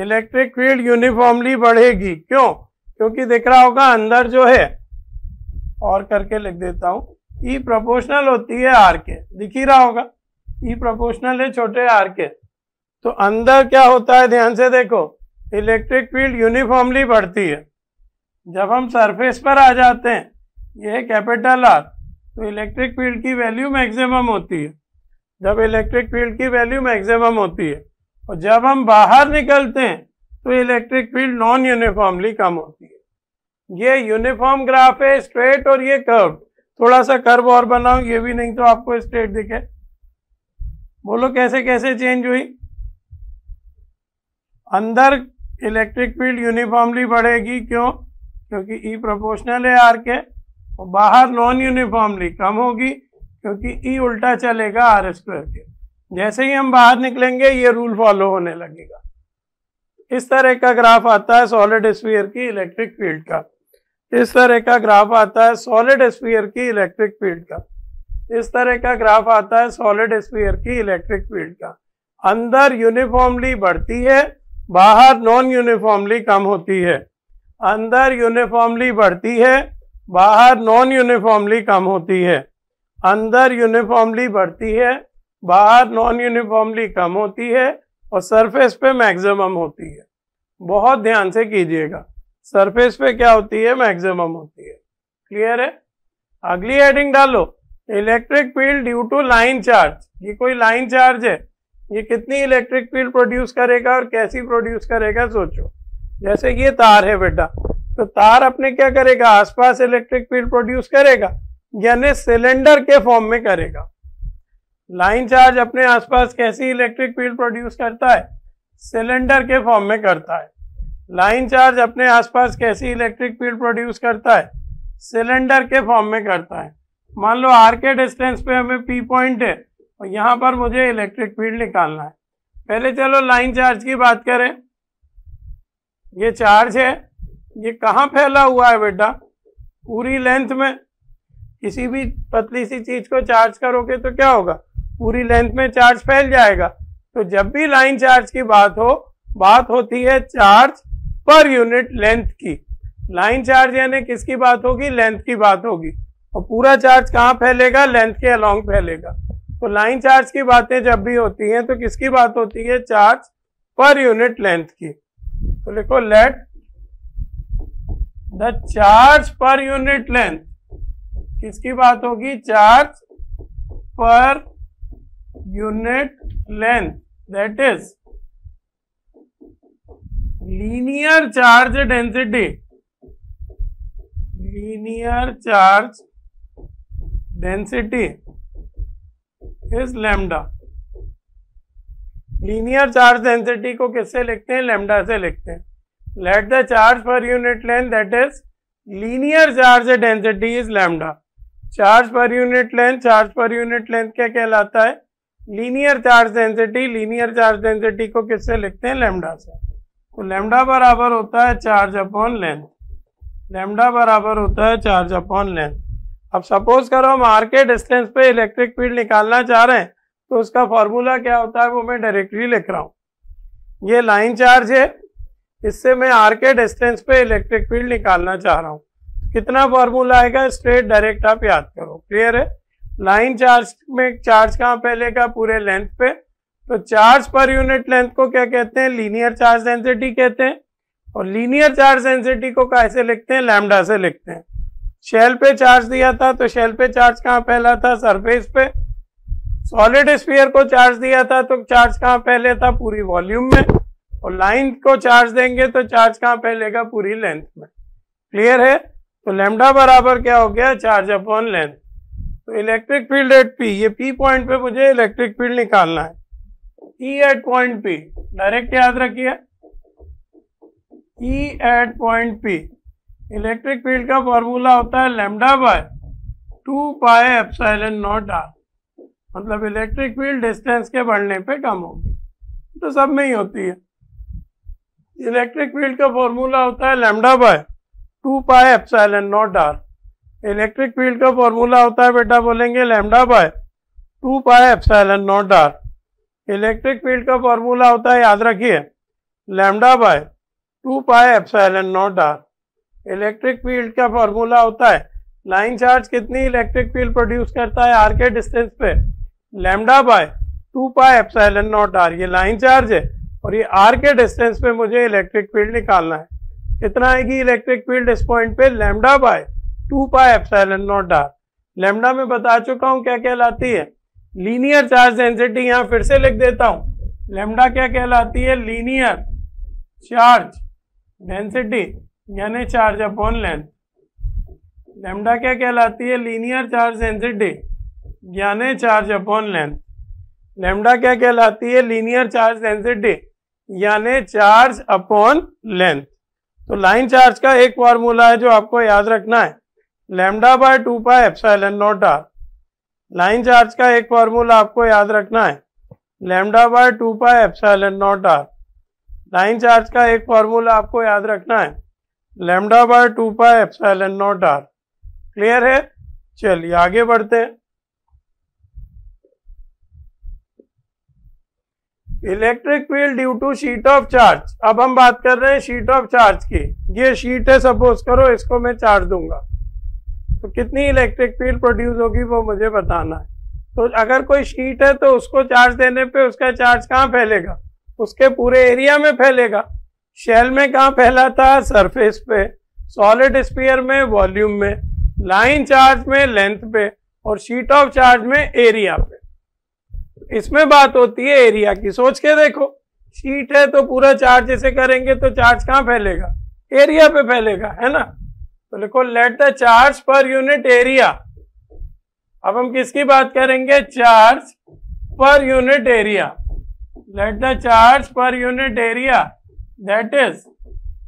[SPEAKER 1] इलेक्ट्रिक फील्ड यूनिफॉर्मली बढ़ेगी क्यों क्योंकि दिख रहा होगा अंदर जो है और करके लिख देता हूं ई e प्रोपोर्शनल होती है आर के दिख ही रहा होगा ई e प्रोपोर्शनल है छोटे आर के तो अंदर क्या होता है ध्यान से देखो इलेक्ट्रिक फील्ड यूनिफॉर्मली बढ़ती है जब हम सरफेस पर आ जाते हैं यह है कैपिटल आर तो इलेक्ट्रिक फील्ड की वैल्यू मैक्सिमम होती है जब इलेक्ट्रिक फील्ड की वैल्यू मैक्सिमम होती है और जब हम बाहर निकलते हैं तो इलेक्ट्रिक फील्ड नॉन यूनिफॉर्मली कम होती है ये यूनिफॉर्म ग्राफ है स्ट्रेट और ये कर्व्ड थोड़ा सा कर्व और बनाओ ये भी नहीं तो आपको स्ट्रेट दिखे बोलो कैसे कैसे चेंज हुई अंदर इलेक्ट्रिक फील्ड यूनिफॉर्मली बढ़ेगी क्यों क्योंकि ई e प्रोपोर्शनल है आर के और बाहर नॉन यूनिफॉर्मली कम होगी क्योंकि ई e उल्टा चलेगा आर स्क्वायर के जैसे ही हम बाहर निकलेंगे ये रूल फॉलो होने लगेगा इस तरह का ग्राफ आता है सॉलिड स्फीयर की इलेक्ट्रिक फील्ड का इस तरह का ग्राफ आता है सॉलिड स्पीयर की इलेक्ट्रिक फील्ड का इस तरह का ग्राफ आता है सॉलिड स्पीयर की इलेक्ट्रिक फील्ड का अंदर यूनिफॉर्मली बढ़ती है बाहर नॉन यूनिफॉर्मली कम होती है अंदर यूनिफॉर्मली बढ़ती है बाहर नॉन यूनिफॉर्मली कम होती है अंदर यूनिफॉर्मली बढ़ती है बाहर नॉन यूनिफॉर्मली कम होती है और सरफेस पे मैक्सिमम होती है बहुत ध्यान से कीजिएगा सरफेस पे क्या होती है मैक्सिमम होती है क्लियर है अगली हेडिंग डालो electric field due to line charge ये कोई लाइन चार्ज है ये कितनी इलेक्ट्रिक फील्ड प्रोड्यूस करेगा और कैसी प्रोड्यूस करेगा सोचो जैसे ये तार है बेटा तो तार अपने क्या करेगा आसपास इलेक्ट्रिक फील्ड प्रोड्यूस करेगा यानी सिलेंडर के फॉर्म में करेगा लाइन चार्ज अपने आसपास कैसी इलेक्ट्रिक फील्ड प्रोड्यूस करता है सिलेंडर के फॉर्म में करता है लाइन चार्ज अपने आसपास कैसी इलेक्ट्रिक फील्ड प्रोड्यूस करता है सिलेंडर के फॉर्म में करता है मान लो आर के डिस्टेंस पे हमें पी पॉइंट है और यहाँ पर मुझे इलेक्ट्रिक फील्ड निकालना है पहले चलो लाइन चार्ज की बात करें ये चार्ज है ये कहाँ फैला हुआ है बेटा पूरी लेंथ में किसी भी पतली सी चीज को चार्ज करोगे तो क्या होगा पूरी लेंथ में चार्ज फैल जाएगा तो जब भी लाइन चार्ज की बात हो बात होती है चार्ज पर यूनिट लेंथ की लाइन चार्ज यानी किसकी बात होगी लेंथ की बात होगी और पूरा चार्ज कहाँ फैलेगा लेंथ के अलोंग फैलेगा तो लाइन चार्ज की बातें जब भी होती हैं तो किसकी बात होती है चार्ज पर यूनिट लेंथ की तो लिखो let the charge per unit length किसकी बात होगी charge per unit length that is linear charge density linear charge density is lambda linear charge density को किससे लिखते हैं लेमडा से लिखते हैं let the charge per unit length that is linear charge density is lambda charge per unit length charge per unit length क्या कहलाता है linear charge density linear charge density को किससे लिखते हैं लेमडा से तो लेमडा बराबर होता है चार्ज अपॉन लेंथ लेमडा बराबर होता है चार्ज अपॉन लेंथ अब सपोज करो हम आर के डिस्टेंस पे इलेक्ट्रिक फील्ड निकालना चाह रहे हैं तो उसका फॉर्मूला क्या होता है वो मैं डायरेक्टली लिख रहा हूँ ये लाइन चार्ज है इससे मैं आर के डिस्टेंस पे इलेक्ट्रिक फील्ड निकालना चाह रहा हूँ कितना फॉर्मूला आएगा स्ट्रेट डायरेक्ट आप याद करो क्लियर है लाइन चार्ज में चार्ज कहाँ पे लेगा पूरे लेंथ पे तो चार्ज पर यूनिट लेंथ को क्या कहते हैं लीनियर चार्ज डेंसिटी कहते हैं और लीनियर चार्ज डेंसिटी को कैसे लिखते हैं लैमडा से लिखते हैं शेल पे चार्ज दिया था तो शेल पे चार्ज कहाँ पहला था सरफेस पे सॉलिड स्फीयर को चार्ज दिया था तो चार्ज कहाँ पहले था पूरी वॉल्यूम में और लाइन को चार्ज देंगे तो चार्ज कहाँ फैलेगा पूरी लेंथ में क्लियर है तो लेमडा बराबर क्या हो गया चार्ज अपॉन लेंथ तो इलेक्ट्रिक फील्ड एट पी ये पी पॉइंट पे मुझे इलेक्ट्रिक फील्ड निकालना है E at point P direct याद रखिए E at point P electric field का फॉर्मूला होता है lambda by two pi epsilon naught r मतलब इलेक्ट्रिक फील्ड डिस्टेंस के बढ़ने पे कम होगी तो सब में ही होती है इलेक्ट्रिक फील्ड का फॉर्मूला होता है lambda by two pi n naught r electric field का फॉर्मूला होता है बेटा बोलेंगे lambda by two pi n naught r electric field का फॉर्मूला होता है याद रखिए lambda by two pi epsilon naught r electric field का फॉर्मूला होता है लाइन चार्ज कितनी इलेक्ट्रिक फील्ड प्रोड्यूस करता है आर के डिस्टेंस पे lambda by two pi epsilon naught r ये लाइन चार्ज है और ये आर के डिस्टेंस पे मुझे इलेक्ट्रिक फील्ड निकालना है कितना आएगी इलेक्ट्रिक फील्ड इस पॉइंट पे lambda by two pi epsilon naught r lambda में बता चुका हूँ क्या कहलाती है लीनियर चार्ज डेंसिटी यहां फिर से लिख देता हूं लेमडा क्या कहलाती है लीनियर चार्ज डेंसिटी यानी चार्ज अपॉन लेंथ लेमडा क्या कहलाती है लीनियर चार्ज डेंसिटी यानी चार्ज अपॉन लेंथ लेमडा क्या कहलाती है लीनियर चार्ज डेंसिटी यानी चार्ज अपॉन लेंथ तो लाइन चार्ज का एक फॉर्मूला है जो आपको याद रखना है lambda by two pi epsilon naught r line charge का एक फॉर्मूला आपको याद रखना है lambda by two pi epsilon naught r line charge का एक फॉर्मूला आपको याद रखना है lambda by two pi epsilon naught r clear है चलिए आगे बढ़ते हैं electric field due to sheet of charge अब हम बात कर रहे हैं शीट ऑफ चार्ज की ये शीट है सपोज करो इसको मैं चार्ज दूंगा तो कितनी इलेक्ट्रिक फील्ड प्रोड्यूस होगी वो मुझे बताना है तो अगर कोई शीट है तो उसको चार्ज देने पे उसका चार्ज कहाँ फैलेगा उसके पूरे एरिया में फैलेगा शेल में कहाँ फैला था सरफेस पे सॉलिड स्पीयर में वॉल्यूम में लाइन चार्ज में लेंथ पे और शीट ऑफ चार्ज में एरिया पे इसमें बात होती है एरिया की सोच के देखो शीट है तो पूरा चार्ज इसे करेंगे तो चार्ज कहाँ फैलेगा एरिया पे फैलेगा है ना तो लिखो let the charge per unit area अब हम किसकी बात करेंगे charge per unit area let the charge per unit area that is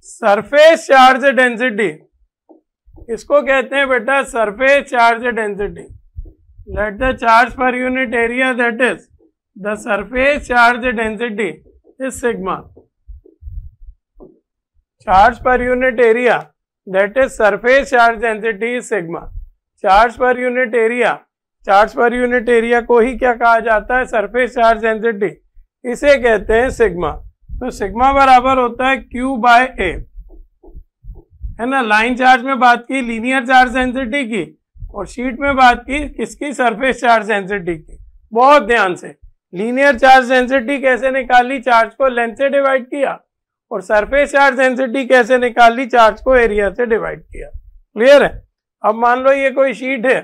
[SPEAKER 1] surface charge density इसको कहते हैं बेटा surface charge density let the charge per unit area that is the surface charge density is sigma charge per unit area that is surface charge density sigma charge per unit area charge per unit area को ही क्या कहा जाता है surface charge density इसे कहते हैं sigma तो sigma बराबर होता है क्यू बाय ए है ना लाइन चार्ज में बात की लीनियर चार्ज डेंसिटी की और शीट में बात की किसकी सरफेस चार्ज डेंसिटी की बहुत ध्यान से लीनियर चार्ज डेंसिटी कैसे निकाली चार्ज को लेंथ से डिवाइड किया और सरफेस चार्ज डेंसिटी कैसे निकाली चार्ज को एरिया से डिवाइड किया क्लियर है अब मान लो ये कोई शीट है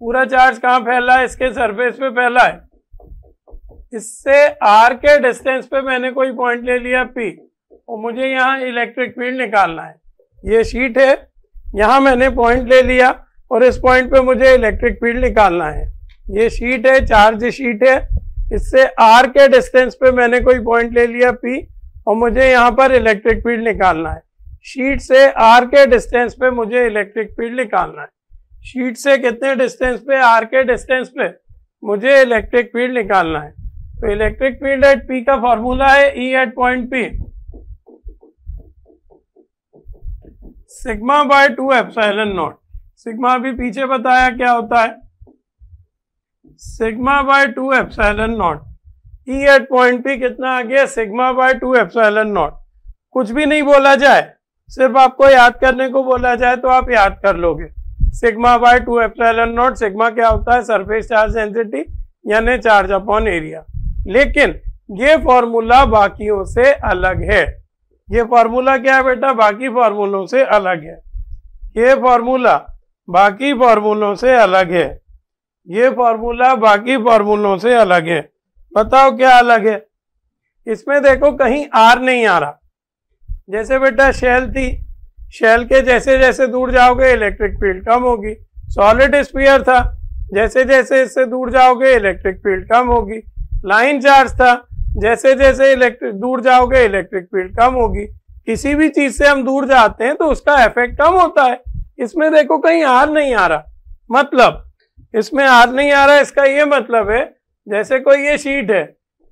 [SPEAKER 1] पूरा चार्ज कहाँ फैला है इसके सरफेस पे फैला है इससे आर के डिस्टेंस पे मैंने कोई पॉइंट ले लिया पी और मुझे यहाँ इलेक्ट्रिक फील्ड निकालना है ये शीट है यहाँ मैंने पॉइंट ले लिया और इस पॉइंट पे मुझे इलेक्ट्रिक फील्ड निकालना है ये शीट है चार्ज शीट है इससे आर के डिस्टेंस पे मैंने कोई पॉइंट ले लिया पी और मुझे यहाँ पर इलेक्ट्रिक फील्ड निकालना है शीट से आर के डिस्टेंस पे मुझे इलेक्ट्रिक फील्ड निकालना है शीट से कितने डिस्टेंस पे आर के डिस्टेंस पे मुझे इलेक्ट्रिक फील्ड निकालना है तो इलेक्ट्रिक फील्ड एट पी का फॉर्मूला है E at point P sigma by two epsilon naught sigma अभी पीछे बताया क्या होता है sigma by two epsilon naught E at point P कितना आ गया sigma by two epsilon naught कुछ भी नहीं बोला जाए सिर्फ आपको याद करने को बोला जाए तो आप याद कर लोगे sigma by two epsilon naught sigma क्या होता है सरफेस चार्ज डेंसिटी यानी चार्ज अपॉन एरिया लेकिन ये फॉर्मूला बाकियों से अलग है ये फॉर्मूला क्या है बेटा बाकी फॉर्मूलों से अलग है ये फॉर्मूला बाकी फॉर्मूलों से अलग है ये फॉर्मूला बाकी फॉर्मूलों से अलग है बताओ क्या अलग है इसमें देखो कहीं आर नहीं आ रहा जैसे बेटा शेल थी शेल के जैसे जैसे दूर जाओगे इलेक्ट्रिक फील्ड कम होगी सॉलिड स्पीयर था जैसे जैसे इससे दूर जाओगे इलेक्ट्रिक फील्ड कम होगी लाइन चार्ज था जैसे जैसे इलेक्ट्रिक दूर जाओगे इलेक्ट्रिक फील्ड कम होगी किसी भी चीज से हम दूर जाते हैं तो उसका इफेक्ट कम होता है इसमें देखो कहीं आर नहीं आ रहा मतलब इसमें आर नहीं आ रहा इसका ये मतलब है जैसे कोई ये शीट है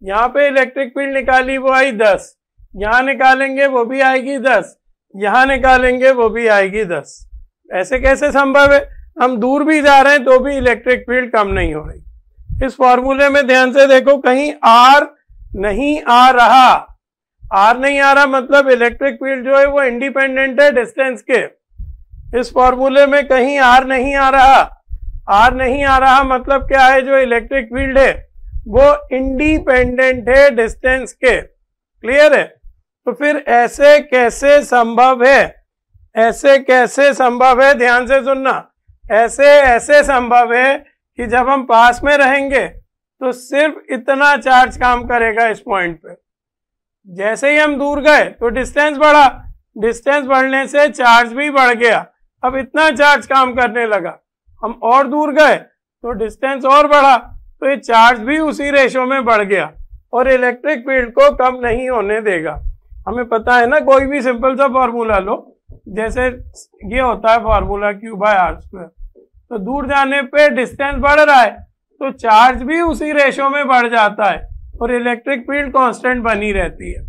[SPEAKER 1] यहाँ पे इलेक्ट्रिक फील्ड निकाली वो आई दस यहाँ निकालेंगे वो भी आएगी दस यहाँ निकालेंगे वो भी आएगी दस ऐसे कैसे संभव है हम दूर भी जा रहे हैं तो भी इलेक्ट्रिक फील्ड कम नहीं हो रही इस फॉर्मूले में ध्यान से देखो कहीं आर नहीं आ रहा आर नहीं आ रहा मतलब इलेक्ट्रिक फील्ड जो है वो इंडिपेंडेंट है डिस्टेंस के इस फॉर्मूले में कहीं आर नहीं आ रहा आर नहीं आ रहा मतलब क्या है जो इलेक्ट्रिक फील्ड है वो इंडिपेंडेंट है डिस्टेंस के क्लियर है तो फिर ऐसे कैसे संभव है ऐसे कैसे संभव है ध्यान से सुनना ऐसे ऐसे संभव है कि जब हम पास में रहेंगे तो सिर्फ इतना चार्ज काम करेगा इस पॉइंट पे जैसे ही हम दूर गए तो डिस्टेंस बढ़ा डिस्टेंस बढ़ने से चार्ज भी बढ़ गया अब इतना चार्ज काम करने लगा हम और दूर गए तो डिस्टेंस और बढ़ा तो ये चार्ज भी उसी रेशो में बढ़ गया और इलेक्ट्रिक फील्ड को कम नहीं होने देगा हमें पता है ना कोई भी सिंपल सा फॉर्मूला लो जैसे ये होता है formula q by are square तो दूर जाने पे डिस्टेंस बढ़ रहा है तो चार्ज भी उसी रेशो में बढ़ जाता है और इलेक्ट्रिक फील्ड कांस्टेंट बनी रहती है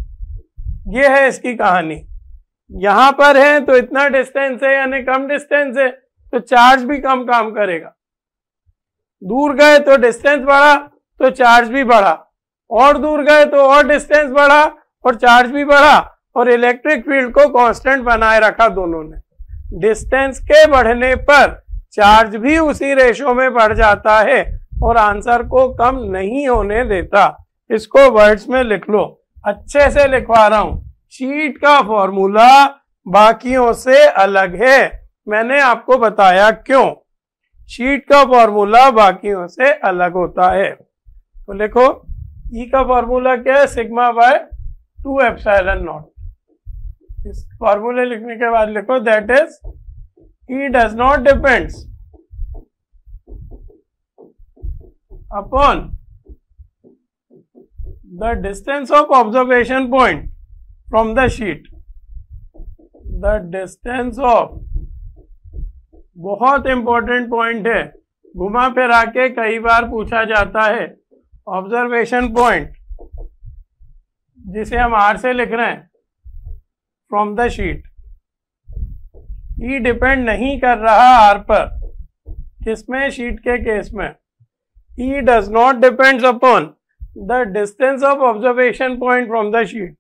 [SPEAKER 1] ये है इसकी कहानी यहां पर है तो इतना डिस्टेंस है यानी कम डिस्टेंस है तो चार्ज भी कम काम करेगा दूर गए तो डिस्टेंस बढ़ा तो चार्ज भी बढ़ा और दूर गए तो और डिस्टेंस बढ़ा और चार्ज भी बढ़ा और इलेक्ट्रिक फील्ड को कांस्टेंट बनाए रखा दोनों ने डिस्टेंस के बढ़ने पर चार्ज भी उसी रेशो में बढ़ जाता है और आंसर को कम नहीं होने देता इसको वर्ड्स में लिख लो अच्छे से लिखवा रहा हूं शीट का फॉर्मूला बाकियों से अलग है मैंने आपको बताया क्यों शीट का फॉर्मूला बाकियों से अलग होता है तो लिखो ई e का फॉर्मूला क्या है sigma by two epsilon naught इस फॉर्मूले लिखने के बाद लिखो that is E does not depends upon the distance of observation point from the sheet the distance of बहुत इंपॉर्टेंट पॉइंट है घुमा फिरा के कई बार पूछा जाता है ऑब्जर्वेशन पॉइंट जिसे हम आर से लिख रहे हैं from the sheet E depend नहीं कर रहा आर पर किसमें शीट के केस में E does not depend upon the distance of observation point from the sheet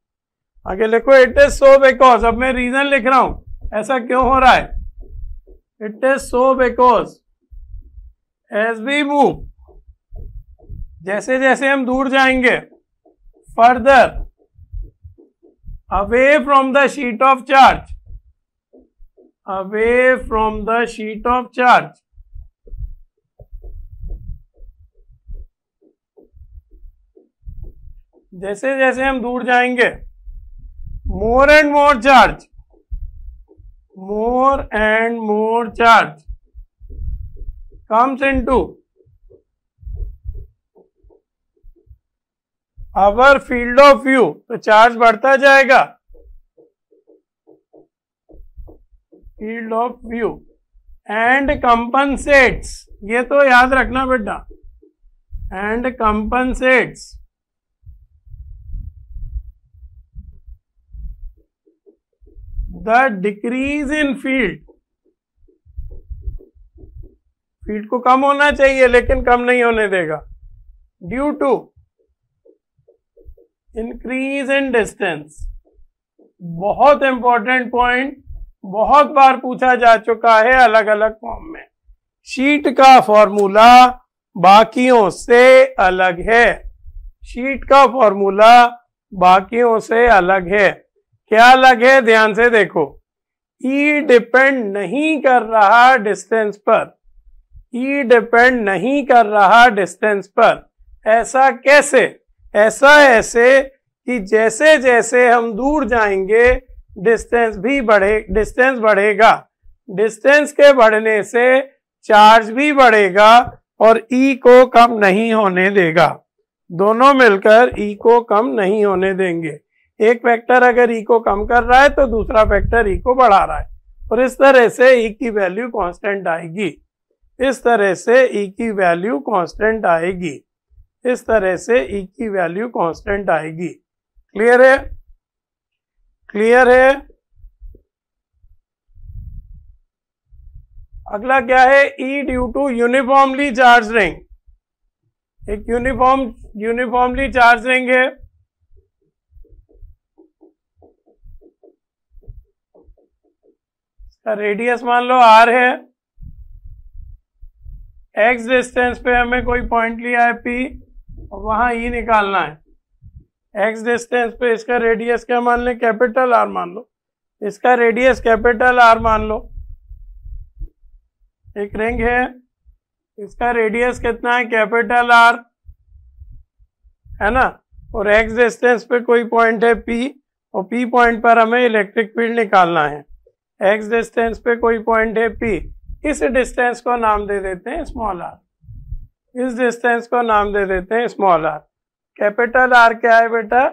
[SPEAKER 1] आगे लिखो इट इज सो बिकॉज अब मैं रीजन लिख रहा हूं ऐसा क्यों हो रहा है It is so because as we move, जैसे जैसे हम दूर जाएंगे further away from the sheet of charge away from the sheet of charge. जैसे जैसे हम दूर जाएंगे more and more charge and more charge comes into our field of view तो चार्ज बढ़ता जाएगा field of view and compensates ये तो याद रखना बेटा and compensates the decrease in field field को कम होना चाहिए लेकिन कम नहीं होने देगा due to increase in distance बहुत इंपॉर्टेंट पॉइंट बहुत बार पूछा जा चुका है अलग अलग फॉर्म में शीट का फॉर्मूला बाकियों से अलग है शीट का फॉर्मूला बाकियों से अलग है क्या लगे ध्यान से देखो ई e डिपेंड नहीं कर रहा डिस्टेंस पर ई e डिपेंड नहीं कर रहा डिस्टेंस पर ऐसा कैसे ऐसा ऐसे कि जैसे जैसे हम दूर जाएंगे डिस्टेंस भी बढ़े डिस्टेंस बढ़ेगा डिस्टेंस के बढ़ने से चार्ज भी बढ़ेगा और ई e को कम नहीं होने देगा दोनों मिलकर ई को कम नहीं होने देंगे एक फैक्टर अगर ई e को कम कर रहा है तो दूसरा फैक्टर ई e को बढ़ा रहा है और इस तरह से ई e की वैल्यू कांस्टेंट आएगी इस तरह से ई की वैल्यू कांस्टेंट आएगी इस तरह से ई की वैल्यू कांस्टेंट आएगी क्लियर है क्लियर है अगला क्या है E due to uniformly charge ring एक यूनिफॉर्म यूनिफॉर्मली चार्ज रिंग है रेडियस मान लो आर है एक्स डिस्टेंस पे हमें कोई पॉइंट लिया है पी और वहां ई e निकालना है एक्स डिस्टेंस पे इसका रेडियस क्या मान लें कैपिटल आर मान लो इसका रेडियस कैपिटल आर मान लो एक रिंग है इसका रेडियस कितना है कैपिटल आर है ना और एक्स डिस्टेंस पे कोई पॉइंट है पी और पी पॉइंट पर हमें इलेक्ट्रिक फील्ड निकालना है एक्स डिस्टेंस पे कोई पॉइंट है पी इस डिस्टेंस को नाम दे देते हैं स्मॉल आर इस डिस्टेंस को नाम दे देते हैं स्मॉल आर कैपिटल आर क्या है बेटा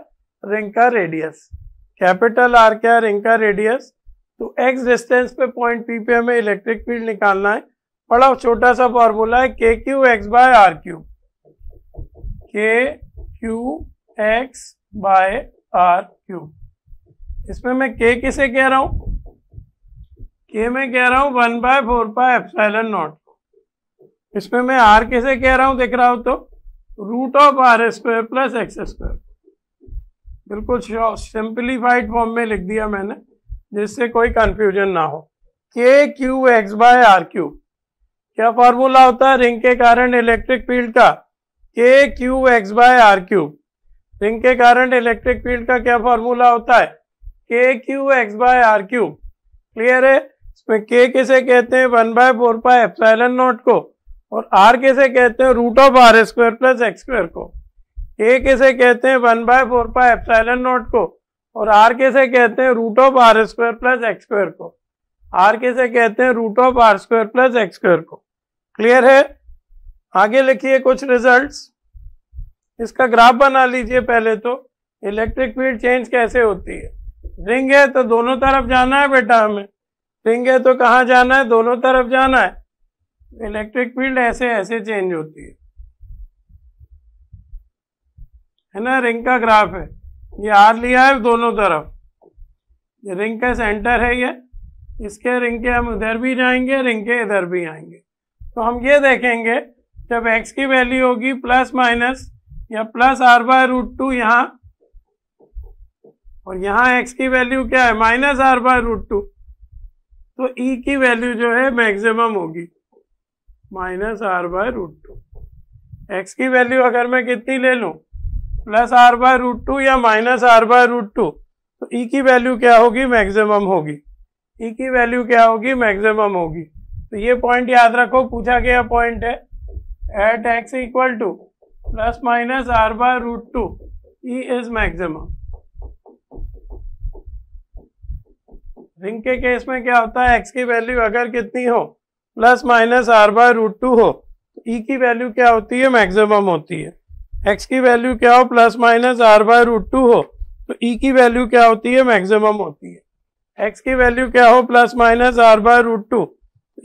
[SPEAKER 1] रिंग का रेडियस कैपिटल आर क्या है रिंग का रेडियस तो एक्स डिस्टेंस पे पॉइंट पी पे हमें इलेक्ट्रिक फील्ड निकालना है बड़ा छोटा सा फॉर्मूला है k q x by are cube k q x by are cube इसमें मैं के किसे कह रहा हूं ये मैं कह रहा हूँ one by four pi epsilon naught इसमें मैं आर कैसे कह रहा हूँ देख रहा हूँ तो root of are square plus x square बिल्कुल सिंप्लीफाइड फॉर्म में लिख दिया मैंने जिससे कोई कंफ्यूजन ना हो k q x by are cube क्या फॉर्मूला होता है रिंग के कारण इलेक्ट्रिक फील्ड का k q x by are cube ring के कारण इलेक्ट्रिक फील्ड का क्या फॉर्मूला होता है k q x by are Q clear है इसमें के किसे कहते हैं one by four pi epsilon naught को और आर किसे कहते हैं root of are square plus x square को के किसे कहते हैं one by four pi epsilon naught को और आर किसे कहते हैं root of are square plus x square को आर किसे कहते हैं root of are square plus x square को क्लियर है आगे लिखिए कुछ रिजल्ट्स इसका ग्राफ बना लीजिए पहले तो इलेक्ट्रिक फील्ड चेंज कैसे होती है रिंग है तो दोनों तरफ जाना है बेटा हमें रिंग है तो कहाँ जाना है दोनों तरफ जाना है इलेक्ट्रिक फील्ड ऐसे ऐसे चेंज होती है है ना रिंग का ग्राफ है ये आर लिया है दोनों तरफ ये रिंग का सेंटर है ये इसके रिंग के हम उधर भी जाएंगे रिंग के इधर भी आएंगे तो हम ये देखेंगे जब एक्स की वैल्यू होगी प्लस माइनस या plus r by root two यहाँ और यहाँ एक्स की वैल्यू क्या है minus r by root two तो ई e की वैल्यू जो है मैक्सिमम होगी minus r by root two x की वैल्यू अगर मैं कितनी ले लू plus r by root two या minus r by root two तो ई e की वैल्यू क्या होगी मैक्सिमम होगी ई e की वैल्यू क्या होगी मैक्सिमम होगी तो ये पॉइंट याद रखो पूछा गया पॉइंट है at x equal to plus minus r by root two E is maximum ring के केस में क्या होता है एक्स की वैल्यू अगर कितनी हो plus minus r by root two हो तो ई e की वैल्यू क्या होती है मैक्सिमम होती है एक्स की वैल्यू क्या हो plus minus r by root two हो तो ई e की वैल्यू क्या होती है मैक्सिमम होती है एक्स की वैल्यू क्या हो plus minus r by root two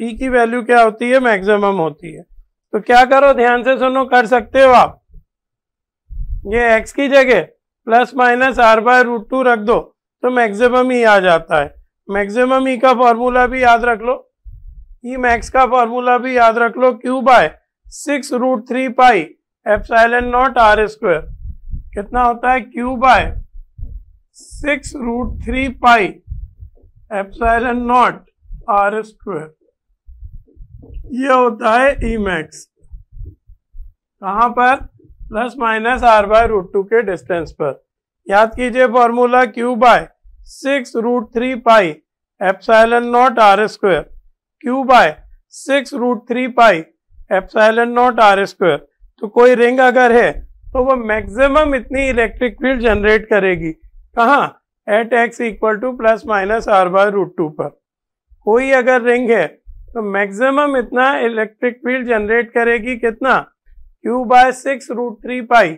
[SPEAKER 1] E की वैल्यू क्या होती है मैक्सिमम होती है तो क्या करो ध्यान से सुनो कर सकते हो आप ये एक्स की जगह plus minus r by root two रख दो तो मैक्सिमम ही e आ जाता है मैक्सिमम ई e का फॉर्मूला भी याद रख लो ई e मैक्स का फॉर्मूला भी याद रख लो q by six root three pi epsilon naught r square कितना होता है q by six root three pi epsilon naught r square ये होता है ई मैक्स कहां पर plus minus r by root two के डिस्टेंस पर याद कीजिए formula q by six root three pi epsilon naught r square q by six root three pi epsilon naught r square तो कोई रिंग अगर है तो वह मैक्सिमम इतनी इलेक्ट्रिक फील्ड जनरेट करेगी कहा at x equal to plus minus r by root two पर कोई अगर रिंग है तो मैक्सिमम इतना इलेक्ट्रिक फील्ड जनरेट करेगी कितना q by six root three pi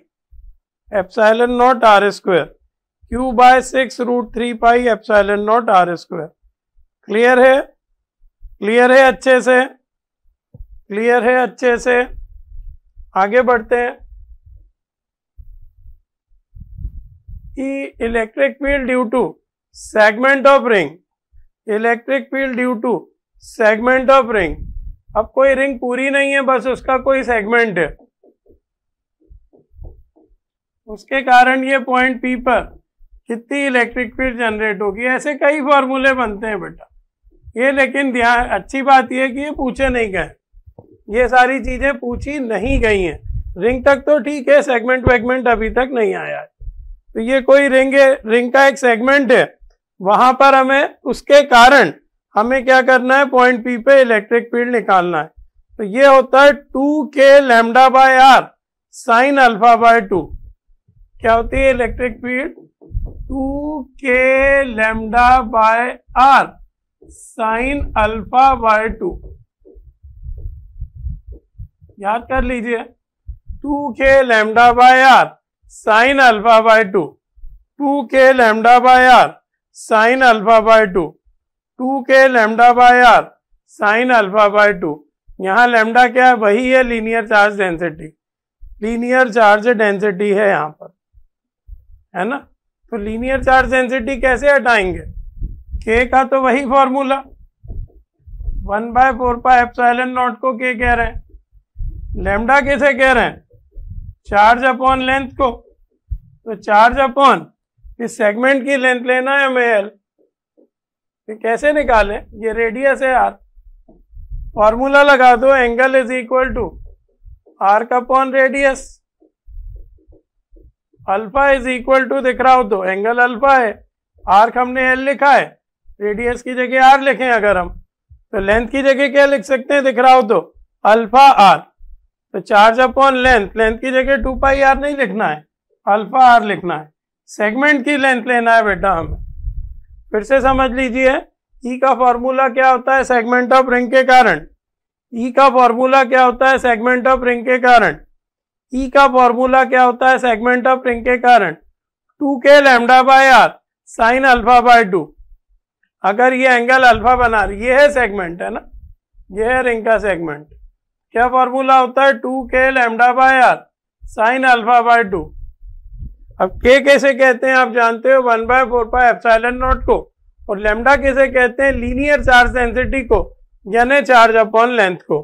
[SPEAKER 1] epsilon naught r square q by six root three pi epsilon naught r square clear है clear है अच्छे से क्लियर है अच्छे से आगे बढ़ते हैं electric field due to segment of ring electric field due to segment of ring अब कोई रिंग पूरी नहीं है बस उसका कोई सेगमेंट है उसके कारण ये पॉइंट पी पर कितनी इलेक्ट्रिक फील्ड जनरेट होगी ऐसे कई फॉर्मूले बनते हैं बेटा ये लेकिन ध्यान अच्छी बात यह कि ये पूछे नहीं गए ये सारी चीजें पूछी नहीं गई हैं रिंग तक तो ठीक है सेगमेंट वेगमेंट अभी तक नहीं आया है तो ये कोई रिंग है रिंग का एक सेगमेंट है वहां पर हमें उसके कारण हमें क्या करना है पॉइंट पी पे इलेक्ट्रिक फील्ड निकालना है तो ये होता है two K lambda by R sine alpha by two क्या होती है electric field two K lambda by R sine alpha by two याद कर लीजिए two K lambda by R sine alpha by two two K lambda by R sine alpha by two two K lambda by R sine alpha by two यहाँ lambda क्या है वही है linear charge density linear charge density है यहाँ पर है ना तो लीनियर चार्ज डेंसिटी कैसे हटाएंगे के का तो वही formula one by four pi epsilon naught को के कह रहे हैं लेमडा कैसे कह रहे हैं चार्ज अपॉन लेंथ को तो चार्ज अपॉन इस सेगमेंट की लेंथ लेना है हमें एल तो कैसे निकालें ये रेडियस है आर फॉर्मूला लगा दो angle is equal to arc का upon radius alpha is equal to दिख रहा हो तो एंगल अल्फा है आर्क हमने एल लिखा है रेडियस की जगह आर लिखें अगर हम तो लेंथ की जगह क्या लिख सकते हैं दिख रहा हो तो अल्फा आर तो चार्ज अपॉन लेंथ लेंथ की जगह टू पाई आर नहीं लिखना है अल्फा आर लिखना है सेगमेंट की लेंथ लेना है बेटा हमें फिर से समझ लीजिए ई e का फॉर्मूला क्या होता है सेगमेंट ऑफ रिंग के कारण ई e का फॉर्मूला क्या होता है सेगमेंट ऑफ रिंग के कारण ई e का फॉर्मूला क्या होता है सेगमेंट ऑफ रिंग के कारण two K lambda by R sine alpha by two अगर ये एंगल अल्फा बना ये है सेगमेंट है ना ये है रिंग का सेगमेंट क्या फॉर्मूला होता है two K lambda by R sine alpha by two अब के कैसे कहते हैं आप जानते हो one by four by epsilon naught को और लेमडा कैसे कहते हैं लीनियर चार्ज डेंसिटी को यानी चार्ज अपॉन लेंथ को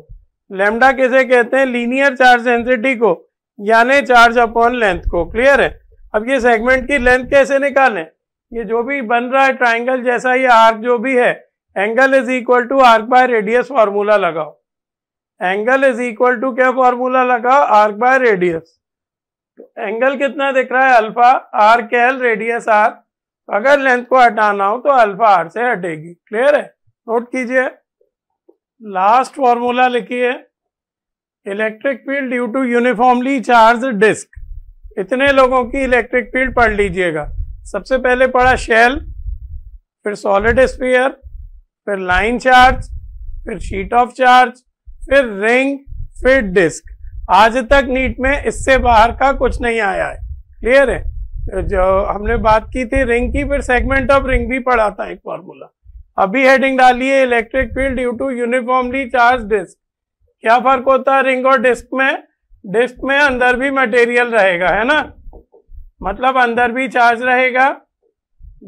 [SPEAKER 1] लेमडा कैसे कहते हैं लीनियर चार्ज डेंसिटी को यानी चार्ज अपॉन लेंथ को क्लियर है अब ये सेगमेंट की लेंथ कैसे निकाले ये जो भी बन रहा है ट्राइंगल जैसा ये आर्क जो भी है angle is equal to arc by radius formula लगाओ एंगल इज इक्वल टू क्या फार्मूला लगाओ आर्क बाय रेडियस तो एंगल कितना दिख रहा है अल्फा आर के एल रेडियस आर अगर लेंथ को हटाना हो तो अल्फा आर से हटेगी क्लियर है नोट कीजिए लास्ट फॉर्मूला लिखिए electric field due to uniformly charge disc इतने लोगों की इलेक्ट्रिक फील्ड पढ़ लीजिएगा सबसे पहले पढ़ा शेल फिर सॉलिड स्पीयर फिर लाइन चार्ज फिर शीट ऑफ चार्ज फिर रिंग फिर डिस्क आज तक नीट में इससे बाहर का कुछ नहीं आया है क्लियर है जो हमने बात की थी रिंग की फिर सेगमेंट ऑफ रिंग भी पढ़ा था एक फॉर्मूला अभी हेडिंग डाली है electric field due to uniformly charge disc क्या फर्क होता है रिंग और डिस्क में डिस्क में अंदर भी मटेरियल रहेगा है ना मतलब अंदर भी चार्ज रहेगा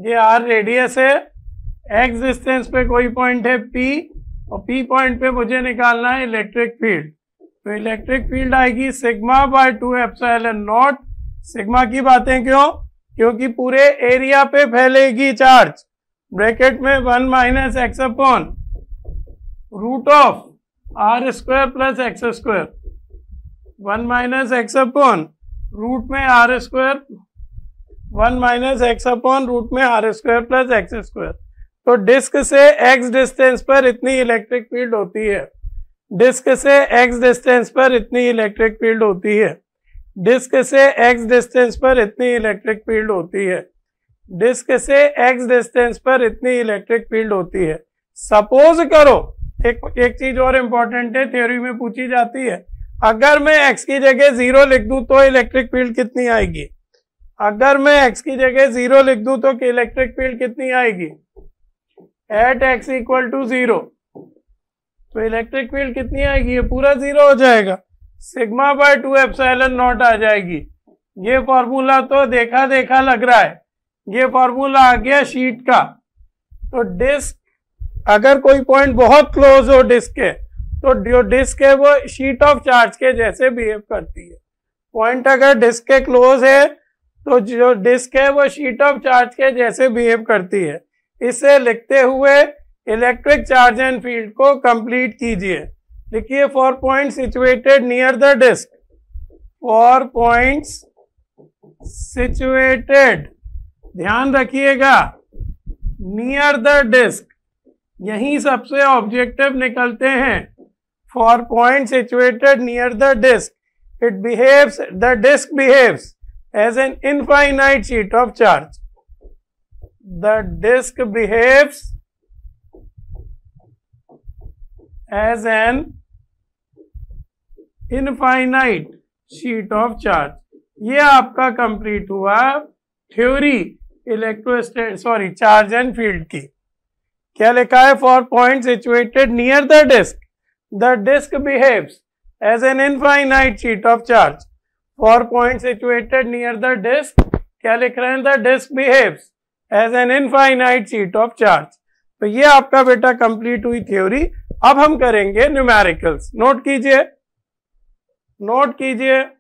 [SPEAKER 1] ये आर रेडियस है एक्स डिस्टेंस पे कोई पॉइंट है पी और पी पॉइंट पे मुझे निकालना है इलेक्ट्रिक फील्ड तो इलेक्ट्रिक फील्ड आएगी sigma by two F naught sigma की बातें क्यों क्योंकि पूरे एरिया पे फैलेगी चार्ज ब्रैकेट में one minus X root of are square plus x square one minus X upon root में R square one minus X upon root में R square plus x square तो डिस्क से X distance पर इतनी electric field होती है disc से X distance पर इतनी इलेक्ट्रिक फील्ड होती है डिस्क से एक्स डिस्टेंस पर इतनी इलेक्ट्रिक फील्ड होती है डिस्क से एक्स डिस्टेंस पर इतनी इलेक्ट्रिक फील्ड होती है सपोज करो एक एक चीज और इम्पोर्टेंट है थ्योरी में पूछी जाती है अगर मैं एक्स की जगह जीरो लिख दूं तो इलेक्ट्रिक फील्ड कितनी आएगी अगर मैं एक्स की जगह जीरो लिख दूं तो इलेक्ट्रिक फील्ड कितनी आएगी at x equal to zero तो इलेक्ट्रिक फील्ड कितनी आएगी ये पूरा जीरो हो जाएगा sigma by two epsilon naught आ जाएगी ये फॉर्मूला तो देखा देखा लग रहा है ये फॉर्मूला आ गया शीट का तो डिस्क अगर कोई पॉइंट बहुत क्लोज हो डिस्क के तो जो डिस्क है वो शीट ऑफ चार्ज के जैसे बिहेव करती है पॉइंट अगर डिस्क के क्लोज है तो जो डिस्क है वो शीट ऑफ चार्ज के जैसे बिहेव करती है इसे लिखते हुए इलेक्ट्रिक चार्ज एंड फील्ड को कंप्लीट कीजिए लिखिए for point situated near the disc for points situated ध्यान रखिएगा नियर द डिस्क यही सबसे ऑब्जेक्टिव निकलते हैं for point situated near the disc it behaves the disc behaves as an infinite sheet of charge the disc behave as an infinite sheet of charge ये आपका complete हुआ theory electrostat sorry charge and field की क्या लिखा है for point situated near the disc the disc behave as an infinite sheet of charge for point situated near the disc क्या लिख रहे हैं the disc behave as an infinite sheet of charge तो ये आपका बेटा कंप्लीट हुई theory अब हम करेंगे न्यूमेरिकल्स नोट कीजिए नोट कीजिए